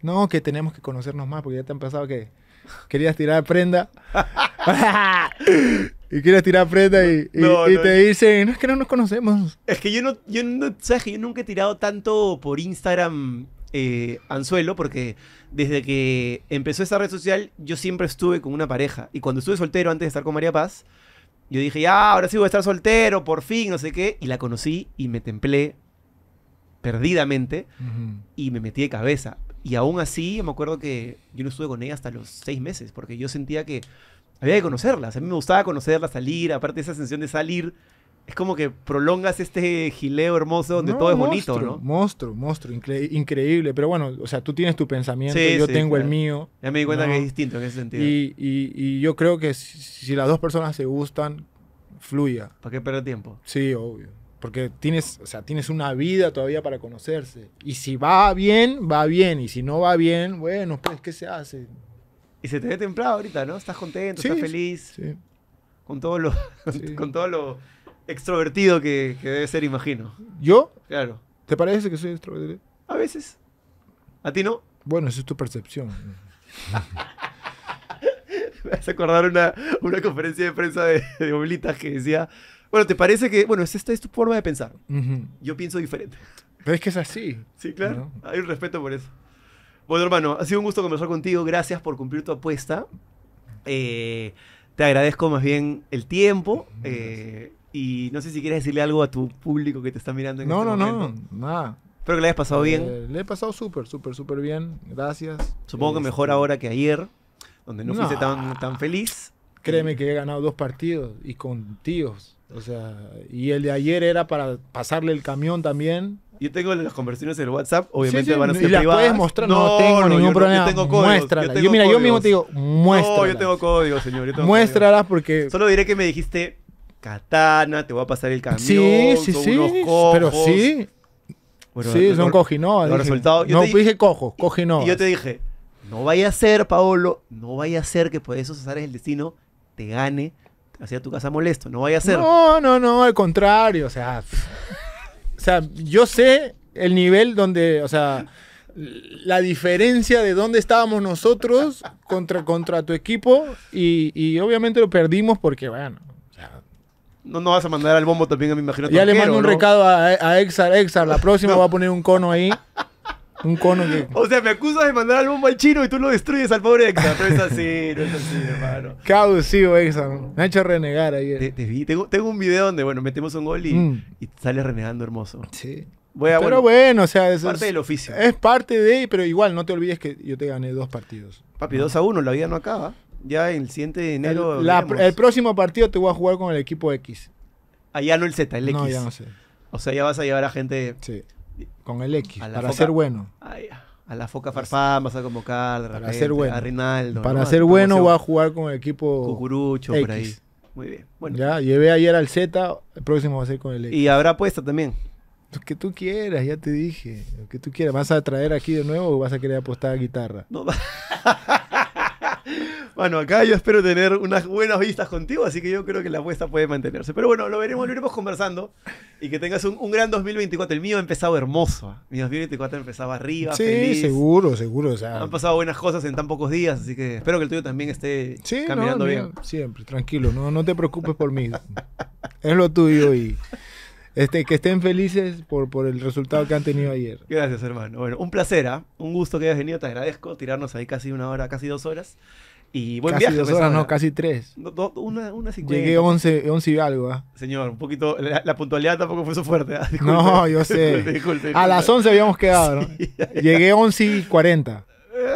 No, que tenemos que conocernos más, porque ya te han pasado que querías tirar prenda. y quieres tirar prenda y, te dicen, no es que no nos conocemos. Es que yo no, yo sabes que yo nunca he tirado tanto por Instagram eh, anzuelo porque desde que empezó esta red social yo siempre estuve con una pareja. Y cuando estuve soltero antes de estar con María Paz, yo dije, ya, ahora sí voy a estar soltero, por fin, no sé qué. Y la conocí y me templé perdidamente y me metí de cabeza. Y aún así, me acuerdo que yo no estuve con ella hasta los seis meses porque yo sentía que había que conocerla, A mí me gustaba conocerla salir, aparte esa sensación de salir es como que prolongas este gileo hermoso donde todo es bonito, ¿no? Monstruo, monstruo, increíble. Pero bueno, o sea, tú tienes tu pensamiento, yo tengo el mío. Ya me di cuenta que es distinto en ese sentido. Y, yo creo que si, las dos personas se gustan, fluya. ¿Para qué perder tiempo? Sí, obvio. Porque tienes, o sea, tienes una vida todavía para conocerse. Y si va bien, va bien. Y si no va bien, bueno, pues, ¿qué se hace? Y se te ve templado ahorita, ¿no? Estás contento, estás feliz. Sí. Con con, con todo lo extrovertido que, debe ser, imagino. ¿Yo? Claro. ¿Te parece que soy extrovertido? A veces. ¿A ti no? Bueno, esa es tu percepción. Me vas a acordar una, una conferencia de prensa de, de que decía, bueno, ¿te parece que, bueno, esta es tu forma de pensar? Yo pienso diferente. Pero es que es así. Sí, claro. Hay un respeto por eso. Bueno, hermano, ha sido un gusto conversar contigo. Gracias por cumplir tu apuesta. Eh, te agradezco más bien el tiempo. Y no sé si quieres decirle algo a tu público que te está mirando en no, este no, No, no, nada. Espero que le hayas pasado eh, bien. Le he pasado súper, súper, súper bien. Gracias. Supongo que este, mejor ahora que ayer, donde no, fuiste tan, feliz. Créeme eh, que he ganado dos partidos y con tíos. O sea, y el de ayer era para pasarle el camión también. Yo tengo las conversiones en el WhatsApp, obviamente van a ser y las puedes mostrar, no, tengo ningún problema. Yo tengo código, yo, yo, mira, yo mismo te digo, muéstralas. No, yo tengo código, señor. Yo Muéstralas porque. Solo diré que me dijiste, katana, te voy a pasar el camión, sí, sí, sí, Pero sí. sí, son cojinoas. no, dije, cojo, Y yo te dije, no vaya a ser, Paolo, no vaya a ser que por esos azares el destino te gane hacia tu casa molesto. No vaya a ser. No, no, no, al contrario. O sea, o sea yo sé el nivel donde, o sea, la diferencia de dónde estábamos nosotros contra, contra tu equipo y, y obviamente lo perdimos porque, bueno, no, no vas a mandar al bombo también, me imagino. Ya le mando un recado a, a, Exar. Exar, la próxima va a poner un cono ahí. Un cono que... O sea, me acusas de mandar al bombo al chino y tú lo destruyes al pobre Exar. Pero es así, no es así, hermano. Causivo, Exar. Me ha hecho renegar ayer. Eh. Tengo, un video donde, bueno, metemos un gol y, mm. sale renegando hermoso. Sí. Voy pero bueno, bueno, o sea, es parte del oficio. Es parte de, pero igual no te olvides que yo te gané dos partidos. Papi, 2 a 1, la vida no acaba ya el siguiente de enero. El, próximo partido te voy a jugar con el equipo X. Allá ah, no el Z, el X. No, ya no sé. O sea, ya vas a llevar a gente. Con el X, para ser bueno. a la Foca Farfán vas a convocar, para ser a Rinaldo. Para ser bueno, voy a jugar con el equipo. Cucurucho, por ahí. Muy bien. Bueno. Ya, llevé ayer al Z, el próximo va a ser con el X. Y habrá apuesta también. Lo que tú quieras, ya te dije. Lo que tú quieras. ¿Vas a traer aquí de nuevo o vas a querer apostar a guitarra? No, Bueno, acá yo espero tener unas buenas vistas contigo, así que yo creo que la apuesta puede mantenerse. Pero bueno, lo veremos, lo iremos conversando. Y que tengas un, un gran 2024. El mío ha empezado hermoso. Mi 2024 empezaba arriba. Sí, seguro, seguro. O sea, Han pasado buenas cosas en tan pocos días, así que espero que el tuyo también esté caminando bien. siempre, tranquilo. No, no te preocupes por mí. es lo tuyo y. Este, que estén felices por, por el resultado que han tenido ayer. Gracias, hermano. Bueno, un placer, ¿ah? un gusto que hayas venido, te agradezco. Tirarnos ahí casi una hora, casi dos horas. Y buen casi viaje. Dos no, casi tres. una, una Llegué once 11 y algo. ¿eh? Señor, un poquito. La, puntualidad tampoco fue su fuerte. Ah, no, yo sé. Disculpe, disculpe, a las once habíamos quedado, ¿no? Sí, Llegué once y cuarenta.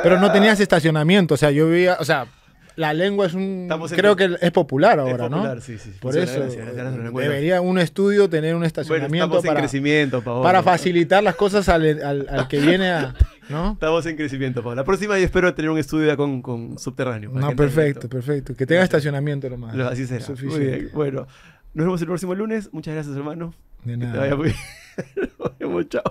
Pero no tenías estacionamiento. O sea, yo vivía la lengua es un. creo que es popular ahora, ¿no? Sí, sí. Por eso. Eh, debería un estudio tener un estacionamiento bueno, para, crecimiento, Paola, para facilitar las cosas al, que viene a. ¿no? Estamos en crecimiento, Paola. La próxima y espero tener un estudio con, con subterráneo. No, perfecto, perfecto. Que tenga estacionamiento nomás. Lo, así será. Muy bien. Bueno, nos vemos el próximo lunes. Muchas gracias, hermano. De nada. te vaya muy bien. nos vemos, chao.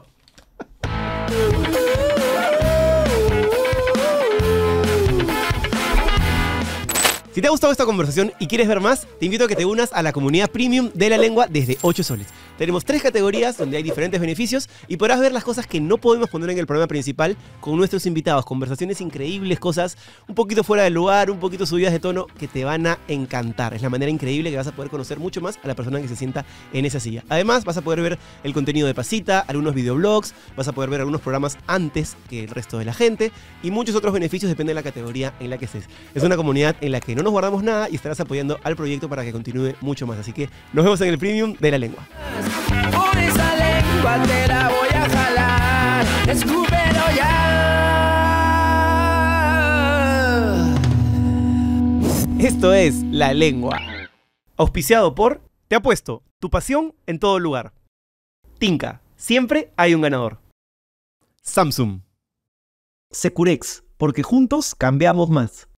Si te ha gustado esta conversación y quieres ver más, te invito a que te unas a la comunidad premium de la lengua desde 8 soles. Tenemos tres categorías donde hay diferentes beneficios y podrás ver las cosas que no podemos poner en el programa principal con nuestros invitados. Conversaciones increíbles, cosas un poquito fuera de lugar, un poquito subidas de tono que te van a encantar. Es la manera increíble que vas a poder conocer mucho más a la persona que se sienta en esa silla. Además, vas a poder ver el contenido de Pasita, algunos videoblogs, vas a poder ver algunos programas antes que el resto de la gente y muchos otros beneficios depende de la categoría en la que estés. Es una comunidad en la que no nos guardamos nada y estarás apoyando al proyecto para que continúe mucho más. Así que nos vemos en el premium de la lengua. Esto es La Lengua. Auspiciado por Te apuesto, tu pasión en todo lugar. Tinka, siempre hay un ganador. Samsung. Securex, porque juntos cambiamos más.